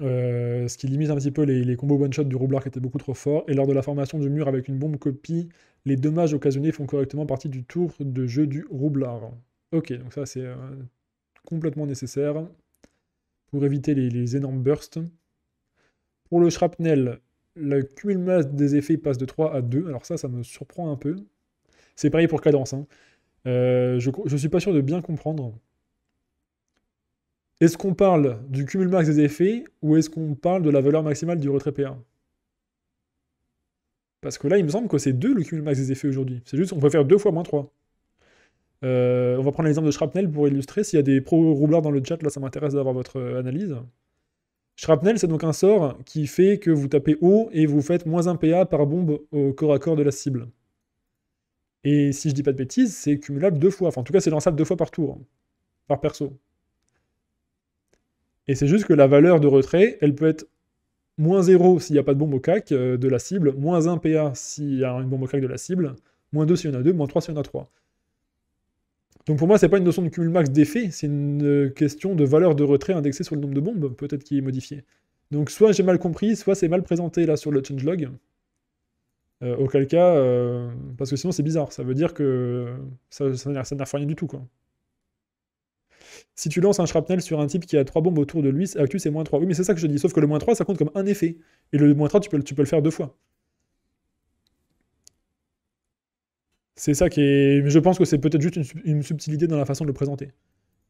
Euh, ce qui limite un petit peu les, combos one-shot du roublard qui était beaucoup trop fort. Et lors de la formation du mur avec une bombe copie, les dommages occasionnés font correctement partie du tour de jeu du roublard. Ok, donc ça c'est complètement nécessaire pour éviter les, énormes bursts. Pour le shrapnel, la cumul masse des effets passe de 3 à 2. Alors ça, ça me surprend un peu. C'est pareil pour cadence. Hein. Euh, je ne suis pas sûr de bien comprendre. Est-ce qu'on parle du cumul max des effets ou est-ce qu'on parle de la valeur maximale du retrait PA Parce que là, il me semble que c'est 2 le cumul max des effets aujourd'hui. C'est juste qu'on peut faire 2 fois moins 3. Euh, on va prendre l'exemple de Shrapnel pour illustrer. S'il y a des pro-roublards dans le chat, là, ça m'intéresse d'avoir votre euh, analyse. Shrapnel, c'est donc un sort qui fait que vous tapez haut et vous faites moins 1 PA par bombe au corps à corps de la cible. Et si je dis pas de bêtises, c'est cumulable deux fois. Enfin, en tout cas, c'est lançable deux fois par tour, par perso. Et c'est juste que la valeur de retrait, elle peut être moins 0 s'il n'y a pas de bombe au cac euh, de la cible, moins 1 PA s'il y a une bombe au cac de la cible, moins 2 s'il y en a deux, moins 3 s'il y en a 3. Donc pour moi, c'est pas une notion de cumul max d'effet, c'est une euh, question de valeur de retrait indexée sur le nombre de bombes, peut-être qui est modifiée. Donc soit j'ai mal compris, soit c'est mal présenté là sur le changelog. Euh, auquel cas, euh, parce que sinon c'est bizarre, ça veut dire que ça, ça, n'a rien du tout. Quoi. Si tu lances un shrapnel sur un type qui a trois bombes autour de lui, actu c'est moins 3. Oui, mais c'est ça que je dis, sauf que le moins 3 ça compte comme un effet. Et le moins 3, tu peux, tu peux le faire deux fois. C'est ça qui est. Je pense que c'est peut-être juste une, subtilité dans la façon de le présenter.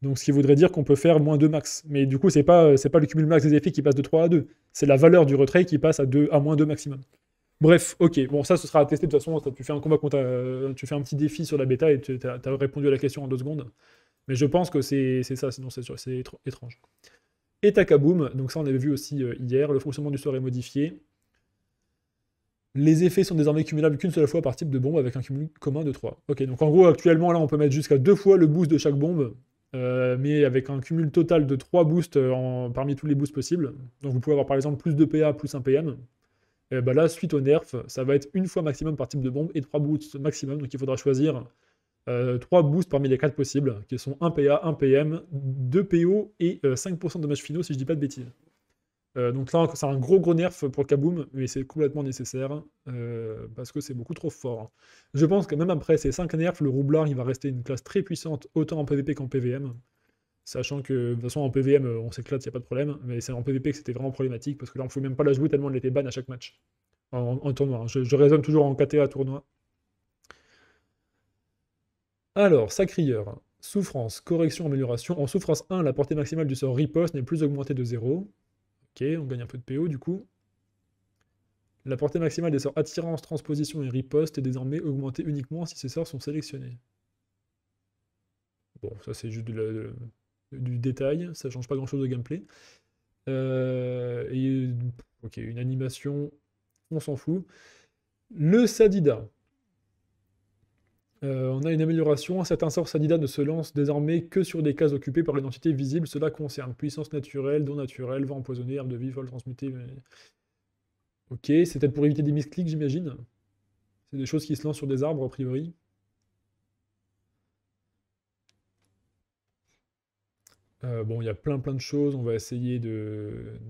Donc ce qui voudrait dire qu'on peut faire moins 2 max. Mais du coup, c'est pas, c'est pas le cumul max des effets qui passe de 3 à 2. C'est la valeur du retrait qui passe à, 2, à moins 2 maximum. Bref, ok, bon, ça, ce sera à tester. De toute façon, tu fais un combat contre. Euh, tu fais un petit défi sur la bêta et tu as, répondu à la question en deux secondes. Mais je pense que c'est ça, sinon c'est étrange. Et Takaboom, donc ça, on avait vu aussi euh, hier. Le fonctionnement du sort est modifié. Les effets sont désormais cumulables qu'une seule fois par type de bombe avec un cumul commun de 3. Ok, donc en gros, actuellement, là, on peut mettre jusqu'à deux fois le boost de chaque bombe. Euh, mais avec un cumul total de 3 boosts parmi tous les boosts possibles. Donc vous pouvez avoir par exemple plus de PA, plus un PM. Eh ben là, suite au nerf, ça va être une fois maximum par type de bombe et trois boosts maximum. Donc il faudra choisir euh, trois boosts parmi les quatre possibles, qui sont 1 PA, 1 PM, 2 PO et 5% euh, de dommages finaux si je dis pas de bêtises. Euh, donc là, c'est un gros gros nerf pour Kaboom, mais c'est complètement nécessaire euh, parce que c'est beaucoup trop fort. Je pense que même après ces 5 nerfs, le roublard il va rester une classe très puissante autant en PvP qu'en PvM. Sachant que, de toute façon, en PVM, euh, on s'éclate, il n'y a pas de problème. Mais c'est en PVP que c'était vraiment problématique, parce que là, on ne pouvait même pas la jouer tellement on était ban à chaque match, en, tournoi. Hein. Je, raisonne toujours en KTA tournoi. Alors, sacrieur. Souffrance, correction, amélioration. En souffrance 1, la portée maximale du sort riposte n'est plus augmentée de 0. Ok, on gagne un peu de PO du coup. La portée maximale des sorts attirance, transposition et riposte est désormais augmentée uniquement si ces sorts sont sélectionnés. Bon, ça c'est juste de la, du détail, ça change pas grand chose de gameplay. Euh, et, ok, une animation, on s'en fout. Le Sadida. Euh, on a une amélioration. Certains sorts Sadida ne se lance désormais que sur des cases occupées par une entité visible. Cela concerne puissance naturelle, don naturel, vent empoisonné, arme de vie, vol transmuté. Ok, c'est peut-être pour éviter des misclics, j'imagine. C'est des choses qui se lancent sur des arbres, a priori. Euh, bon, il y a plein plein de choses. On va essayer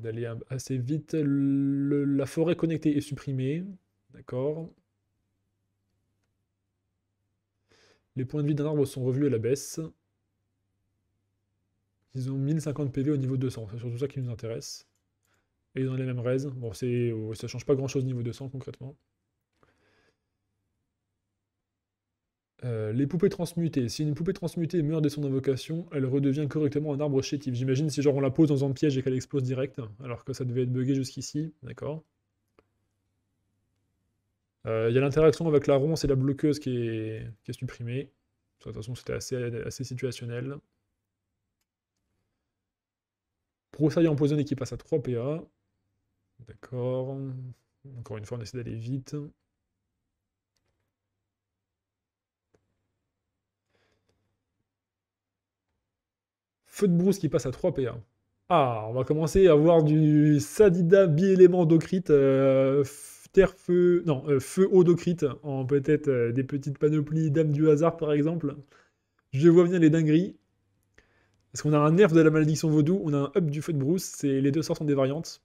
d'aller assez vite. la forêt connectée est supprimée. D'accord. Les points de vie d'un arbre sont revus à la baisse. Ils ont 1050 PV au niveau 200. C'est surtout ça qui nous intéresse. Et ils ont les mêmes raises. Bon, oh, ça change pas grand chose au niveau 200 concrètement. Euh, les poupées transmutées. Si une poupée transmutée meurt dès son invocation, elle redevient correctement un arbre chétif. J'imagine si genre on la pose dans un piège et qu'elle explose direct, alors que ça devait être bugué jusqu'ici, d'accord. Euh, il y a l'interaction avec la ronce et la bloqueuse qui est, supprimée. De toute façon, c'était assez, assez situationnel. Broussaille empoisonné qui passe à 3 PA. D'accord. Encore une fois, on essaie d'aller vite. Feu de brousse qui passe à 3 PA. Hein. Ah, on va commencer à voir du Sadida bi-élément d'ocrite, euh, terre-feu, non, euh, feu-eau d'ocrite, en peut-être euh, des petites panoplies d'âme du hasard par exemple. Je vois venir les dingueries. Parce qu'on a un nerf de la malédiction vaudou, on a un up du feu de brousse, les deux sorts sont des variantes.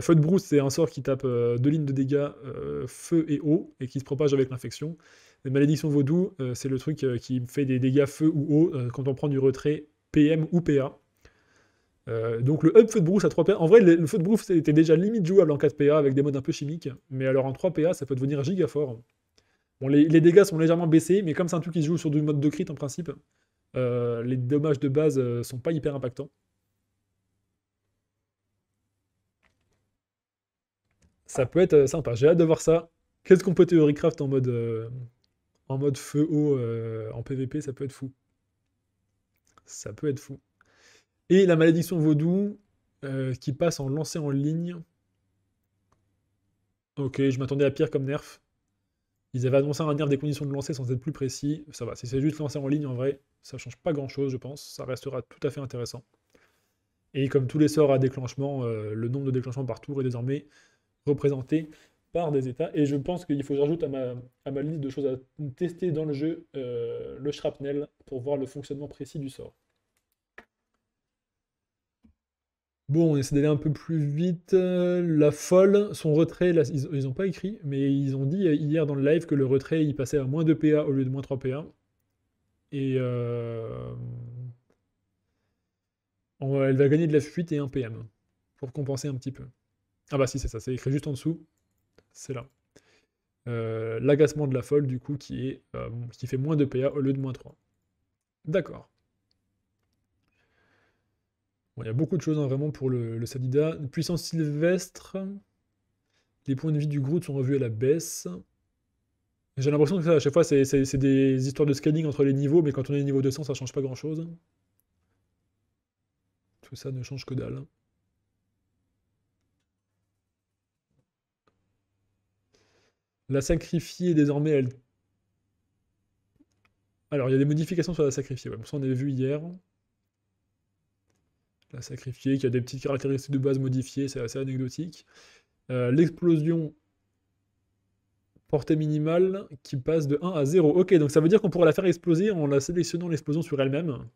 feu de brousse, c'est un sort qui tape deux lignes de dégâts, feu et eau, et qui se propage avec l'infection. malédiction vaudou, c'est le truc qui fait des dégâts feu ou eau quand on prend du retrait PM ou PA. Euh, donc le hub feu de brousse à 3 PA, en vrai le, feu de brousse était déjà limite jouable en 4 PA avec des modes un peu chimiques, mais alors en 3 PA ça peut devenir giga fort. Bon, les, dégâts sont légèrement baissés, mais comme c'est un truc qui joue sur du mode de crit en principe, euh, les dommages de base euh, sont pas hyper impactants. Ça peut être sympa, j'ai hâte de voir ça. Qu'est-ce qu'on peut Theorycraft en mode, en mode feu haut en PvP, ça peut être fou ça peut être fou. Et la malédiction vaudou euh, qui passe en lancer en ligne. Ok, je m'attendais à pire comme nerf. Ils avaient annoncé un nerf des conditions de lancer sans être plus précis. Ça va, si c'est juste lancer en ligne en vrai, ça change pas grand chose, je pense. Ça restera tout à fait intéressant. Et comme tous les sorts à déclenchement, euh, le nombre de déclenchements par tour est désormais représenté des États. Et je pense qu'il faut que j'ajoute à ma, à ma, liste de choses à tester dans le jeu euh, le shrapnel pour voir le fonctionnement précis du sort. Bon, on essaie d'aller un peu plus vite. Euh, la folle, son retrait, ils n'ont pas écrit, mais ils ont dit euh, hier dans le live que le retrait, il passait à moins 2 PA au lieu de moins 3 PA. Et elle va gagner de la fuite et 1 PM pour compenser un petit peu. Ah bah si, c'est ça, c'est écrit juste en dessous c'est là. Euh, l'agacement de la folle, du coup, qui, est, euh, qui fait moins de PA au lieu de moins 3. D'accord. il y a beaucoup de choses hein, vraiment pour le, Sadida. Puissance sylvestre. Les points de vie du Groot sont revus à la baisse. J'ai l'impression que ça, à chaque fois, c'est des histoires de scanning entre les niveaux, mais quand on est niveau 200, ça change pas grand chose. Tout ça ne change que dalle. La sacrifier, désormais, elle. Alors, il y a des modifications sur la sacrifiée, ça, on l'a vu hier. La sacrifier, qui a des petites caractéristiques de base modifiées, c'est assez anecdotique. Euh, l'explosion, portée minimale qui passe de 1 à 0. Ok, donc ça veut dire qu'on pourrait la faire exploser en la sélectionnant l'explosion sur elle-même.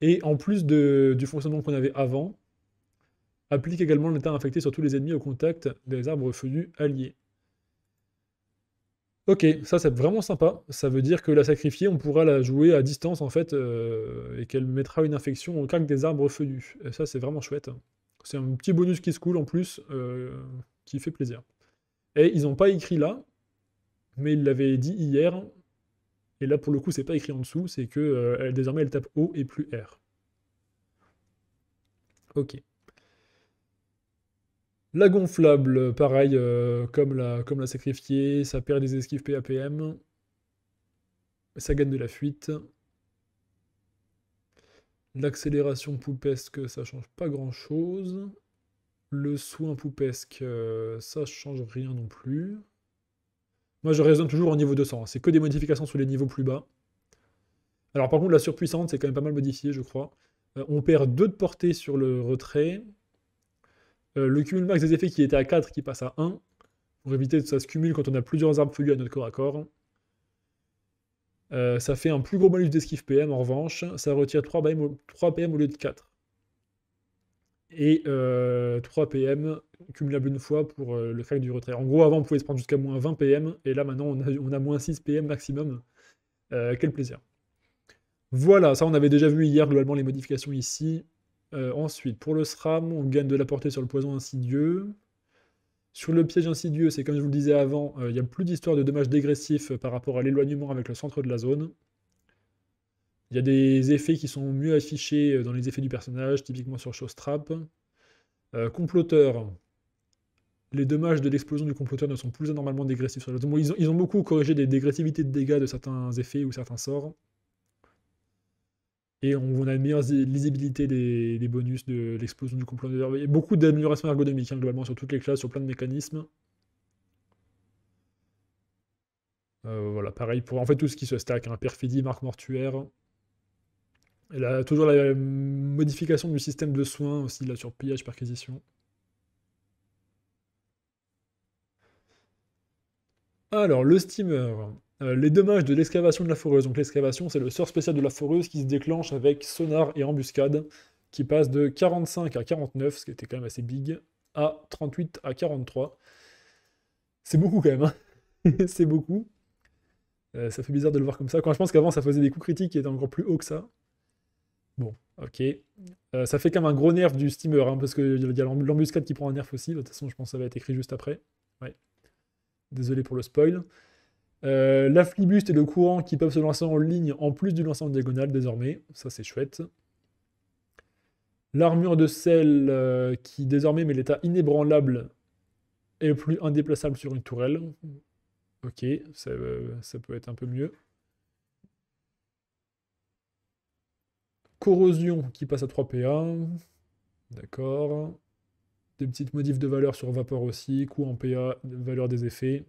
Et en plus du fonctionnement qu'on avait avant, Applique également l'état infecté sur tous les ennemis au contact des arbres feuillus alliés. Ok, ça c'est vraiment sympa. Ça veut dire que la sacrifier, on pourra la jouer à distance en fait, euh, et qu'elle mettra une infection au crack des arbres feuillus. Et ça c'est vraiment chouette. C'est un petit bonus qui se coule en plus, euh, qui fait plaisir. Et ils n'ont pas écrit là, mais ils l'avaient dit hier. Et là pour le coup c'est pas écrit en dessous, c'est que euh, désormais elle tape O et plus R. Ok. La gonflable, pareil, euh, comme, la, sacrifiée, ça perd des esquives PAPM. Ça gagne de la fuite. L'accélération poupesque, ça change pas grand chose. Le soin poupesque, ça euh, ça change rien non plus. Moi, je raisonne toujours en niveau 200. C'est que des modifications sur les niveaux plus bas. Alors, par contre, la surpuissante, c'est quand même pas mal modifié, je crois. Euh, on perd deux de portée sur le retrait. Euh, le cumul max des effets qui était à 4 qui passe à 1, pour éviter que ça se cumule quand on a plusieurs armes feuillues à notre corps à corps. Euh, ça fait un plus gros bonus d'esquive PM en revanche, ça retire 3 PM au, lieu de 4. Et 3 euh, PM cumulable une fois pour le crack du retrait. En gros, avant on pouvait se prendre jusqu'à moins 20 PM, et là maintenant on a, on a moins 6 PM maximum. quel plaisir. Voilà, ça on avait déjà vu hier globalement les modifications ici. Euh, ensuite, pour le SRAM, on gagne de la portée sur le poison insidieux. Sur le piège insidieux, c'est comme je vous le disais avant, euh, il y n'y a plus d'histoire de dommages dégressifs euh, par rapport à l'éloignement avec le centre de la zone. Il y a des effets qui sont mieux affichés dans les effets du personnage, typiquement sur Showstrap. comploteur. Les dommages de l'explosion du comploteur ne sont plus anormalement dégressifs sur ils ont beaucoup corrigé des dégressivités de dégâts de certains effets ou certains sorts et on, a une meilleure lisibilité des, bonus de l'explosion du complot. Et beaucoup d'améliorations ergonomiques, hein, globalement, sur toutes les classes, sur plein de mécanismes. Euh, voilà, pareil pour en fait tout ce qui se stack, hein. perfidie, marque mortuaire. Elle a toujours la modification du système de soins aussi, là, sur pillage, perquisition. Alors, le steamer. Euh, les dommages de l'excavation de la foreuse. Donc l'excavation, c'est le sort spécial de la foreuse qui se déclenche avec sonar et embuscade, qui passe de 45 à 49, ce qui était quand même assez big, à 38 à 43. C'est beaucoup quand même, hein. c'est beaucoup. Euh, ça fait bizarre de le voir comme ça. Quand je pense qu'avant, ça faisait des coups critiques qui étaient encore plus hauts que ça. Bon, ok. Euh, ça fait quand même un gros nerf du steamer, hein, parce qu'il y a l'embuscade qui prend un nerf aussi. De toute façon, je pense que ça va être écrit juste après. Désolé pour le spoil. Euh, la flibuste et le courant qui peuvent se lancer en ligne en plus du lancer en diagonale désormais. Ça, c'est chouette. L'armure de sel euh, qui désormais met l'état inébranlable et plus indéplaçable sur une tourelle. Ok, ça, euh, ça peut être un peu mieux. Corrosion qui passe à 3 PA. D'accord. Des petites modifs de valeur sur vapeur aussi. Coût en PA, valeur des effets.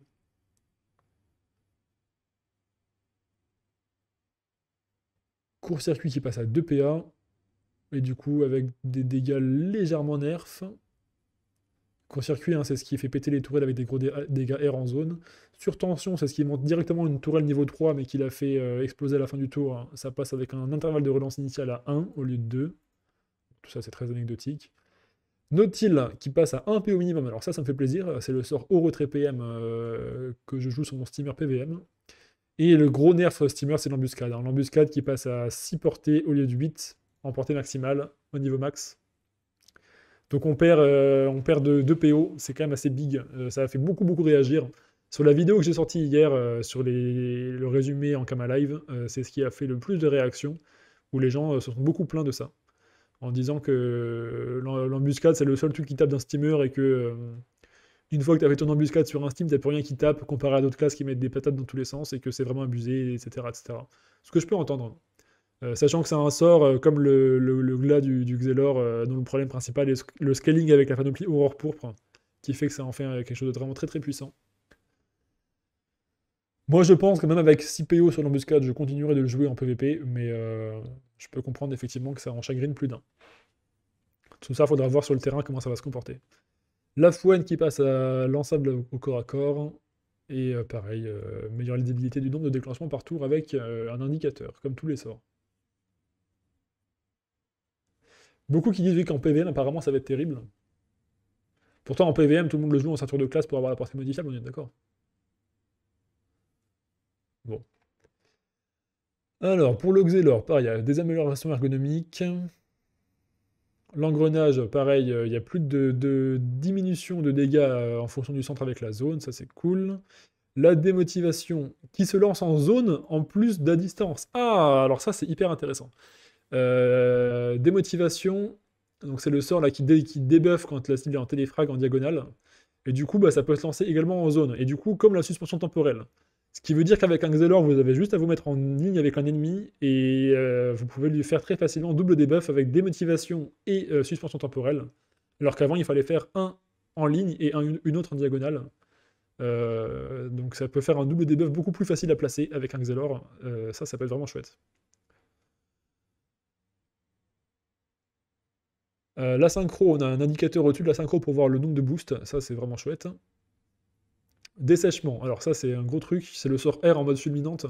Court-circuit qui passe à 2 PA. Et du coup, avec des dégâts légèrement nerfs. Court-circuit, hein, c'est ce qui fait péter les tourelles avec des gros dégâts R en zone. Sur tension, c'est ce qui monte directement une tourelle niveau 3, mais qui la fait euh, exploser à la fin du tour. Hein. Ça passe avec un intervalle de relance initial à 1 au lieu de 2. Tout ça, c'est très anecdotique. Nautil qui passe à 1 P au minimum. Alors ça, ça me fait plaisir. C'est le sort au retrait PM que je joue sur mon steamer PVM. Et le gros nerf sur le steamer, c'est l'embuscade. Hein. L'embuscade qui passe à 6 portées au lieu de 8 en portée maximale au niveau max. Donc on perd, euh, on perd de 2 PO, c'est quand même assez big. Euh, ça a fait beaucoup beaucoup réagir. Sur la vidéo que j'ai sortie hier euh, sur le résumé en Kama Live, c'est ce qui a fait le plus de réactions, où les gens se sont beaucoup plaints de ça. En disant que l'embuscade, c'est le seul truc qui tape d'un steamer et que une fois que tu avais ton embuscade sur un Steam, t'as plus rien qui tape comparé à d'autres classes qui mettent des patates dans tous les sens et que c'est vraiment abusé, etc. Ce que je peux entendre. Euh, sachant que c'est un sort euh, comme le, glas du, Xelor, euh, dont le problème principal est le scaling avec la panoplie Aurore Pourpre, qui fait que ça en fait quelque chose de vraiment très très puissant. Moi je pense que même avec 6 PO sur l'embuscade, je continuerai de le jouer en PvP, mais je peux comprendre effectivement que ça en chagrine plus d'un. Tout ça, il faudra voir sur le terrain comment ça va se comporter. La fouenne qui passe à l'ensemble au corps à corps. Et euh, pareil, euh, meilleure lisibilité du nombre de déclenchements par tour avec euh, un indicateur, comme tous les sorts. Beaucoup qui disent qu'en PVM, apparemment, ça va être terrible. Pourtant, en PVM, tout le monde le joue en ceinture de classe pour avoir la portée modifiable, on est d'accord. Bon. Alors, pour l'Oxelor, pareil, il y a des améliorations ergonomiques. L'engrenage, pareil, euh, il n'y a plus de, diminution de dégâts euh, en fonction du centre avec la zone, ça c'est cool. La démotivation qui se lance en zone en plus d'à distance. Ah, alors ça c'est hyper intéressant. Euh, démotivation, donc c'est le sort là qui, qui débuffe quand la cible est en téléfrag en diagonale. Et du coup, bah, ça peut se lancer également en zone. Et du coup, comme la suspension temporelle. Ce qui veut dire qu'avec un Xelor, vous avez juste à vous mettre en ligne avec un ennemi et euh, vous pouvez lui faire très facilement double debuff avec démotivation et euh, suspension temporelle. Alors qu'avant, il fallait faire un en ligne et une autre en diagonale. Euh, donc ça peut faire un double debuff beaucoup plus facile à placer avec un Xelor. ça, ça peut être vraiment chouette. la synchro, on a un indicateur au-dessus de la synchro pour voir le nombre de boosts. Ça, c'est vraiment chouette. Dessèchement. Alors ça, c'est un gros truc. C'est le sort R en mode fulminante.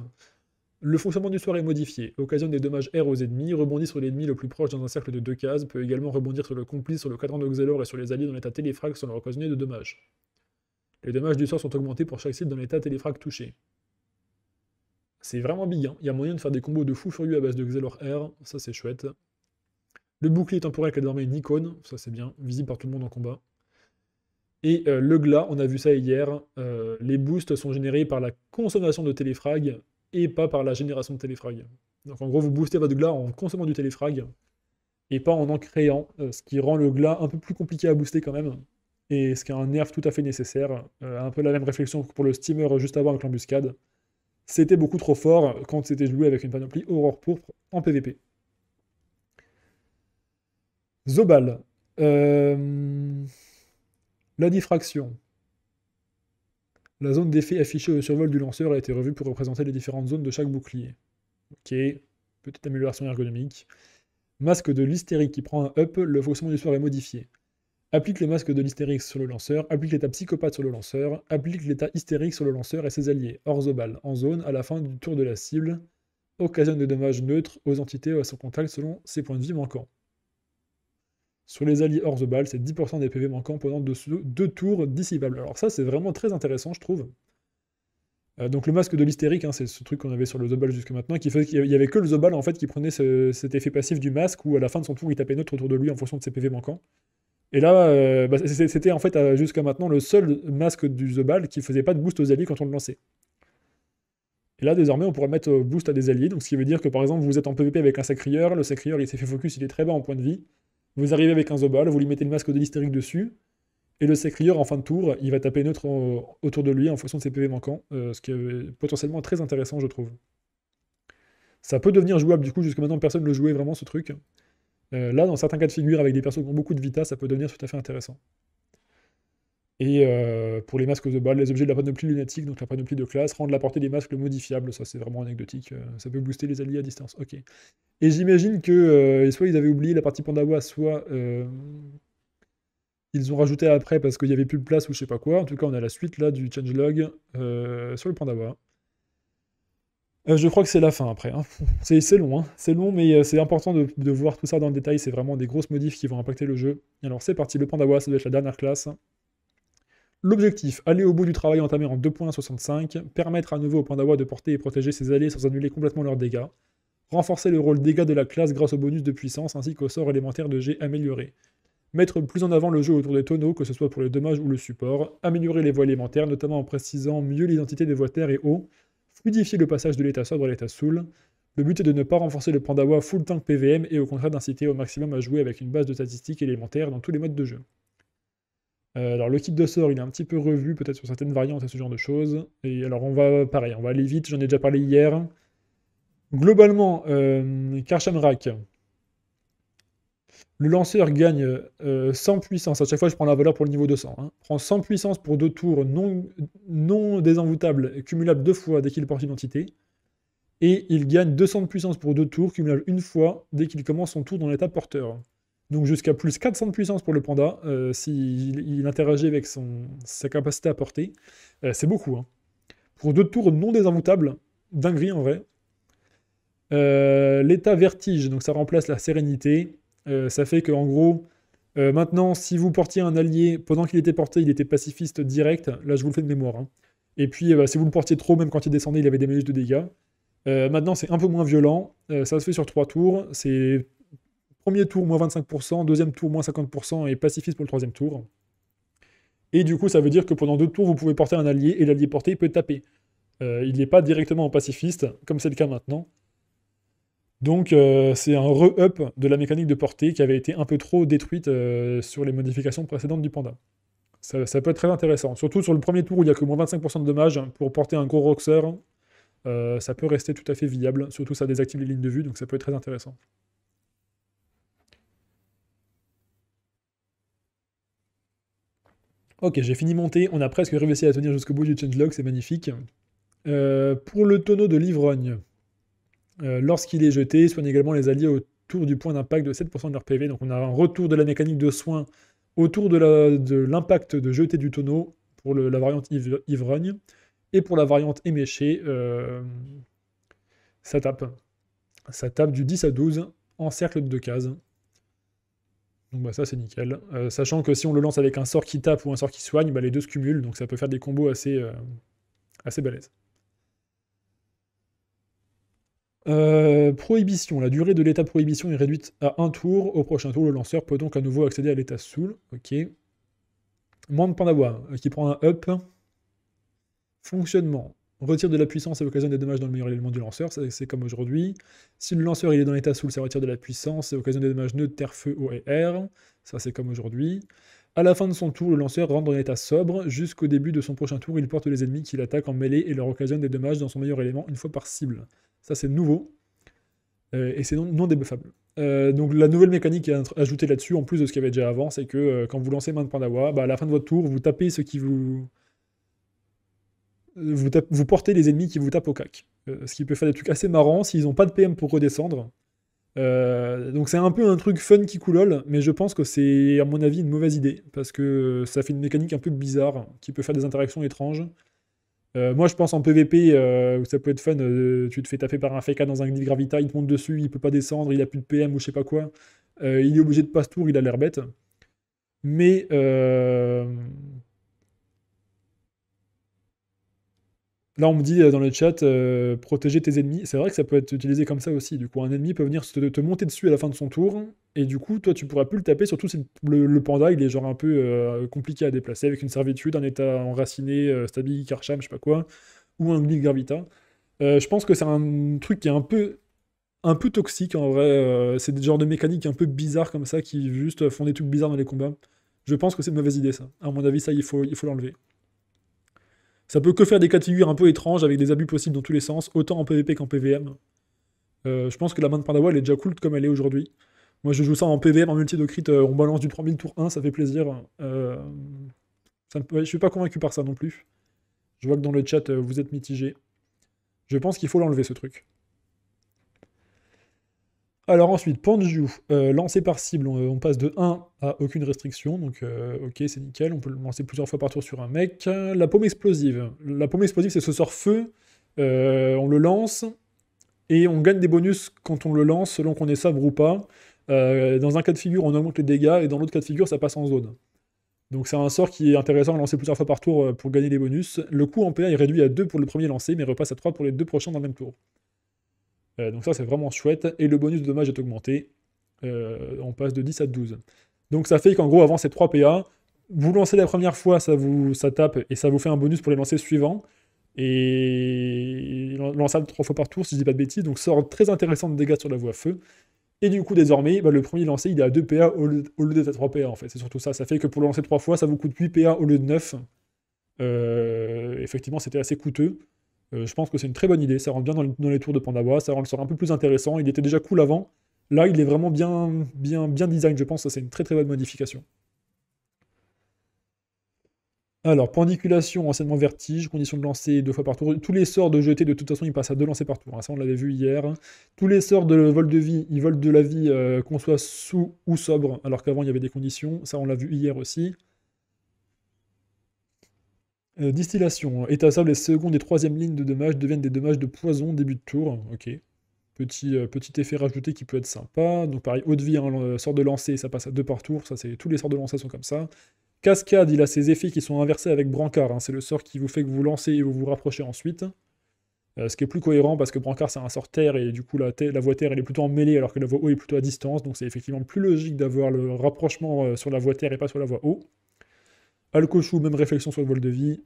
Le fonctionnement du sort est modifié. Occasionne des dommages R aux ennemis. Rebondit sur l'ennemi le plus proche dans un cercle de deux cases. Peut également rebondir sur le complice, sur le de Xelor et sur les alliés dans l'état téléfrag sans leur occasionner de dommages. Les dommages du sort sont augmentés pour chaque site dans l'état téléfrag touché. C'est vraiment big, Il y a moyen de faire des combos de fou furieux à base de Xelor R. Ça, c'est chouette. Le bouclier temporel qui est désormais une icône. Ça, c'est bien. Visible par tout le monde en combat. Et euh, le glas, on a vu ça hier, euh, les boosts sont générés par la consommation de téléfrag et pas par la génération de téléfrag. Donc en gros, vous boostez votre glas en consommant du téléfrag et pas en en créant, euh, ce qui rend le glas un peu plus compliqué à booster quand même, et ce qui est un nerf tout à fait nécessaire. un peu la même réflexion pour le steamer juste avant avec l'embuscade. C'était beaucoup trop fort quand c'était joué avec une panoplie Aurore Pourpre en PvP. Zobal. La diffraction. La zone d'effet affichée au survol du lanceur a été revue pour représenter les différentes zones de chaque bouclier. Ok, petite amélioration ergonomique. Masque de l'hystérique qui prend un up, le fonctionnement du soir est modifié. Applique le masque de l'hystérique sur le lanceur, applique l'état psychopathe sur le lanceur, applique l'état hystérique sur le lanceur et ses alliés, hors obal en zone, à la fin du tour de la cible, occasionne des dommages neutres aux entités ou à son contact selon ses points de vie manquants. Sur les alliés hors the ball, c'est 10% des PV manquants pendant deux, tours dissipables. Alors ça, c'est vraiment très intéressant, je trouve. Euh, donc le masque de l'hystérique, hein, c'est ce truc qu'on avait sur le Zobal jusque maintenant, qui faisait, qu'il n'y avait que le Zobal en fait qui prenait cet effet passif du masque où à la fin de son tour il tapait neutre autour de lui en fonction de ses PV manquants. Et là, euh, bah, c'était en fait jusqu'à maintenant le seul masque du Zobal qui faisait pas de boost aux alliés quand on le lançait. Et là, désormais, on pourrait mettre boost à des alliés, donc ce qui veut dire que par exemple vous êtes en PvP avec un Sacrieur, le Sacrieur il s'est fait focus, il est très bas en point de vie. Vous arrivez avec un Zobal, vous lui mettez le masque de l'hystérique dessus, et le sécrieur, en fin de tour, il va taper neutre autour de lui en fonction de ses PV manquants, euh, ce qui est potentiellement très intéressant, je trouve. Ça peut devenir jouable, du coup, jusqu'à maintenant, personne ne le jouait vraiment, ce truc. Euh, là, dans certains cas de figure, avec des persos qui ont beaucoup de vita, ça peut devenir tout à fait intéressant. Et euh, pour les masques de balle, les objets de la panoplie lunatique, donc la panoplie de classe, rendre la portée des masques modifiable. Ça, c'est vraiment anecdotique. Euh, ça peut booster les alliés à distance. Ok. Et j'imagine que euh, soit ils avaient oublié la partie Pandawa, soit ils ont rajouté après parce qu'il n'y avait plus de place ou je sais pas quoi. En tout cas, on a la suite là du changelog sur le Pandawa. je crois que c'est la fin après. Hein. C'est long, hein. c'est long, mais c'est important de, de voir tout ça dans le détail. C'est vraiment des grosses modifs qui vont impacter le jeu. Alors c'est parti, le Pandawa, ça doit être la dernière classe. L'objectif, aller au bout du travail entamé en 2.65, permettre à nouveau au Pandawa de porter et protéger ses alliés sans annuler complètement leurs dégâts, renforcer le rôle dégâts de la classe grâce au bonus de puissance ainsi qu'au sort élémentaire de G amélioré, mettre plus en avant le jeu autour des tonneaux, que ce soit pour les dommages ou le support, améliorer les voies élémentaires, notamment en précisant mieux l'identité des voies terre et eau, fluidifier le passage de l'état sobre à l'état soul. Le but est de ne pas renforcer le Pandawa full tank PVM et au contraire d'inciter au maximum à jouer avec une base de statistiques élémentaires dans tous les modes de jeu. Euh, alors le kit de sort, il est un petit peu revu peut-être sur certaines variantes et ce genre de choses. Et alors on va pareil, on va aller vite, j'en ai déjà parlé hier. Globalement, Karchamrak, euh, le lanceur gagne 100 euh, puissance. À chaque fois, je prends la valeur pour le niveau 200. Hein. Prend 100 puissance pour deux tours non, non désenvoûtables, cumulables deux fois dès qu'il porte entité. Et il gagne 200 de puissance pour deux tours, cumulables une fois dès qu'il commence son tour dans l'état porteur. Donc jusqu'à plus 400 de puissance pour le panda, euh, s'il il interagit avec son, sa capacité à porter. Euh, c'est beaucoup. Hein. Pour deux tours non désinvoutables, dinguerie en vrai. Euh, l'état vertige, donc ça remplace la sérénité. ça fait que en gros, maintenant, si vous portiez un allié pendant qu'il était porté, il était pacifiste direct. Là, je vous le fais de mémoire. Hein. Et puis, bah, si vous le portiez trop, même quand il descendait, il avait des menus de dégâts. maintenant, c'est un peu moins violent. ça se fait sur trois tours. C'est Premier tour, moins 25%, deuxième tour, moins 50%, et pacifiste pour le troisième tour. Et du coup, ça veut dire que pendant deux tours, vous pouvez porter un allié, et l'allié porté peut taper. Euh, il n'est pas directement en pacifiste, comme c'est le cas maintenant. Donc euh, c'est un re-up de la mécanique de portée qui avait été un peu trop détruite euh, sur les modifications précédentes du panda. Ça, peut être très intéressant. Surtout sur le premier tour où il n'y a que moins 25% de dommages pour porter un gros roxer, ça peut rester tout à fait viable. Surtout ça désactive les lignes de vue, donc ça peut être très intéressant. Ok, j'ai fini monter, on a presque réussi à tenir jusqu'au bout du changelog, c'est magnifique. Euh, pour le tonneau de l'ivrogne, euh, lorsqu'il est jeté, soigne également les alliés autour du point d'impact de 7% de leur PV. Donc on a un retour de la mécanique de soin autour de l'impact de, jeter du tonneau pour la variante ivrogne. Et pour la variante éméchée, euh, ça tape. Ça tape du 10 à 12 en cercle de 2 cases. Donc bah, ça c'est nickel. Euh, sachant que si on le lance avec un sort qui tape ou un sort qui soigne, bah, les deux se cumulent, donc ça peut faire des combos assez, euh, assez balèzes. Euh, prohibition. La durée de l'état prohibition est réduite à un tour. Au prochain tour, le lanceur peut donc à nouveau accéder à l'état soul. Ok. Mande Pandawa, qui prend un up. Fonctionnement retire de la puissance et occasionne des dommages dans le meilleur élément du lanceur, c'est comme aujourd'hui. Si le lanceur il est dans l'état soul, ça retire de la puissance et occasionne des dommages neutres, terre, feu, eau et R, ça c'est comme aujourd'hui. À la fin de son tour, le lanceur rentre dans l'état sobre. Jusqu'au début de son prochain tour, il porte les ennemis qu'il attaque en mêlée et leur occasionne des dommages dans son meilleur élément une fois par cible. Ça c'est nouveau. Euh, et c'est non, débuffable. Euh, donc la nouvelle mécanique est ajoutée là-dessus, en plus de ce qu'il y avait déjà avant, c'est que euh, quand vous lancez Main de Pandawa, bah, à la fin de votre tour, vous tapez ce qui vous vous, portez les ennemis qui vous tapent au cac. Euh, ce qui peut faire des trucs assez marrants s'ils n'ont pas de PM pour redescendre. Euh, donc c'est un peu un truc fun qui coulole, mais je pense que c'est à mon avis une mauvaise idée, parce que ça fait une mécanique un peu bizarre, qui peut faire des interactions étranges. Euh, moi je pense en PvP, où ça peut être fun, tu te fais taper par un FK dans un de gravita, il te monte dessus, il peut pas descendre, il a plus de PM ou je sais pas quoi, il est obligé de passe-tour, il a l'air bête. Mais Là, on me dit euh, dans le chat, euh, protéger tes ennemis. C'est vrai que ça peut être utilisé comme ça aussi. Du coup, un ennemi peut venir te, te, monter dessus à la fin de son tour, et du coup, toi, tu pourras plus le taper, surtout si le, panda, il est genre un peu euh, compliqué à déplacer, avec une servitude, un état enraciné, euh, karcham, je sais pas quoi, ou un glyph gravita. je pense que c'est un truc qui est un peu, un peu toxique, en vrai. c'est des genres de mécaniques un peu bizarres comme ça, qui juste font des trucs bizarres dans les combats. Je pense que c'est une mauvaise idée, ça. À mon avis, ça, il faut l'enlever. Il faut ça peut que faire des catégories un peu étranges avec des abus possibles dans tous les sens, autant en PvP qu'en PvM. Euh, je pense que la main de Pandawa elle est déjà cool comme elle est aujourd'hui. Moi je joue ça en PvM, en multi de euh, on balance du 3000 tour 1, ça fait plaisir. Euh, ça je suis pas convaincu par ça non plus. Je vois que dans le chat euh, vous êtes mitigé. Je pense qu'il faut l'enlever ce truc. Alors ensuite, point euh, lancé par cible, on, passe de 1 à aucune restriction, donc euh, ok c'est nickel, on peut le lancer plusieurs fois par tour sur un mec. La paume explosive, la paume explosive c'est ce sort feu, euh, on le lance, et on gagne des bonus quand on le lance selon qu'on est sabre ou pas. dans un cas de figure on augmente les dégâts, et dans l'autre cas de figure ça passe en zone. Donc c'est un sort qui est intéressant à lancer plusieurs fois par tour pour gagner des bonus. Le coût en PA est réduit à 2 pour le premier lancé, mais repasse à 3 pour les deux prochains dans le même tour. Euh, donc ça, c'est vraiment chouette. Et le bonus de dommage est augmenté. Euh, on passe de 10 à 12. Donc ça fait qu'en gros, avant ces 3 PA, vous lancez la première fois, ça vous ça tape et ça vous fait un bonus pour les lancers suivants. Et lancer 3 fois par tour, si je dis pas de bêtises. Donc sort très intéressant de dégâts sur la voie feu. Et du coup, désormais, bah, le premier lancé, il est à 2 PA au lieu, de 3 PA, en fait. C'est surtout ça. Ça fait que pour le lancer 3 fois, ça vous coûte 8 PA au lieu de 9. Euh, effectivement, c'était assez coûteux. Euh, je pense que c'est une très bonne idée, ça rentre bien dans, les tours de Pandawa, ça rend le sort un peu plus intéressant, il était déjà cool avant, là il est vraiment bien, bien, bien design, je pense, ça c'est une très très bonne modification. Alors, pendiculation, enseignement vertige, condition de lancer deux fois par tour. Tous les sorts de jeter, de toute façon, ils passent à deux lancers par tour. Hein. Ça, on l'avait vu hier. Tous les sorts de vol de vie, ils volent de la vie, euh, qu'on soit sous ou sobre, alors qu'avant, il y avait des conditions. Ça, on l'a vu hier aussi. Euh, distillation. État sable, les secondes et troisième lignes de dommages deviennent des dommages de poison début de tour. Ok. Petit, euh, petit effet rajouté qui peut être sympa. Donc pareil, de vie, hein, sort de lancer, ça passe à deux par tour. Ça, tous les sorts de lancer sont comme ça. Cascade, il a ses effets qui sont inversés avec Brancard. Hein. C'est le sort qui vous fait que vous lancez et vous vous rapprochez ensuite. Euh, ce qui est plus cohérent parce que Brancard c'est un sort terre et du coup la, la voie terre elle est plutôt en mêlée alors que la voie haut est plutôt à distance. Donc c'est effectivement plus logique d'avoir le rapprochement sur la voie terre et pas sur la voie haut, Alcochou, même réflexion sur le vol de vie.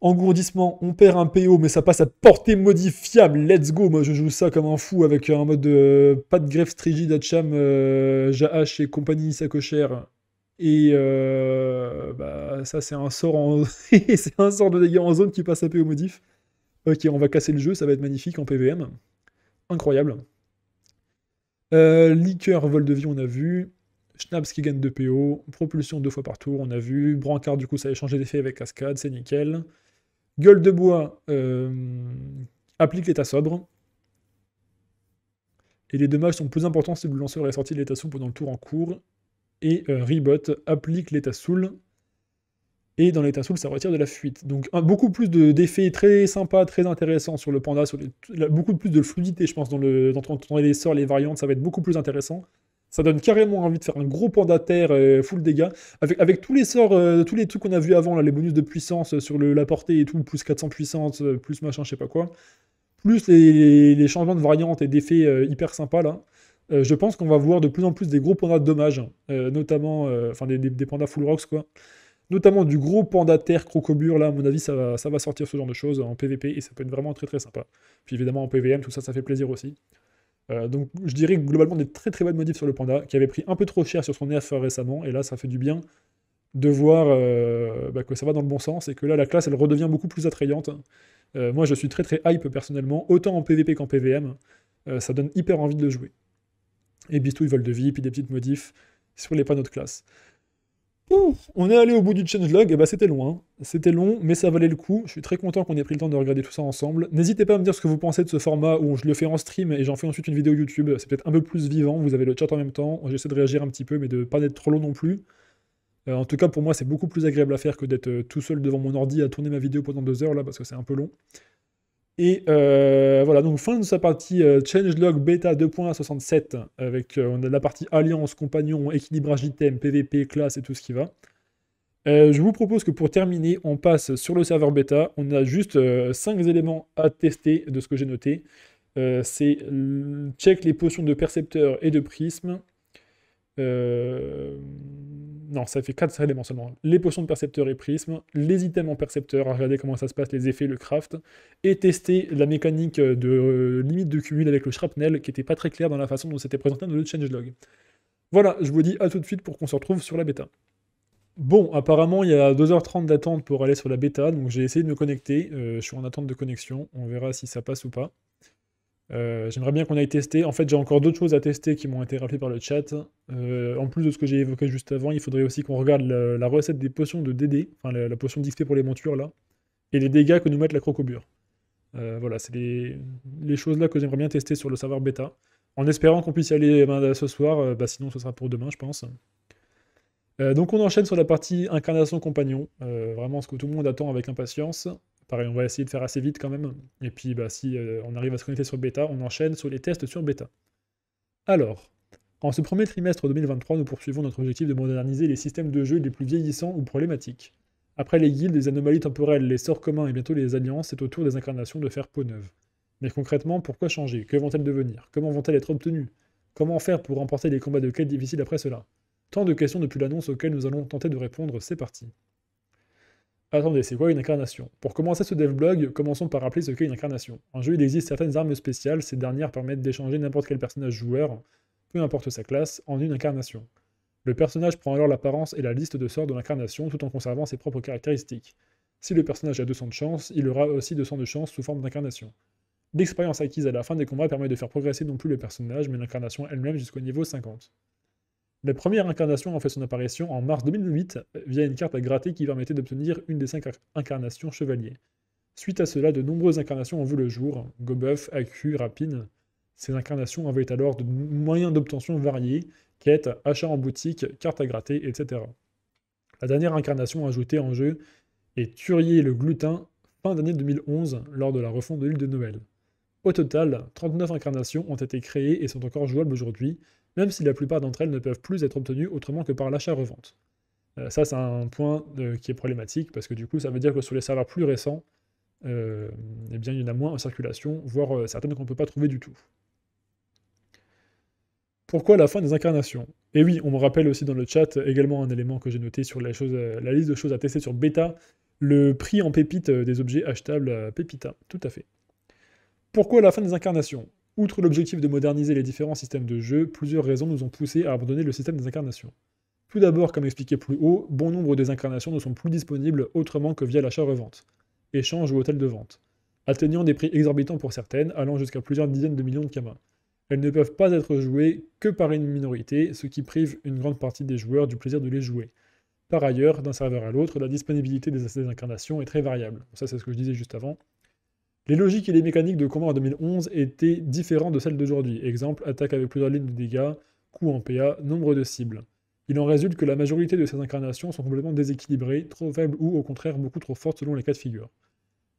Engourdissement, on perd un PO, mais ça passe à portée modifiable. Let's go. Moi, je joue ça comme un fou avec un mode euh, pas de greffe Strigid, à Cham, euh, et compagnie sacochère. Et euh, bah, ça, c'est un sort en... c'est un sort de dégâts en zone qui passe à PO modif. Ok, on va casser le jeu, ça va être magnifique en PVM. Incroyable. liqueur, vol de vie, on a vu. Schnaps qui gagne 2 PO, propulsion deux fois par tour, on a vu. Brancard, du coup, ça a échangé d'effet avec Cascade, c'est nickel. Gueule de bois, euh, applique l'état sobre. Et les dommages sont plus importants si le lanceur est sorti de l'état sous pendant le tour en cours. Et euh, Rebot applique l'état soul. Et dans l'état soul, ça retire de la fuite. Donc beaucoup plus d'effets très sympas, très intéressants sur le panda, beaucoup plus de fluidité, je pense, dans, le, dans les sorts, les variantes, ça va être beaucoup plus intéressant. Ça donne carrément envie de faire un gros panda terre euh, full dégâts. Avec, avec tous les sorts, euh, tous les trucs qu'on a vu avant, là, les bonus de puissance euh, sur la portée et tout, plus 400 puissance, plus machin, je sais pas quoi. Plus les, changements de variantes et d'effets hyper sympas là. je pense qu'on va voir de plus en plus des gros pandas dommages, hein. notamment, enfin des, des, pandas full rocks quoi. Notamment du gros panda terre crocobure là, à mon avis ça va, ça va sortir ce genre de choses en PvP et ça peut être vraiment très très sympa. Puis évidemment en PvM, tout ça, ça fait plaisir aussi. Euh, donc je dirais que globalement des très très bonnes modifs sur le Panda, qui avait pris un peu trop cher sur son NF récemment, et là ça fait du bien de voir euh, bah, que ça va dans le bon sens, et que là la classe elle redevient beaucoup plus attrayante. Euh, moi je suis très très hype personnellement, autant en PvP qu'en PvM, ça donne hyper envie de le jouer. Et Bistou, ils veulent de vie, puis des petites modifs sur les panneaux de classe on est allé au bout du changelog, et bah c'était loin, hein. c'était long, mais ça valait le coup, je suis très content qu'on ait pris le temps de regarder tout ça ensemble. N'hésitez pas à me dire ce que vous pensez de ce format où je le fais en stream et j'en fais ensuite une vidéo YouTube, c'est peut-être un peu plus vivant, vous avez le chat en même temps, j'essaie de réagir un petit peu mais de pas être trop long non plus. Euh, en tout cas pour moi c'est beaucoup plus agréable à faire que d'être euh, tout seul devant mon ordi à tourner ma vidéo pendant deux heures là parce que c'est un peu long. Et euh, voilà, donc fin de sa partie change euh, changelog Beta 2.67 avec euh, on a la partie alliance, compagnon, équilibrage item, PVP, classe et tout ce qui va. je vous propose que pour terminer, on passe sur le serveur bêta. On a juste 5 éléments à tester de ce que j'ai noté. C'est check les potions de percepteur et de prisme non, ça fait 4 éléments seulement. Les potions de percepteur et prisme, les items en percepteur, à regarder comment ça se passe, les effets, le craft, et tester la mécanique de euh, limite de cumul avec le shrapnel, qui n'était pas très claire dans la façon dont c'était présenté dans le changelog. Voilà, je vous dis à tout de suite pour qu'on se retrouve sur la bêta. Bon, apparemment, il y a 2h30 d'attente pour aller sur la bêta, donc j'ai essayé de me connecter, euh, je suis en attente de connexion, on verra si ça passe ou pas. Euh, j'aimerais bien qu'on aille tester. En fait, j'ai encore d'autres choses à tester qui m'ont été rappelées par le chat. Euh, en plus de ce que j'ai évoqué juste avant, il faudrait aussi qu'on regarde la, recette des potions de DD, enfin la, potion dictée pour les montures là, et les dégâts que nous met la crocobure. Euh, voilà, c'est les, choses là que j'aimerais bien tester sur le serveur bêta, en espérant qu'on puisse y aller eh ben, ce soir, bah, sinon ce sera pour demain, je pense. donc on enchaîne sur la partie incarnation compagnon, vraiment ce que tout le monde attend avec impatience. Pareil, on va essayer de faire assez vite quand même. Et puis, bah, si euh, on arrive à se connecter sur bêta, on enchaîne sur les tests sur bêta. Alors, en ce premier trimestre 2023, nous poursuivons notre objectif de moderniser les systèmes de jeu les plus vieillissants ou problématiques. Après les guildes, les anomalies temporelles, les sorts communs et bientôt les alliances, c'est au tour des incarnations de faire peau neuve. Mais concrètement, pourquoi changer Que vont-elles devenir Comment vont-elles être obtenues Comment faire pour remporter les combats de quêtes difficiles après cela Tant de questions depuis l'annonce auxquelles nous allons tenter de répondre, c'est parti. Attendez, c'est quoi une incarnation Pour commencer ce devblog, commençons par rappeler ce qu'est une incarnation. En jeu, il existe certaines armes spéciales, ces dernières permettent d'échanger n'importe quel personnage joueur, peu importe sa classe, en une incarnation. Le personnage prend alors l'apparence et la liste de sorts de l'incarnation tout en conservant ses propres caractéristiques. Si le personnage a 200 de chance, il aura aussi 200 de chance sous forme d'incarnation. L'expérience acquise à la fin des combats permet de faire progresser non plus le personnage, mais l'incarnation elle-même jusqu'au niveau 50. La première incarnation a fait son apparition en mars 2008 euh, via une carte à gratter qui permettait d'obtenir une des cinq incarnations chevaliers. Suite à cela, de nombreuses incarnations ont vu le jour, Gobeuf, acu, Rapine. Ces incarnations avaient alors de moyens d'obtention variés, quêtes, achats en boutique, cartes à gratter, etc. La dernière incarnation ajoutée en jeu est Turier le Glutin, fin d'année 2011, lors de la refonte de l'île de Noël. Au total, 39 incarnations ont été créées et sont encore jouables aujourd'hui, même si la plupart d'entre elles ne peuvent plus être obtenues autrement que par l'achat-revente. Euh, ça, c'est un point euh, qui est problématique, parce que du coup, ça veut dire que sur les serveurs plus récents, euh, eh bien, il y en a moins en circulation, voire certaines qu'on ne peut pas trouver du tout. Pourquoi la fin des incarnations Et eh oui, on me rappelle aussi dans le chat également un élément que j'ai noté sur la, chose, la liste de choses à tester sur bêta, le prix en pépite des objets achetables à Pépita, tout à fait. Pourquoi la fin des incarnations Outre l'objectif de moderniser les différents systèmes de jeu, plusieurs raisons nous ont poussés à abandonner le système des incarnations. Tout d'abord, comme expliqué plus haut, bon nombre des incarnations ne sont plus disponibles autrement que via l'achat-revente, échange ou hôtel de vente, atteignant des prix exorbitants pour certaines, allant jusqu'à plusieurs dizaines de millions de kamas. Elles ne peuvent pas être jouées que par une minorité, ce qui prive une grande partie des joueurs du plaisir de les jouer. Par ailleurs, d'un serveur à l'autre, la disponibilité des incarnations est très variable. Ça, c'est ce que je disais juste avant. Les logiques et les mécaniques de combat en 2011 étaient différentes de celles d'aujourd'hui. Exemple, attaque avec plusieurs lignes de dégâts, coup en PA, nombre de cibles. Il en résulte que la majorité de ces incarnations sont complètement déséquilibrées, trop faibles ou au contraire beaucoup trop fortes selon les cas de figure.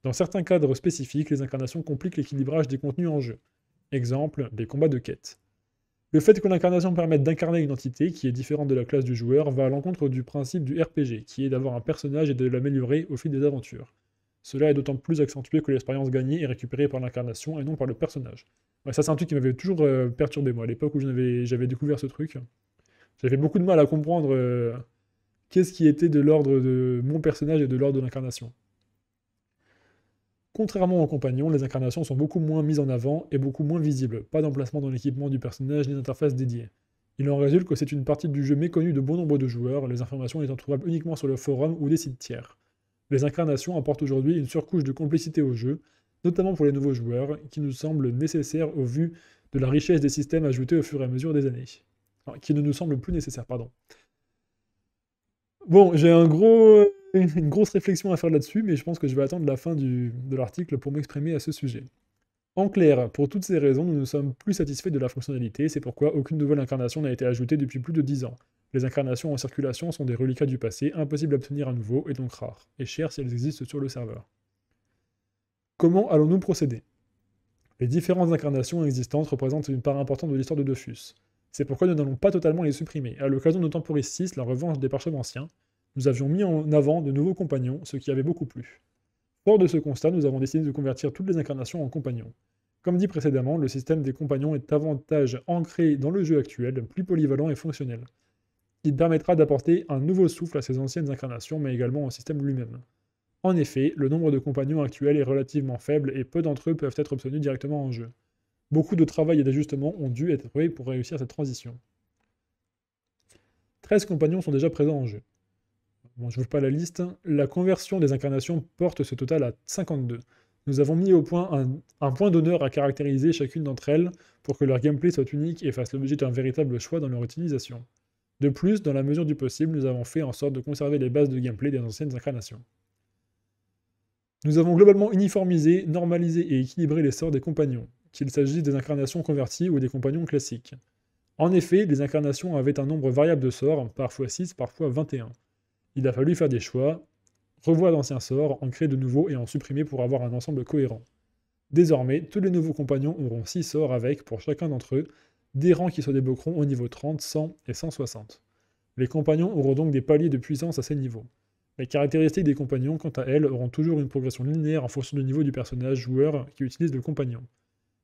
Dans certains cadres spécifiques, les incarnations compliquent l'équilibrage des contenus en jeu. Exemple, des combats de quête. Le fait que l'incarnation permette d'incarner une entité qui est différente de la classe du joueur va à l'encontre du principe du RPG, qui est d'avoir un personnage et de l'améliorer au fil des aventures. Cela est d'autant plus accentué que l'expérience gagnée est récupérée par l'incarnation et non par le personnage. ça, c'est un truc qui m'avait toujours euh, perturbé, moi, à l'époque où j'avais découvert ce truc. J'avais beaucoup de mal à comprendre euh, qu'est-ce qui était de l'ordre de mon personnage et de l'ordre de l'incarnation. Contrairement aux compagnons, les incarnations sont beaucoup moins mises en avant et beaucoup moins visibles, pas d'emplacement dans l'équipement du personnage ni d'interface dédiée. Il en résulte que c'est une partie du jeu méconnue de bon nombre de joueurs, les informations étant trouvables uniquement sur le forum ou des sites tiers les incarnations apportent aujourd'hui une surcouche de complicité au jeu, notamment pour les nouveaux joueurs, qui nous semble nécessaire au vu de la richesse des systèmes ajoutés au fur et à mesure des années. qui ne nous semble plus nécessaire, pardon. Bon, j'ai euh, une grosse réflexion à faire là-dessus, mais je pense que je vais attendre la fin de l'article pour m'exprimer à ce sujet. En clair, pour toutes ces raisons, nous ne sommes plus satisfaits de la fonctionnalité, c'est pourquoi aucune nouvelle incarnation n'a été ajoutée depuis plus de 10 ans. Les incarnations en circulation sont des reliquats du passé, impossibles à obtenir à nouveau et donc rares, et chères si elles existent sur le serveur. Comment allons-nous procéder Les différentes incarnations existantes représentent une part importante de l'histoire de Dofus. C'est pourquoi nous n'allons pas totalement les supprimer. À l'occasion de Temporis 6, la revanche des parchemins anciens, nous avions mis en avant de nouveaux compagnons, ce qui avait beaucoup plu. Fort de ce constat, nous avons décidé de convertir toutes les incarnations en compagnons. Comme dit précédemment, le système des compagnons est davantage ancré dans le jeu actuel, plus polyvalent et fonctionnel qui permettra d'apporter un nouveau souffle à ces anciennes incarnations, mais également au système lui-même. En effet, le nombre de compagnons actuels est relativement faible et peu d'entre eux peuvent être obtenus directement en jeu. Beaucoup de travail et d'ajustements ont dû être faits pour réussir cette transition. 13 compagnons sont déjà présents en jeu. Bon, je ne vous pas la liste. La conversion des incarnations porte ce total à 52. Nous avons mis au point un point d'honneur à caractériser chacune d'entre elles pour que leur gameplay soit unique et fasse l'objet d'un véritable choix dans leur utilisation. De plus, dans la mesure du possible, nous avons fait en sorte de conserver les bases de gameplay des anciennes incarnations. Nous avons globalement uniformisé, normalisé et équilibré les sorts des compagnons, qu'il s'agisse des incarnations converties ou des compagnons classiques. En effet, les incarnations avaient un nombre variable de sorts, parfois 6, parfois 21. Il a fallu faire des choix, revoir d'anciens sorts, en créer de nouveaux et en supprimer pour avoir un ensemble cohérent. Désormais, tous les nouveaux compagnons auront 6 sorts avec, pour chacun d'entre eux, des rangs qui se débloqueront au niveau 30, 100 et 160. Les compagnons auront donc des paliers de puissance à ces niveaux. Les caractéristiques des compagnons, quant à elles, auront toujours une progression linéaire en fonction du niveau du personnage joueur qui utilise le compagnon.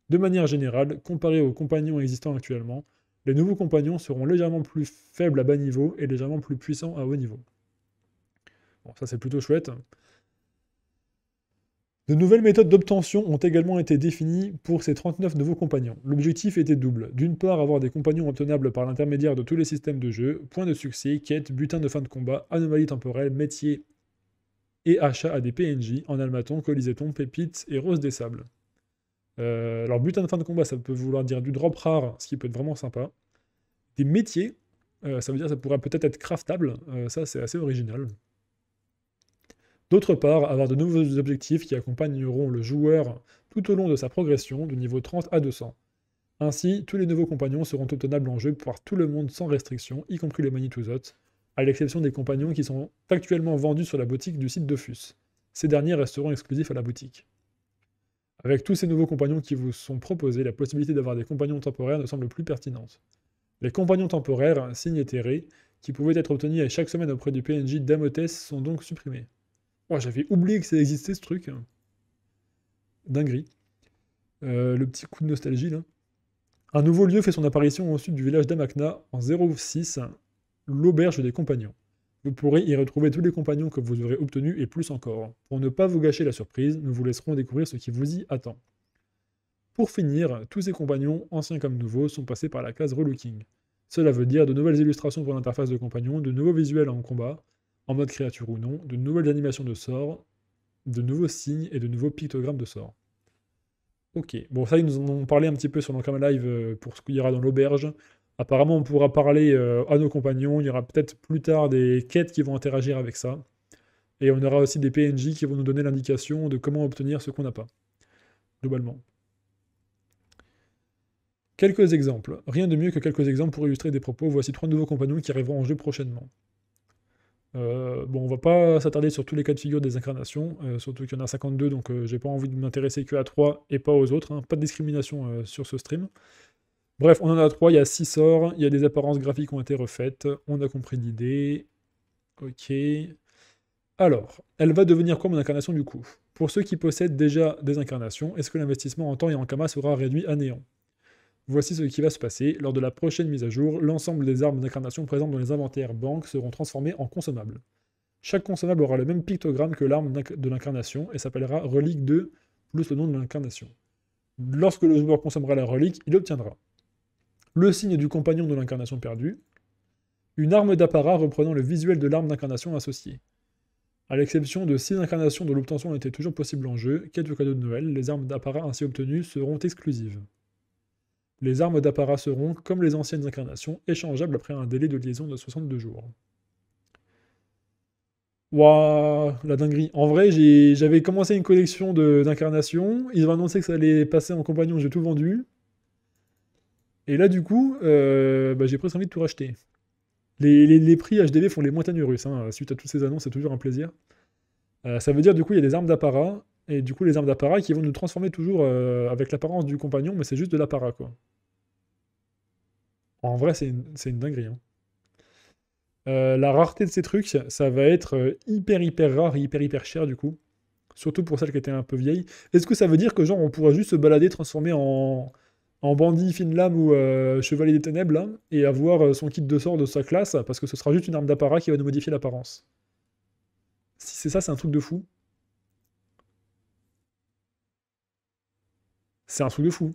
De manière générale, comparé aux compagnons existants actuellement, les nouveaux compagnons seront légèrement plus faibles à bas niveau et légèrement plus puissants à haut niveau. Bon, ça c'est plutôt chouette. De nouvelles méthodes d'obtention ont également été définies pour ces 39 nouveaux compagnons. L'objectif était double. D'une part, avoir des compagnons obtenables par l'intermédiaire de tous les systèmes de jeu, points de succès, quêtes, butins de fin de combat, anomalies temporelles, métiers et achats à des PNJ, en almaton, coliséton, pépites et rose des sables. Euh, alors, butin de fin de combat, ça peut vouloir dire du drop rare, ce qui peut être vraiment sympa. Des métiers, euh, ça veut dire que ça pourrait peut-être être craftable, euh, ça c'est assez original. D'autre part, avoir de nouveaux objectifs qui accompagneront le joueur tout au long de sa progression de niveau 30 à 200. Ainsi, tous les nouveaux compagnons seront obtenables en jeu pour tout le monde sans restriction, y compris les Manitouzotes, à l'exception des compagnons qui sont actuellement vendus sur la boutique du site Dofus. Ces derniers resteront exclusifs à la boutique. Avec tous ces nouveaux compagnons qui vous sont proposés, la possibilité d'avoir des compagnons temporaires ne semble plus pertinente. Les compagnons temporaires, signes éthérés, qui pouvaient être obtenus à chaque semaine auprès du PNJ d'Amotes, sont donc supprimés. Oh, j'avais oublié que ça existait ce truc. Hein. Dinguerie. Euh, le petit coup de nostalgie là. Un nouveau lieu fait son apparition au sud du village d'Amakna en 06, l'auberge des compagnons. Vous pourrez y retrouver tous les compagnons que vous aurez obtenus et plus encore. Pour ne pas vous gâcher la surprise, nous vous laisserons découvrir ce qui vous y attend. Pour finir, tous ces compagnons, anciens comme nouveaux, sont passés par la case Relooking. Cela veut dire de nouvelles illustrations pour l'interface de compagnons, de nouveaux visuels en combat, en mode créature ou non, de nouvelles animations de sorts, de nouveaux signes et de nouveaux pictogrammes de sorts. Ok, bon ça ils nous en ont parlé un petit peu sur l'Ankama Live euh, pour ce qu'il y aura dans l'auberge. Apparemment on pourra parler euh, à nos compagnons, il y aura peut-être plus tard des quêtes qui vont interagir avec ça. Et on aura aussi des PNJ qui vont nous donner l'indication de comment obtenir ce qu'on n'a pas, globalement. Quelques exemples. Rien de mieux que quelques exemples pour illustrer des propos. Voici trois nouveaux compagnons qui arriveront en jeu prochainement. Euh, bon, on va pas s'attarder sur tous les cas de figure des incarnations, euh, surtout qu'il y en a 52, donc euh, j'ai pas envie de m'intéresser que à 3 et pas aux autres. Hein. pas de discrimination sur ce stream. Bref, on en a 3, il y a 6 sorts, il y a des apparences graphiques qui ont été refaites, on a compris l'idée. Ok. Alors, elle va devenir quoi mon incarnation du coup Pour ceux qui possèdent déjà des incarnations, est-ce que l'investissement en temps et en kama sera réduit à néant Voici ce qui va se passer. Lors de la prochaine mise à jour, l'ensemble des armes d'incarnation présentes dans les inventaires banques seront transformées en consommables. Chaque consommable aura le même pictogramme que l'arme de l'incarnation et s'appellera relique 2 plus le nom de l'incarnation. Lorsque le joueur consommera la relique, il obtiendra le signe du compagnon de l'incarnation perdue, une arme d'apparat reprenant le visuel de l'arme d'incarnation associée. À l'exception de six incarnations dont l'obtention était toujours possible en jeu, quelques cadeaux de Noël, les armes d'apparat ainsi obtenues seront exclusives. Les armes d'apparat seront, comme les anciennes incarnations, échangeables après un délai de liaison de 62 jours. Waouh, la dinguerie. En vrai, j'avais commencé une collection d'incarnations. Ils ont annoncé que ça allait passer en compagnon, j'ai tout vendu. Et là, du coup, euh, bah, j'ai presque envie de tout racheter. Les, prix HDV font les montagnes russes. Hein, suite à toutes ces annonces, c'est toujours un plaisir. Euh, ça veut dire, du coup, il y a des armes d'apparat et du coup les armes d'apparat qui vont nous transformer toujours euh, avec l'apparence du compagnon, mais c'est juste de l'apparat quoi. En vrai, c'est une, une, dinguerie. Hein. Euh, la rareté de ces trucs, ça va être euh, hyper hyper rare hyper hyper cher du coup. Surtout pour celles qui étaient un peu vieilles. Est-ce que ça veut dire que genre on pourra juste se balader transformer en, en bandit, fine lame ou chevalier des ténèbres hein, et avoir son kit de sort de sa classe parce que ce sera juste une arme d'apparat qui va nous modifier l'apparence Si c'est ça, c'est un truc de fou. C'est un truc de fou.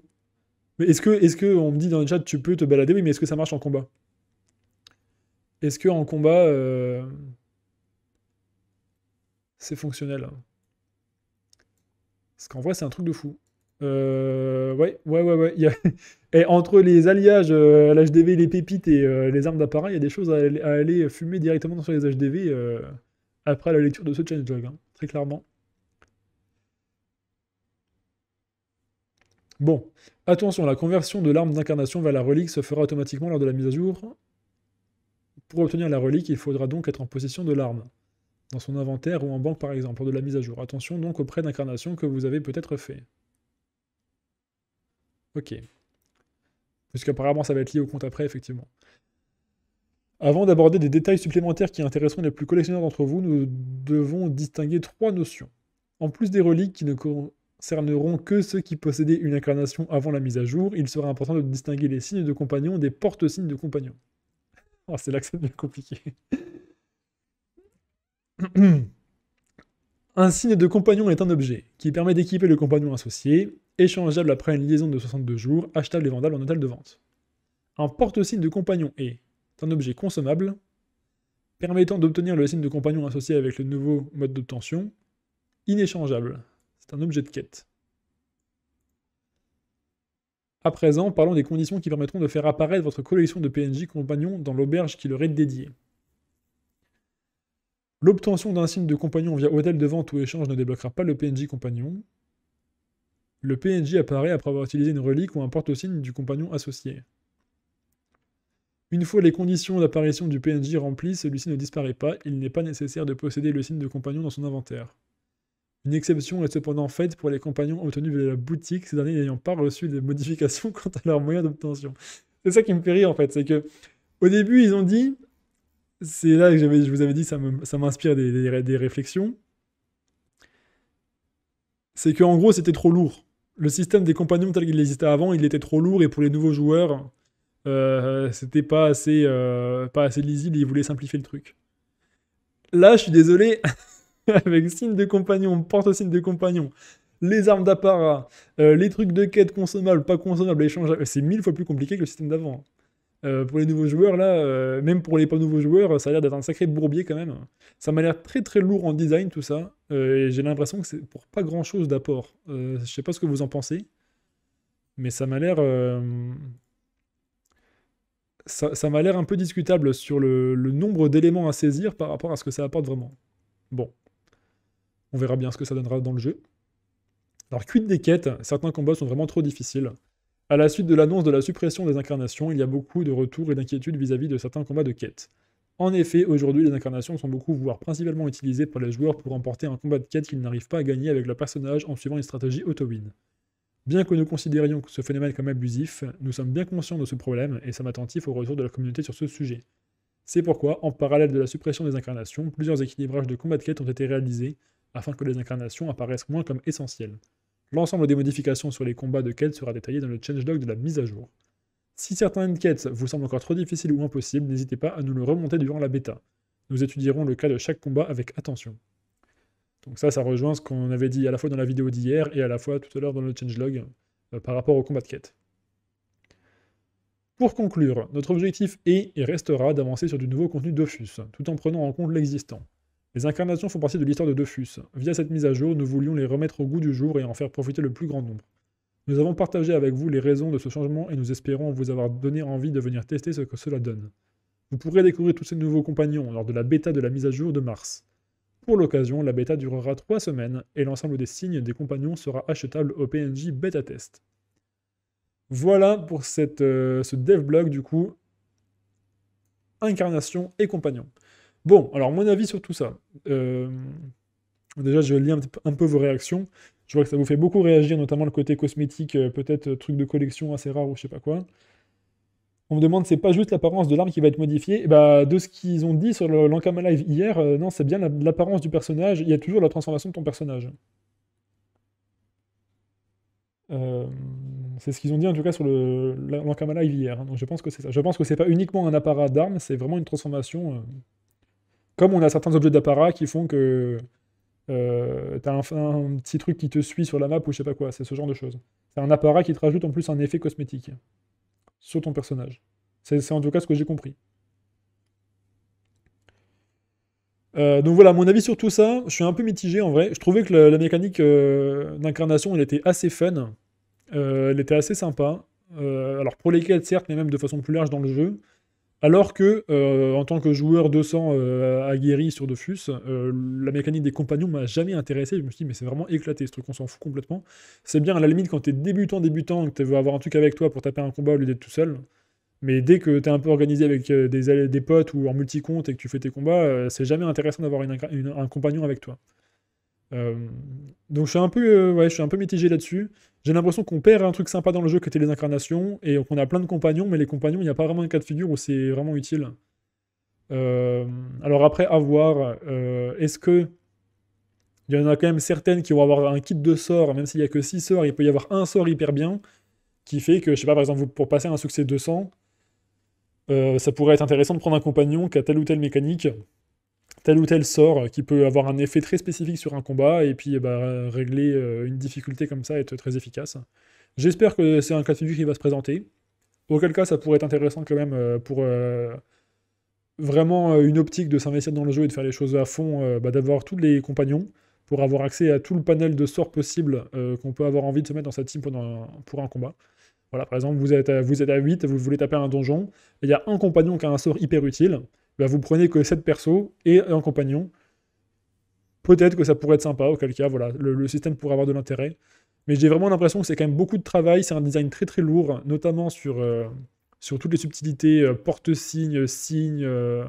Mais est-ce que, est-ce que on me dit dans le chat, tu peux te balader Oui, mais est-ce que ça marche en combat Est-ce que en combat, euh, c'est fonctionnel Parce qu'en vrai, c'est un truc de fou. Euh, ouais, ouais, ouais, ouais. et entre les alliages, euh, l'HDV, les pépites et les armes d'appareil, il y a des choses à, aller fumer directement sur les HDV après la lecture de ce challenge, hein, très clairement. Bon, attention, la conversion de l'arme d'incarnation vers la relique se fera automatiquement lors de la mise à jour. Pour obtenir la relique, il faudra donc être en possession de l'arme, dans son inventaire ou en banque par exemple, lors de la mise à jour. Attention donc auprès prêt d'incarnation que vous avez peut-être fait. Ok. Puisqu'apparemment ça va être lié au compte après, effectivement. Avant d'aborder des détails supplémentaires qui intéresseront les plus collectionneurs d'entre vous, nous devons distinguer trois notions. En plus des reliques qui ne, cerneront que ceux qui possédaient une incarnation avant la mise à jour, il sera important de distinguer les signes de compagnon des porte-signes de compagnon. Oh, c'est là que ça devient compliqué. un signe de compagnon est un objet qui permet d'équiper le compagnon associé, échangeable après une liaison de 62 jours, achetable et vendable en hôtel de vente. Un porte-signe de compagnon est un objet consommable permettant d'obtenir le signe de compagnon associé avec le nouveau mode d'obtention, inéchangeable c'est un objet de quête. À présent, parlons des conditions qui permettront de faire apparaître votre collection de PNJ compagnons dans l'auberge qui leur est dédiée. L'obtention d'un signe de compagnon via hôtel de vente ou échange ne débloquera pas le PNJ compagnon. Le PNJ apparaît après avoir utilisé une relique ou un porte-signe du compagnon associé. Une fois les conditions d'apparition du PNJ remplies, celui-ci ne disparaît pas, il n'est pas nécessaire de posséder le signe de compagnon dans son inventaire. Une exception est cependant faite pour les compagnons obtenus de la boutique, ces derniers n'ayant pas reçu de modifications quant à leur moyen d'obtention. C'est ça qui me fait rire en fait, c'est que au début ils ont dit, c'est là que je vous avais dit, ça m'inspire des, réflexions, c'est qu'en gros c'était trop lourd. Le système des compagnons tel qu'il existait avant, il était trop lourd et pour les nouveaux joueurs, euh, c'était pas assez, euh, pas assez lisible ils voulaient simplifier le truc. Là, je suis désolé. avec signe de compagnon, porte-signe de compagnon, les armes d'apparat, euh, les trucs de quête consommables, pas consommables, échangeables. Euh, c'est mille fois plus compliqué que le système d'avant. Euh, pour les nouveaux joueurs, là, même pour les pas nouveaux joueurs, ça a l'air d'être un sacré bourbier quand même. Ça m'a l'air très très lourd en design tout ça, et j'ai l'impression que c'est pour pas grand chose d'apport. je sais pas ce que vous en pensez, mais ça m'a l'air. Ça, m'a l'air un peu discutable sur le nombre d'éléments à saisir par rapport à ce que ça apporte vraiment. Bon, on verra bien ce que ça donnera dans le jeu. Alors, quid des quêtes Certains combats sont vraiment trop difficiles. À la suite de l'annonce de la suppression des incarnations, il y a beaucoup de retours et d'inquiétudes vis-à-vis de certains combats de quêtes. En effet, aujourd'hui, les incarnations sont beaucoup, voire principalement utilisées par les joueurs pour remporter un combat de quête qu'ils n'arrivent pas à gagner avec leur personnage en suivant une stratégie auto-win. Bien que nous considérions ce phénomène comme abusif, nous sommes bien conscients de ce problème et sommes attentifs aux retours de la communauté sur ce sujet. C'est pourquoi, en parallèle de la suppression des incarnations, plusieurs équilibrages de combats de quête ont été réalisés, afin que les incarnations apparaissent moins comme essentielles. L'ensemble des modifications sur les combats de quêtes sera détaillé dans le changelog de la mise à jour. Si certaines quêtes vous semblent encore trop difficiles ou impossibles, n'hésitez pas à nous le remonter durant la bêta. Nous étudierons le cas de chaque combat avec attention. Donc ça, ça rejoint ce qu'on avait dit à la fois dans la vidéo d'hier et à la fois tout à l'heure dans le changelog euh, par rapport au combat de quête. Pour conclure, notre objectif est et restera d'avancer sur du nouveau contenu Dofus, tout en prenant en compte l'existant. Les incarnations font partie de l'histoire de Dofus. Via cette mise à jour, nous voulions les remettre au goût du jour et en faire profiter le plus grand nombre. Nous avons partagé avec vous les raisons de ce changement et nous espérons vous avoir donné envie de venir tester ce que cela donne. Vous pourrez découvrir tous ces nouveaux compagnons lors de la bêta de la mise à jour de mars. Pour l'occasion, la bêta durera 3 semaines et l'ensemble des signes des compagnons sera achetable au PNJ Beta Test. Voilà pour euh, ce dev blog du coup, incarnation et compagnons. Bon, alors mon avis sur tout ça. Euh, déjà, je lis un, peu vos réactions. Je vois que ça vous fait beaucoup réagir, notamment le côté cosmétique, euh, peut-être euh, truc de collection assez rare ou je sais pas quoi. On me demande, c'est pas juste l'apparence de l'arme qui va être modifiée. Eh bah, de ce qu'ils ont dit sur l'Ankama Live hier, non, c'est bien l'apparence du personnage. Il y a toujours la transformation de ton personnage. c'est ce qu'ils ont dit en tout cas sur l'Ankama Live hier. Hein, je pense que c'est ça. Je pense que c'est pas uniquement un apparat d'armes, c'est vraiment une transformation. Comme on a certains objets d'apparat qui font que euh, t'as un, petit truc qui te suit sur la map ou je sais pas quoi, c'est ce genre de choses. C'est un appareil qui te rajoute en plus un effet cosmétique sur ton personnage. C'est en tout cas ce que j'ai compris. Euh, donc voilà, mon avis sur tout ça, je suis un peu mitigé en vrai. Je trouvais que la, mécanique euh, d'incarnation, elle était assez fun. elle était assez sympa. alors pour les quêtes, certes, mais même de façon plus large dans le jeu. Alors que, euh, en tant que joueur 200 euh, aguerri sur Dofus, euh, la mécanique des compagnons m'a jamais intéressé. Je me suis dit, mais c'est vraiment éclaté ce truc, on s'en fout complètement. C'est bien, à la limite, quand t'es débutant, débutant, que tu veux avoir un truc avec toi pour taper un combat au lieu d'être tout seul. Mais dès que t'es un peu organisé avec des, des potes ou en multi-compte et que tu fais tes combats, c'est jamais intéressant d'avoir un compagnon avec toi. donc je suis un peu, je suis un peu mitigé là-dessus. J'ai l'impression qu'on perd un truc sympa dans le jeu qui était les incarnations, et on a plein de compagnons, mais les compagnons, il n'y a pas vraiment un cas de figure où c'est vraiment utile. Euh, alors après, à voir, euh, est-ce que... Il y en a quand même certaines qui vont avoir un kit de sorts, même s'il n'y a que 6 sorts, il peut y avoir un sort hyper bien, qui fait que, je sais pas, par exemple, pour passer à un succès 200, euh, ça pourrait être intéressant de prendre un compagnon qui a telle ou telle mécanique, tel ou tel sort euh, qui peut avoir un effet très spécifique sur un combat et puis eh ben, régler euh, une difficulté comme ça et être très efficace. J'espère que c'est un cas de figure qui va se présenter. Auquel cas, ça pourrait être intéressant quand même euh, pour vraiment une optique de s'investir dans le jeu et de faire les choses à fond, bah, d'avoir tous les compagnons pour avoir accès à tout le panel de sorts possibles qu'on peut avoir envie de se mettre dans sa team pour un, combat. Voilà, par exemple, vous êtes, vous êtes à 8, vous voulez taper un donjon, il y a un compagnon qui a un sort hyper utile, bah, vous prenez que 7 persos et un compagnon. Peut-être que ça pourrait être sympa, auquel cas, voilà, le, système pourrait avoir de l'intérêt. Mais j'ai vraiment l'impression que c'est quand même beaucoup de travail, c'est un design très très lourd, notamment sur, euh, sur toutes les subtilités euh, porte-signes, signes, euh,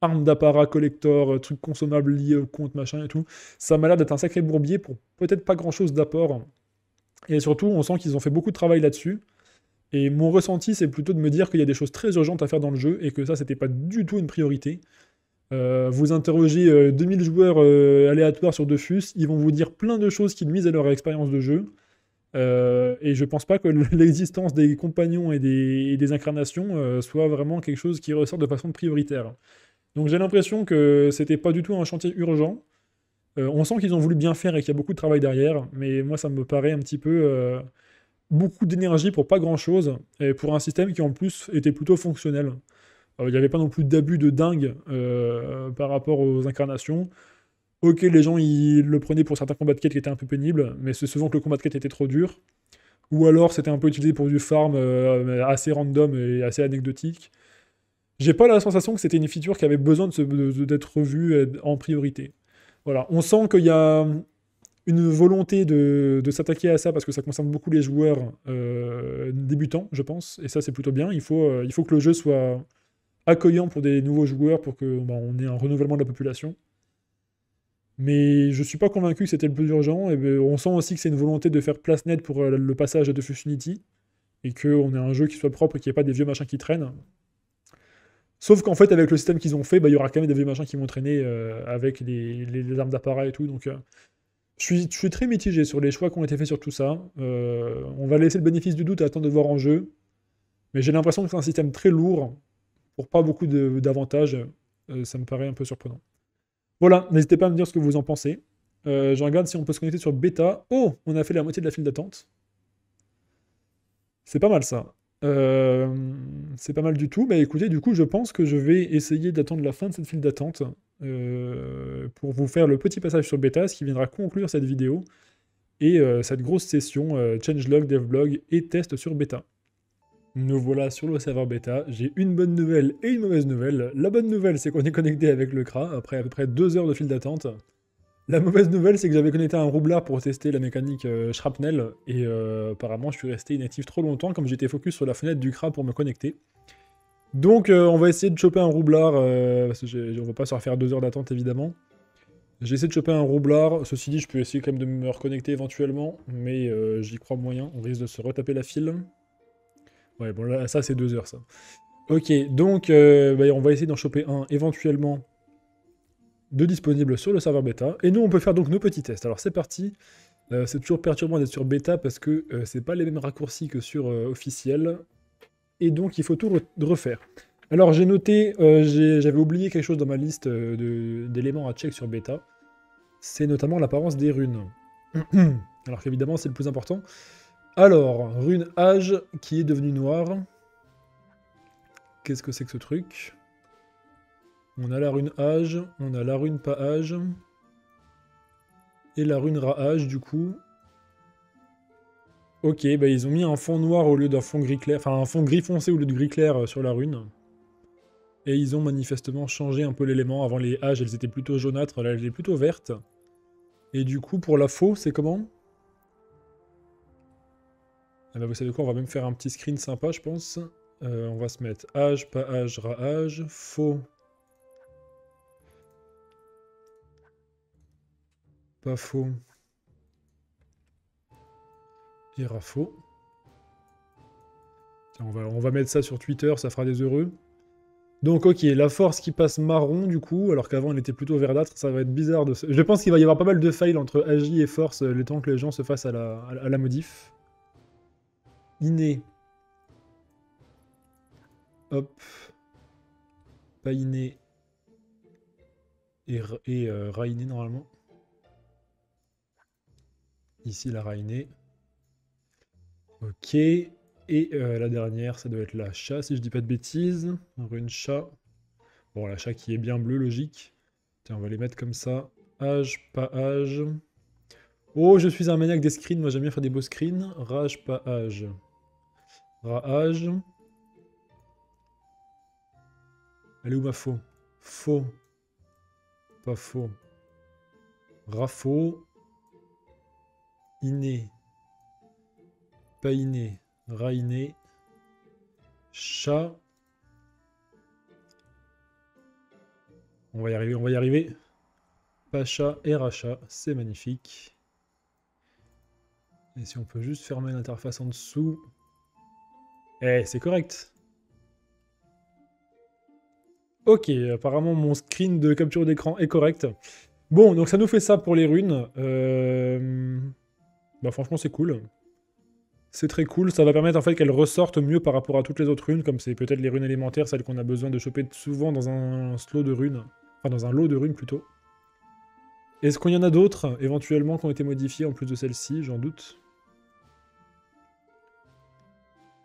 armes d'apparat, collector, trucs consommables liés au compte, machin et tout. Ça m'a l'air d'être un sacré bourbier pour peut-être pas grand chose d'apport. Et surtout, on sent qu'ils ont fait beaucoup de travail là-dessus. Et mon ressenti, c'est plutôt de me dire qu'il y a des choses très urgentes à faire dans le jeu et que ça, c'était pas du tout une priorité. Euh, vous interrogez 2000 euh, joueurs euh, aléatoires sur Defus, ils vont vous dire plein de choses qui nuisent à leur expérience de jeu. et je pense pas que l'existence des compagnons et des, des incarnations soit vraiment quelque chose qui ressort de façon prioritaire. Donc j'ai l'impression que c'était pas du tout un chantier urgent. on sent qu'ils ont voulu bien faire et qu'il y a beaucoup de travail derrière, mais moi ça me paraît un petit peu beaucoup d'énergie pour pas grand chose, et pour un système qui en plus était plutôt fonctionnel. Euh, il n'y avait pas non plus d'abus de dingue euh, par rapport aux incarnations. Ok, les gens ils le prenaient pour certains combats de quête qui étaient un peu pénibles, mais c'est souvent que le combat de quête était trop dur. Ou alors c'était un peu utilisé pour du farm euh, assez random et assez anecdotique. J'ai pas la sensation que c'était une feature qui avait besoin d'être revue en priorité. Voilà, on sent qu'il y a une volonté de, s'attaquer à ça parce que ça concerne beaucoup les joueurs euh, débutants, je pense, et ça c'est plutôt bien. Il faut, euh, il faut que le jeu soit accueillant pour des nouveaux joueurs pour qu'on on ait un renouvellement de la population. Mais je suis pas convaincu que c'était le plus urgent. Et ben, on sent aussi que c'est une volonté de faire place nette pour euh, le passage à The Unity et qu'on ait un jeu qui soit propre et qu'il n'y ait pas des vieux machins qui traînent. Sauf qu'en fait, avec le système qu'ils ont fait, ben, il y aura quand même des vieux machins qui vont traîner avec les, les, armes d'appareil et tout. Donc je suis, très mitigé sur les choix qui ont été faits sur tout ça. Euh, on va laisser le bénéfice du doute à attendre de voir en jeu. Mais j'ai l'impression que c'est un système très lourd pour pas beaucoup d'avantages. Euh, ça me paraît un peu surprenant. Voilà, n'hésitez pas à me dire ce que vous en pensez. Euh, je regarde si on peut se connecter sur bêta. Oh, on a fait la moitié de la file d'attente. C'est pas mal ça. c'est pas mal du tout. Mais bah, écoutez, du coup, je pense que je vais essayer d'attendre la fin de cette file d'attente euh, pour vous faire le petit passage sur bêta, ce qui viendra conclure cette vidéo et euh, cette grosse session log, euh, changelog, devblog et test sur bêta. Nous voilà sur le serveur bêta, j'ai une bonne nouvelle et une mauvaise nouvelle. La bonne nouvelle c'est qu'on est connecté avec le CRA après à peu près deux heures de file d'attente. La mauvaise nouvelle c'est que j'avais connecté un roublard pour tester la mécanique shrapnel et apparemment je suis resté inactif trop longtemps comme j'étais focus sur la fenêtre du CRA pour me connecter. Donc, euh, on va essayer de choper un roublard, euh, parce on va pas se refaire deux heures d'attente, évidemment. J'ai essayé de choper un roublard. Ceci dit, je peux essayer quand même de me reconnecter éventuellement, mais euh, j'y crois moyen. On risque de se retaper la file. Ouais, bon, là, ça, c'est deux heures, ça. Ok, donc, bah, on va essayer d'en choper un, éventuellement, de disponible sur le serveur bêta. Et nous, on peut faire donc nos petits tests. Alors, c'est parti. c'est toujours perturbant d'être sur bêta, parce que c'est pas les mêmes raccourcis que sur officiel et donc il faut tout refaire. Alors j'ai noté, euh, j'avais oublié quelque chose dans ma liste euh, d'éléments à check sur bêta. C'est notamment l'apparence des runes. Alors qu'évidemment c'est le plus important. Alors, rune âge qui est devenue noire. Qu'est-ce que c'est que ce truc On a la rune âge, on a la rune pas âge. Et la rune ra âge du coup. Ok, bah, ils ont mis un fond noir au lieu d'un fond gris clair, enfin un fond gris foncé au lieu de gris clair euh, sur la rune. Et ils ont manifestement changé un peu l'élément. Avant les âges, elles étaient plutôt jaunâtres, là elles étaient plutôt vertes. Et du coup, pour la faux, c'est comment ah bah, vous savez quoi, on va même faire un petit screen sympa, je pense. Euh, on va se mettre âge, pas âge, âge, faux. Pas faux. Irafo. On va, on va mettre ça sur Twitter, ça fera des heureux. Donc ok, la force qui passe marron du coup, alors qu'avant elle était plutôt verdâtre, ça va être bizarre de... Je pense qu'il va y avoir pas mal de fails entre agi et force euh, le temps que les gens se fassent à la, à la modif. Iné, Hop. Pas iné Et, et euh, rainé normalement. Ici la rainé. Ok. Et euh, la dernière, ça doit être la chat, si je dis pas de bêtises. Rune chat. Bon, la chat qui est bien bleue, logique. Tiens, on va les mettre comme ça. Âge, pas âge. Oh, je suis un maniaque des screens. Moi, j'aime bien faire des beaux screens. Rage, pas âge. Rage. Elle est où ma faux Faux. Pas faux. Rafaux. Iné. Painé, rainer Chat. On va y arriver, on va y arriver. Pacha et Racha, c'est magnifique. Et si on peut juste fermer l'interface en dessous. Eh, c'est correct. Ok, apparemment mon screen de capture d'écran est correct. Bon, donc ça nous fait ça pour les runes. Euh, bah franchement c'est cool. C'est très cool, ça va permettre en fait qu'elles ressortent mieux par rapport à toutes les autres runes, comme c'est peut-être les runes élémentaires, celles qu'on a besoin de choper souvent dans un slow de runes, enfin dans un lot de runes plutôt. Est-ce qu'il y en a d'autres, éventuellement, qui ont été modifiées en plus de celle-ci J'en doute.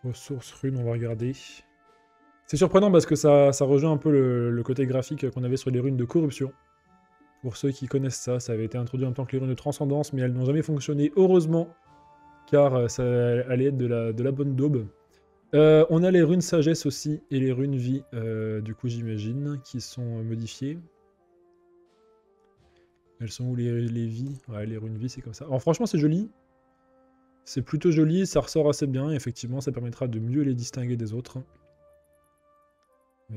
Ressources, runes, on va regarder. C'est surprenant parce que ça, rejoint un peu le, le côté graphique qu'on avait sur les runes de corruption. Pour ceux qui connaissent ça, ça avait été introduit en tant que les runes de transcendance, mais elles n'ont jamais fonctionné, heureusement, car euh, ça allait être de la, bonne daube. Euh, on a les runes sagesse aussi et les runes vie, euh, du coup j'imagine, qui sont modifiées. Elles sont où les, les vies Ouais, les runes vie, c'est comme ça. franchement, c'est joli. C'est plutôt joli, ça ressort assez bien. effectivement, ça permettra de mieux les distinguer des autres.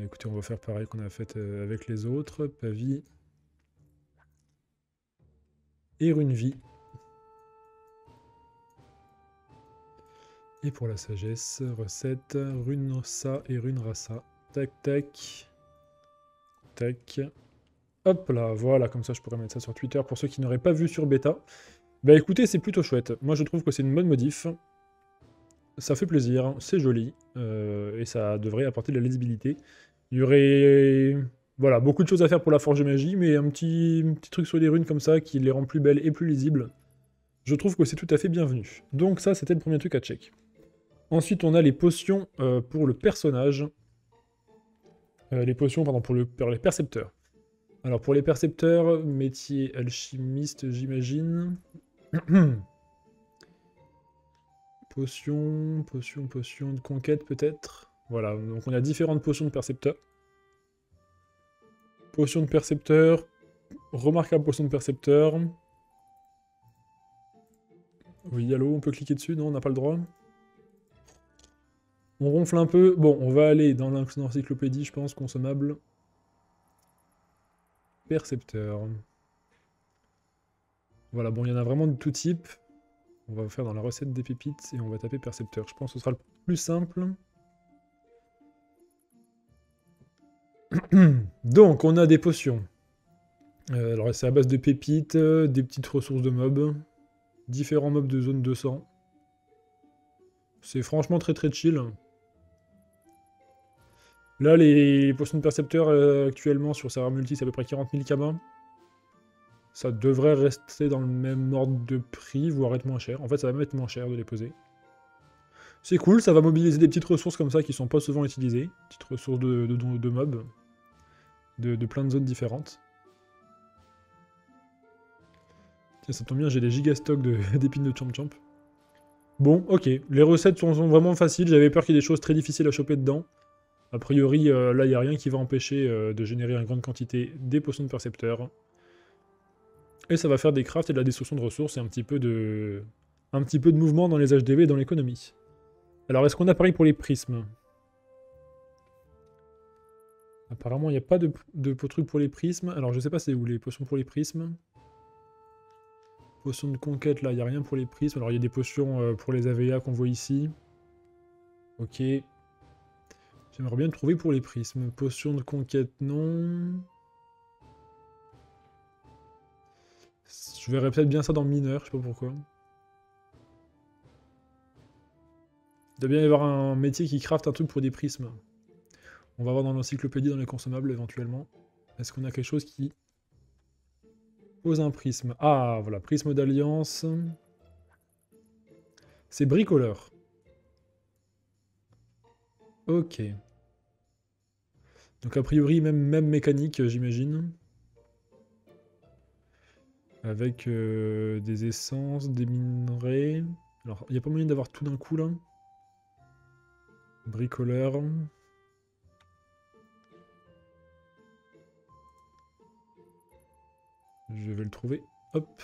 écoutez, on va faire pareil qu'on a fait avec les autres. Pavie. Et runes vie. Et pour la sagesse, recette, ça et rasa. Tac, tac. Tac. Hop là, voilà, comme ça je pourrais mettre ça sur Twitter pour ceux qui n'auraient pas vu sur bêta. Bah écoutez, c'est plutôt chouette. Moi je trouve que c'est une bonne modif. Ça fait plaisir, c'est joli, euh, et ça devrait apporter de la lisibilité. Il y aurait voilà, beaucoup de choses à faire pour la forge de magie, mais un petit, petit truc sur les runes comme ça qui les rend plus belles et plus lisibles, je trouve que c'est tout à fait bienvenu. Donc ça, c'était le premier truc à check. Ensuite, on a les potions euh, pour le personnage. Euh, les potions, pardon, pour, le, les percepteurs. Alors, pour les percepteurs, métier alchimiste, j'imagine. Potion, potion, potion de conquête, peut-être. Voilà, donc on a différentes potions de percepteurs. Potion de percepteur, remarquable potion de percepteur. Oui, allô, on peut cliquer dessus Non, on n'a pas le droit. On ronfle un peu. Bon, on va aller dans l'encyclopédie, je pense, consommable. Percepteur. Voilà, bon, il y en a vraiment de tout type. On va faire dans la recette des pépites et on va taper percepteur. Je pense que ce sera le plus simple. Donc, on a des potions. Euh, alors, c'est à base de pépites, euh, des petites ressources de mobs, différents mobs de zone 200. C'est franchement très très chill. Là, les, potions de percepteurs, euh, actuellement sur serveur multi, c'est à peu près 40 000 km. Ça devrait rester dans le même ordre de prix, voire être moins cher. En fait, ça va même être moins cher de les poser. C'est cool, ça va mobiliser des petites ressources comme ça qui sont pas souvent utilisées. Petites ressources de, de, mobs, de, plein de zones différentes. Tiens, ça tombe bien, j'ai des gigastocks d'épines de, de Champ Champ. Bon, ok. Les recettes sont vraiment faciles. J'avais peur qu'il y ait des choses très difficiles à choper dedans. A priori, euh, là, il n'y a rien qui va empêcher euh, de générer une grande quantité des potions de percepteurs. Et ça va faire des crafts et de la destruction de ressources et un petit peu de, un petit peu de mouvement dans les HDV et dans l'économie. Alors, est-ce qu'on a pareil pour les prismes Apparemment, il n'y a pas de, de, truc pour les prismes. Alors, je sais pas c'est où les potions pour les prismes. Potions de conquête, là, il n'y a rien pour les prismes. Alors, il y a des potions euh, pour les AVA qu'on voit ici. Ok. J'aimerais bien trouver pour les prismes. Potion de conquête, non. Je verrais peut-être bien ça dans mineur, je sais pas pourquoi. Il doit bien y avoir un métier qui craft un truc pour des prismes. On va voir dans l'encyclopédie, dans les consommables éventuellement. Est-ce qu'on a quelque chose qui pose un prisme Ah, voilà, prisme d'alliance. C'est bricoleur. Ok. Donc a priori, même, même mécanique, euh, j'imagine. Avec euh, des essences, des minerais. Alors, il n'y a pas moyen d'avoir tout d'un coup, là. Bricoleur. Je vais le trouver. Hop.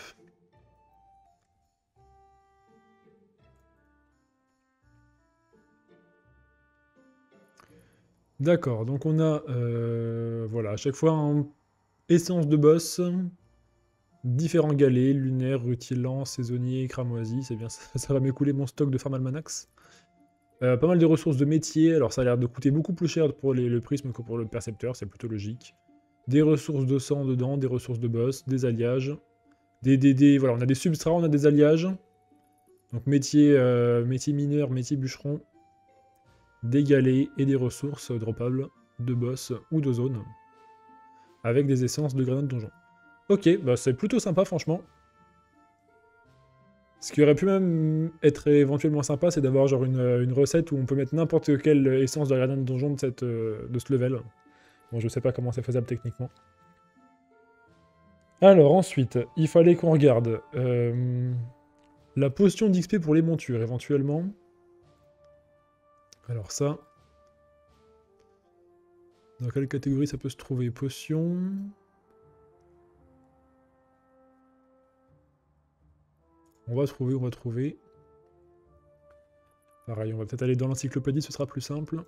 D'accord, donc on a, euh, voilà, à chaque fois, un essence de boss, différents galets, lunaire, rutilant, saisonnier, cramoisi, c'est bien, ça, va m'écouler mon stock de farm euh, pas mal de ressources de métier, alors ça a l'air de coûter beaucoup plus cher pour le prisme que pour le percepteur, c'est plutôt logique. Des ressources de sang dedans, des ressources de boss, des alliages. Des, des, voilà, on a des substrats, on a des alliages. Donc métier, euh, métier mineur, métier bûcheron des galets et des ressources droppables de boss ou de zone avec des essences de grenades donjon. Ok, bah c'est plutôt sympa franchement. Ce qui aurait pu même être éventuellement sympa, c'est d'avoir genre une, recette où on peut mettre n'importe quelle essence de la donjon de, cette, euh, de ce level. Bon, je sais pas comment c'est faisable techniquement. Alors ensuite, il fallait qu'on regarde euh, la potion d'XP pour les montures éventuellement. Alors ça... Dans quelle catégorie ça peut se trouver Potion... On va trouver, on va trouver. Pareil, on va peut-être aller dans l'encyclopédie, ce sera plus simple.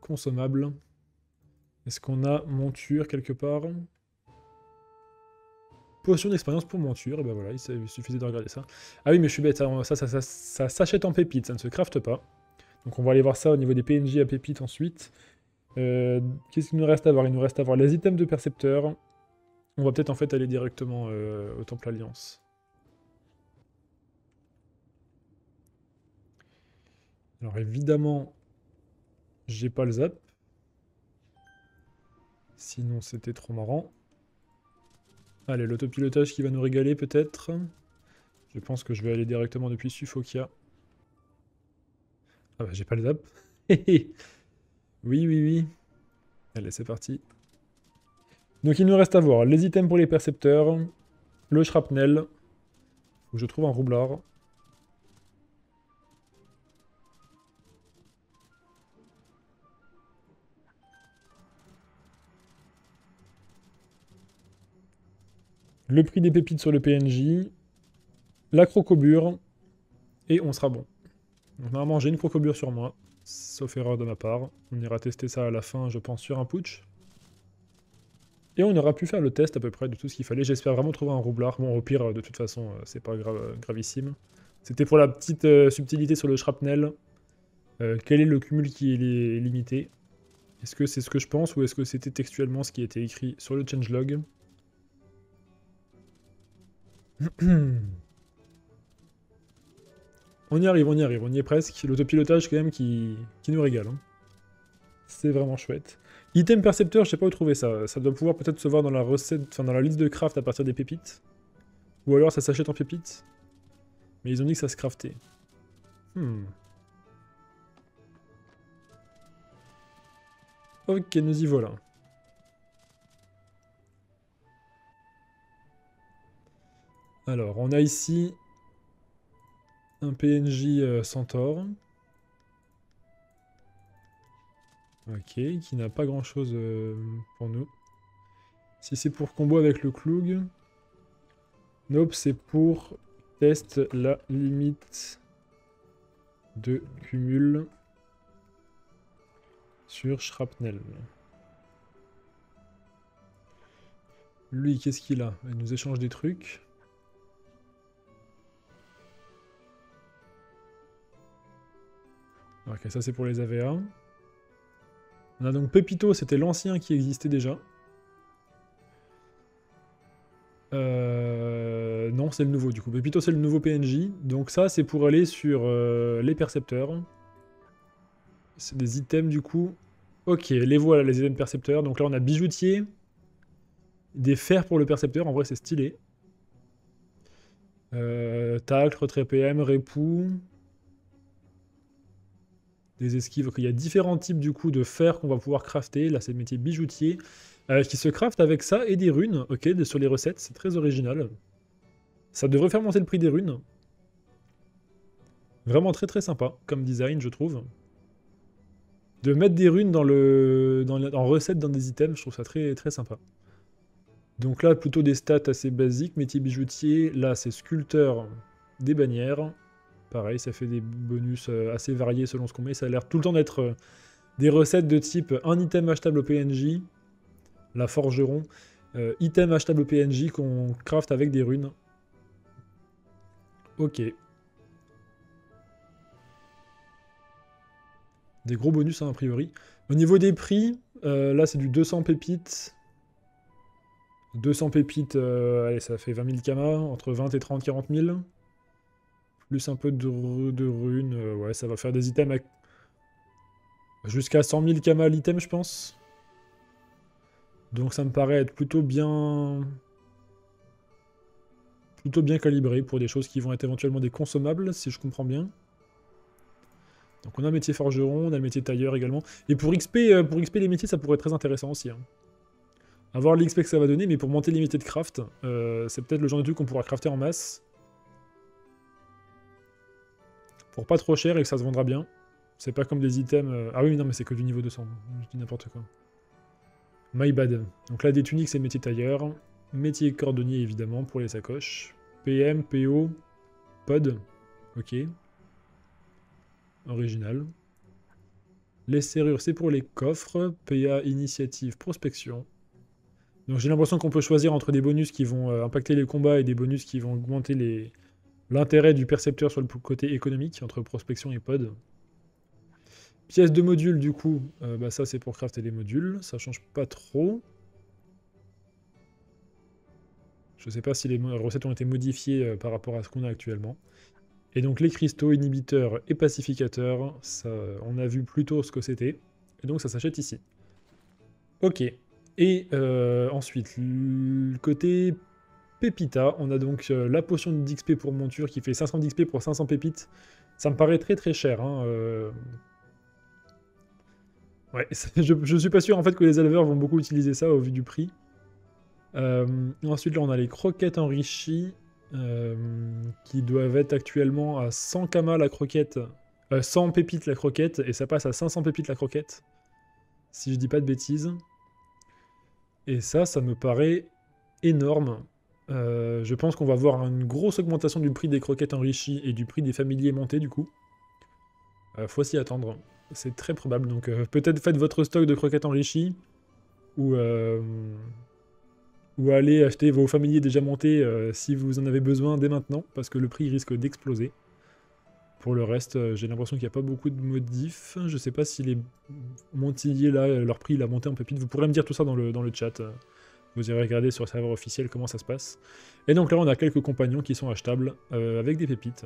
Consommable. Est-ce qu'on a monture quelque part Potion d'expérience pour monture, et eh ben voilà, il suffisait de regarder ça. Ah oui, mais je suis bête, ça, ça, s'achète en pépite, ça ne se crafte pas. Donc on va aller voir ça au niveau des PNJ à pépite ensuite. Euh, qu'est-ce qu'il nous reste à voir Il nous reste à voir les items de percepteur. On va peut-être en fait aller directement euh, au Temple Alliance. Alors évidemment, j'ai pas le zap. Sinon c'était trop marrant. Allez, l'autopilotage qui va nous régaler peut-être. Je pense que je vais aller directement depuis Sufokia. Ah bah j'ai pas les apps. oui, oui, oui. Allez, c'est parti. Donc il nous reste à voir les items pour les percepteurs, le shrapnel, où je trouve un roublard. Le prix des pépites sur le PNJ, la crocobure, et on sera bon. On a mangé une crocobure sur moi, sauf erreur de ma part. On ira tester ça à la fin, je pense, sur un putsch. Et on aura pu faire le test à peu près de tout ce qu'il fallait. J'espère vraiment trouver un roublard. Bon, au pire, de toute façon, euh, c'est pas grave, euh, gravissime. C'était pour la petite euh, subtilité sur le shrapnel. quel est le cumul qui est limité Est-ce que c'est ce que je pense ou est-ce que c'était textuellement ce qui était écrit sur le changelog hmm. On y arrive, on y arrive, on y est presque. L'autopilotage quand même qui, nous régale. Hein. C'est vraiment chouette. Item percepteur, je sais pas où trouver ça. Ça doit pouvoir peut-être se voir dans la recette, dans la liste de craft à partir des pépites. Ou alors ça s'achète en pépites. Mais ils ont dit que ça se craftait. Hmm. Ok, nous y voilà. Alors, on a ici PNJ euh, centaure. Ok, qui n'a pas grand chose euh, pour nous. Si c'est pour combo avec le cloug, Nope, c'est pour test la limite de cumul sur Shrapnel. Lui, qu'est-ce qu'il a Il nous échange des trucs. Ok, ça c'est pour les AVA. On a donc Pepito, c'était l'ancien qui existait déjà. Euh, non, c'est le nouveau du coup. Pepito, c'est le nouveau PNJ. Donc ça, c'est pour aller sur euh, les percepteurs. C'est des items du coup. Ok, les voilà, les items percepteurs. Donc là, on a bijoutier, des fers pour le percepteur. En vrai, c'est stylé. Euh, tacle, retrait PM, des esquives. il y a différents types du coup de fer qu'on va pouvoir crafter. Là, c'est le métier bijoutier euh, qui se craft avec ça et des runes. Ok, sur les recettes, c'est très original. Ça devrait faire monter le prix des runes. Vraiment très très sympa comme design, je trouve. De mettre des runes dans le, en recette dans des items, je trouve ça très très sympa. Donc là, plutôt des stats assez basiques. Métier bijoutier, là c'est sculpteur des bannières. Pareil, ça fait des bonus euh, assez variés selon ce qu'on met. Ça a l'air tout le temps d'être euh, des recettes de type euh, un item achetable au PNJ, la forgeron, item achetable au PNJ qu'on craft avec des runes. Ok. Des gros bonus, hein, a priori. Au niveau des prix, là c'est du 200 pépites. 200 pépites, allez, ça fait 20 000 kamas, entre 20 et 30, 40 000 plus un peu de, de runes. Euh, ouais, ça va faire des items jusqu'à 100 000 kama l'item, je pense. Donc ça me paraît être plutôt bien... Plutôt bien calibré pour des choses qui vont être éventuellement des consommables, si je comprends bien. Donc on a un métier forgeron, on a un métier tailleur également. Et pour XP, euh, pour XP les métiers, ça pourrait être très intéressant aussi. Avoir hein. l'XP que ça va donner, mais pour monter les métiers de craft, euh, c'est peut-être le genre de truc qu'on pourra crafter en masse. Pour pas trop cher et que ça se vendra bien. C'est pas comme des items... Euh, ah oui, non, mais c'est que du niveau 200. Je dis n'importe quoi. My bad. Donc là, des tuniques, c'est métier tailleur. Métier cordonnier, évidemment, pour les sacoches. PM, PO, pod. Ok. Original. Les serrures, c'est pour les coffres. PA, initiative, prospection. Donc j'ai l'impression qu'on peut choisir entre des bonus qui vont euh, impacter les combats et des bonus qui vont augmenter les, L'intérêt du percepteur sur le côté économique entre prospection et pod. Pièce de module, du coup, euh, bah, ça c'est pour crafter les modules, ça change pas trop. Je ne sais pas si les recettes ont été modifiées euh, par rapport à ce qu'on a actuellement. Et donc les cristaux, inhibiteurs et pacificateurs, ça, on a vu plus tôt ce que c'était. Et donc ça s'achète ici. Ok. Et euh, ensuite, le côté Pépita. Hein. On a donc euh, la potion d'XP pour monture qui fait 500 d'XP pour 500 pépites. Ça me paraît très très cher. Hein, euh. Ouais, je, ne suis pas sûr en fait que les éleveurs vont beaucoup utiliser ça au vu du prix. Euh, ensuite là on a les croquettes enrichies qui doivent être actuellement à 100 kamas la croquette, 100 pépites la croquette et ça passe à 500 pépites la croquette. Si je dis pas de bêtises. Et ça, ça me paraît énorme. Euh, je pense qu'on va voir une grosse augmentation du prix des croquettes enrichies et du prix des familiers montés du coup. Euh, faut s'y attendre. C'est très probable. Donc euh, peut-être faites votre stock de croquettes enrichies ou, ou allez acheter vos familiers déjà montés si vous en avez besoin dès maintenant parce que le prix risque d'exploser. Pour le reste, j'ai l'impression qu'il n'y a pas beaucoup de modifs. Je sais pas si les montillés, là, leur prix a monté en pépite. Vous pourrez me dire tout ça dans le chat. Vous irez regarder sur le serveur officiel comment ça se passe. Et donc là, on a quelques compagnons qui sont achetables euh, avec des pépites.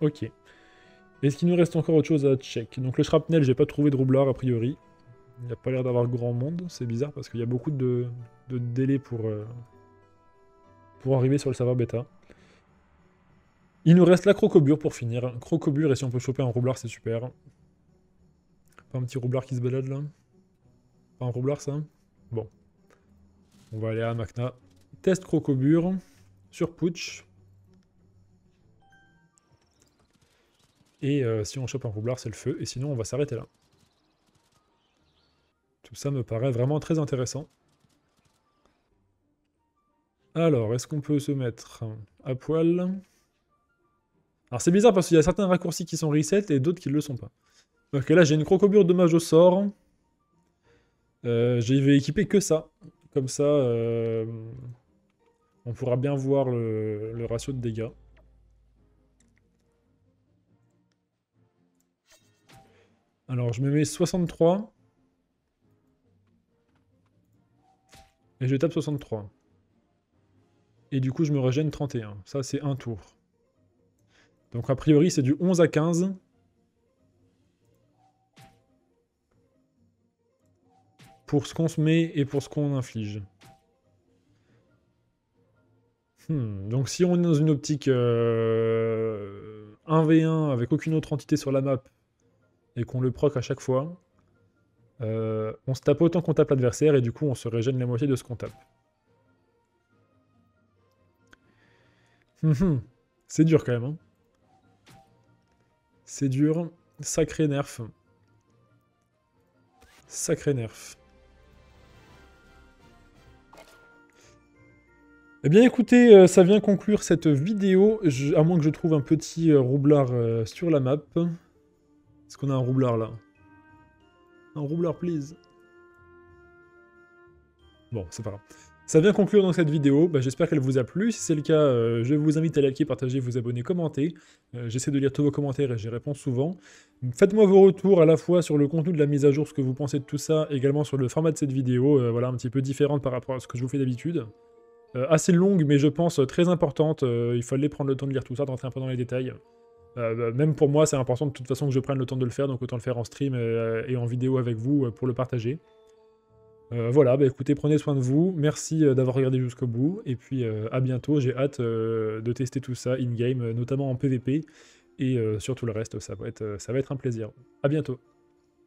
Ok. Est-ce qu'il nous reste encore autre chose à check Donc le shrapnel, j'ai pas trouvé de roublard a priori. Il n'y a pas l'air d'avoir grand monde, c'est bizarre parce qu'il y a beaucoup de, délais pour, euh, pour arriver sur le serveur bêta. Il nous reste la crocobure pour finir. Crocobure, et si on peut choper un roublard, c'est super. Pas un petit roublard qui se balade là Pas un roublard ça Bon. On va aller à Macna. Test Crocobure sur Putsch. Et euh, si on chope un roublard, c'est le feu. Et sinon, on va s'arrêter là. Tout ça me paraît vraiment très intéressant. Alors, est-ce qu'on peut se mettre à poil Alors, c'est bizarre parce qu'il y a certains raccourcis qui sont reset et d'autres qui ne le sont pas. Ok, là, j'ai une crocobure dommage au sort. Euh, je vais équiper que ça. Comme ça, euh, on pourra bien voir le, ratio de dégâts. Alors, je me mets 63. Et je tape 63. Et du coup, je me régène 31. Ça, c'est un tour. Donc, a priori, c'est du 11 à 15. pour ce qu'on se met et pour ce qu'on inflige. Hmm, donc si on est dans une optique 1v1 euh, avec aucune autre entité sur la map et qu'on le proc à chaque fois, euh, on se tape autant qu'on tape l'adversaire et du coup on se régène la moitié de ce qu'on tape. Hmm, hmm, c'est dur quand même. Hein. C'est dur. Sacré nerf. Sacré nerf. Eh bien écoutez, euh, ça vient conclure cette vidéo, à moins que je trouve un petit euh, roublard euh, sur la map. Est-ce qu'on a un roublard là Un roublard please Bon, c'est pas grave. Ça vient conclure donc cette vidéo, bah, j'espère qu'elle vous a plu, si c'est le cas, je vous invite à liker, partager, vous abonner, commenter. J'essaie de lire tous vos commentaires et j'y réponds souvent. Faites-moi vos retours à la fois sur le contenu de la mise à jour, ce que vous pensez de tout ça, également sur le format de cette vidéo, voilà, un petit peu différente par rapport à ce que je vous fais d'habitude. Euh, assez longue, mais je pense euh, très importante. Euh, il fallait prendre le temps de lire tout ça, d'entrer un peu dans les détails. Bah, même pour moi, c'est important de toute façon que je prenne le temps de le faire, donc autant le faire en stream et, en vidéo avec vous pour le partager. voilà, bah, écoutez, prenez soin de vous. Merci d'avoir regardé jusqu'au bout. Et puis à bientôt. J'ai hâte de tester tout ça in-game, notamment en PvP. Et sur tout le reste, ça va, être, ça va être un plaisir. À bientôt.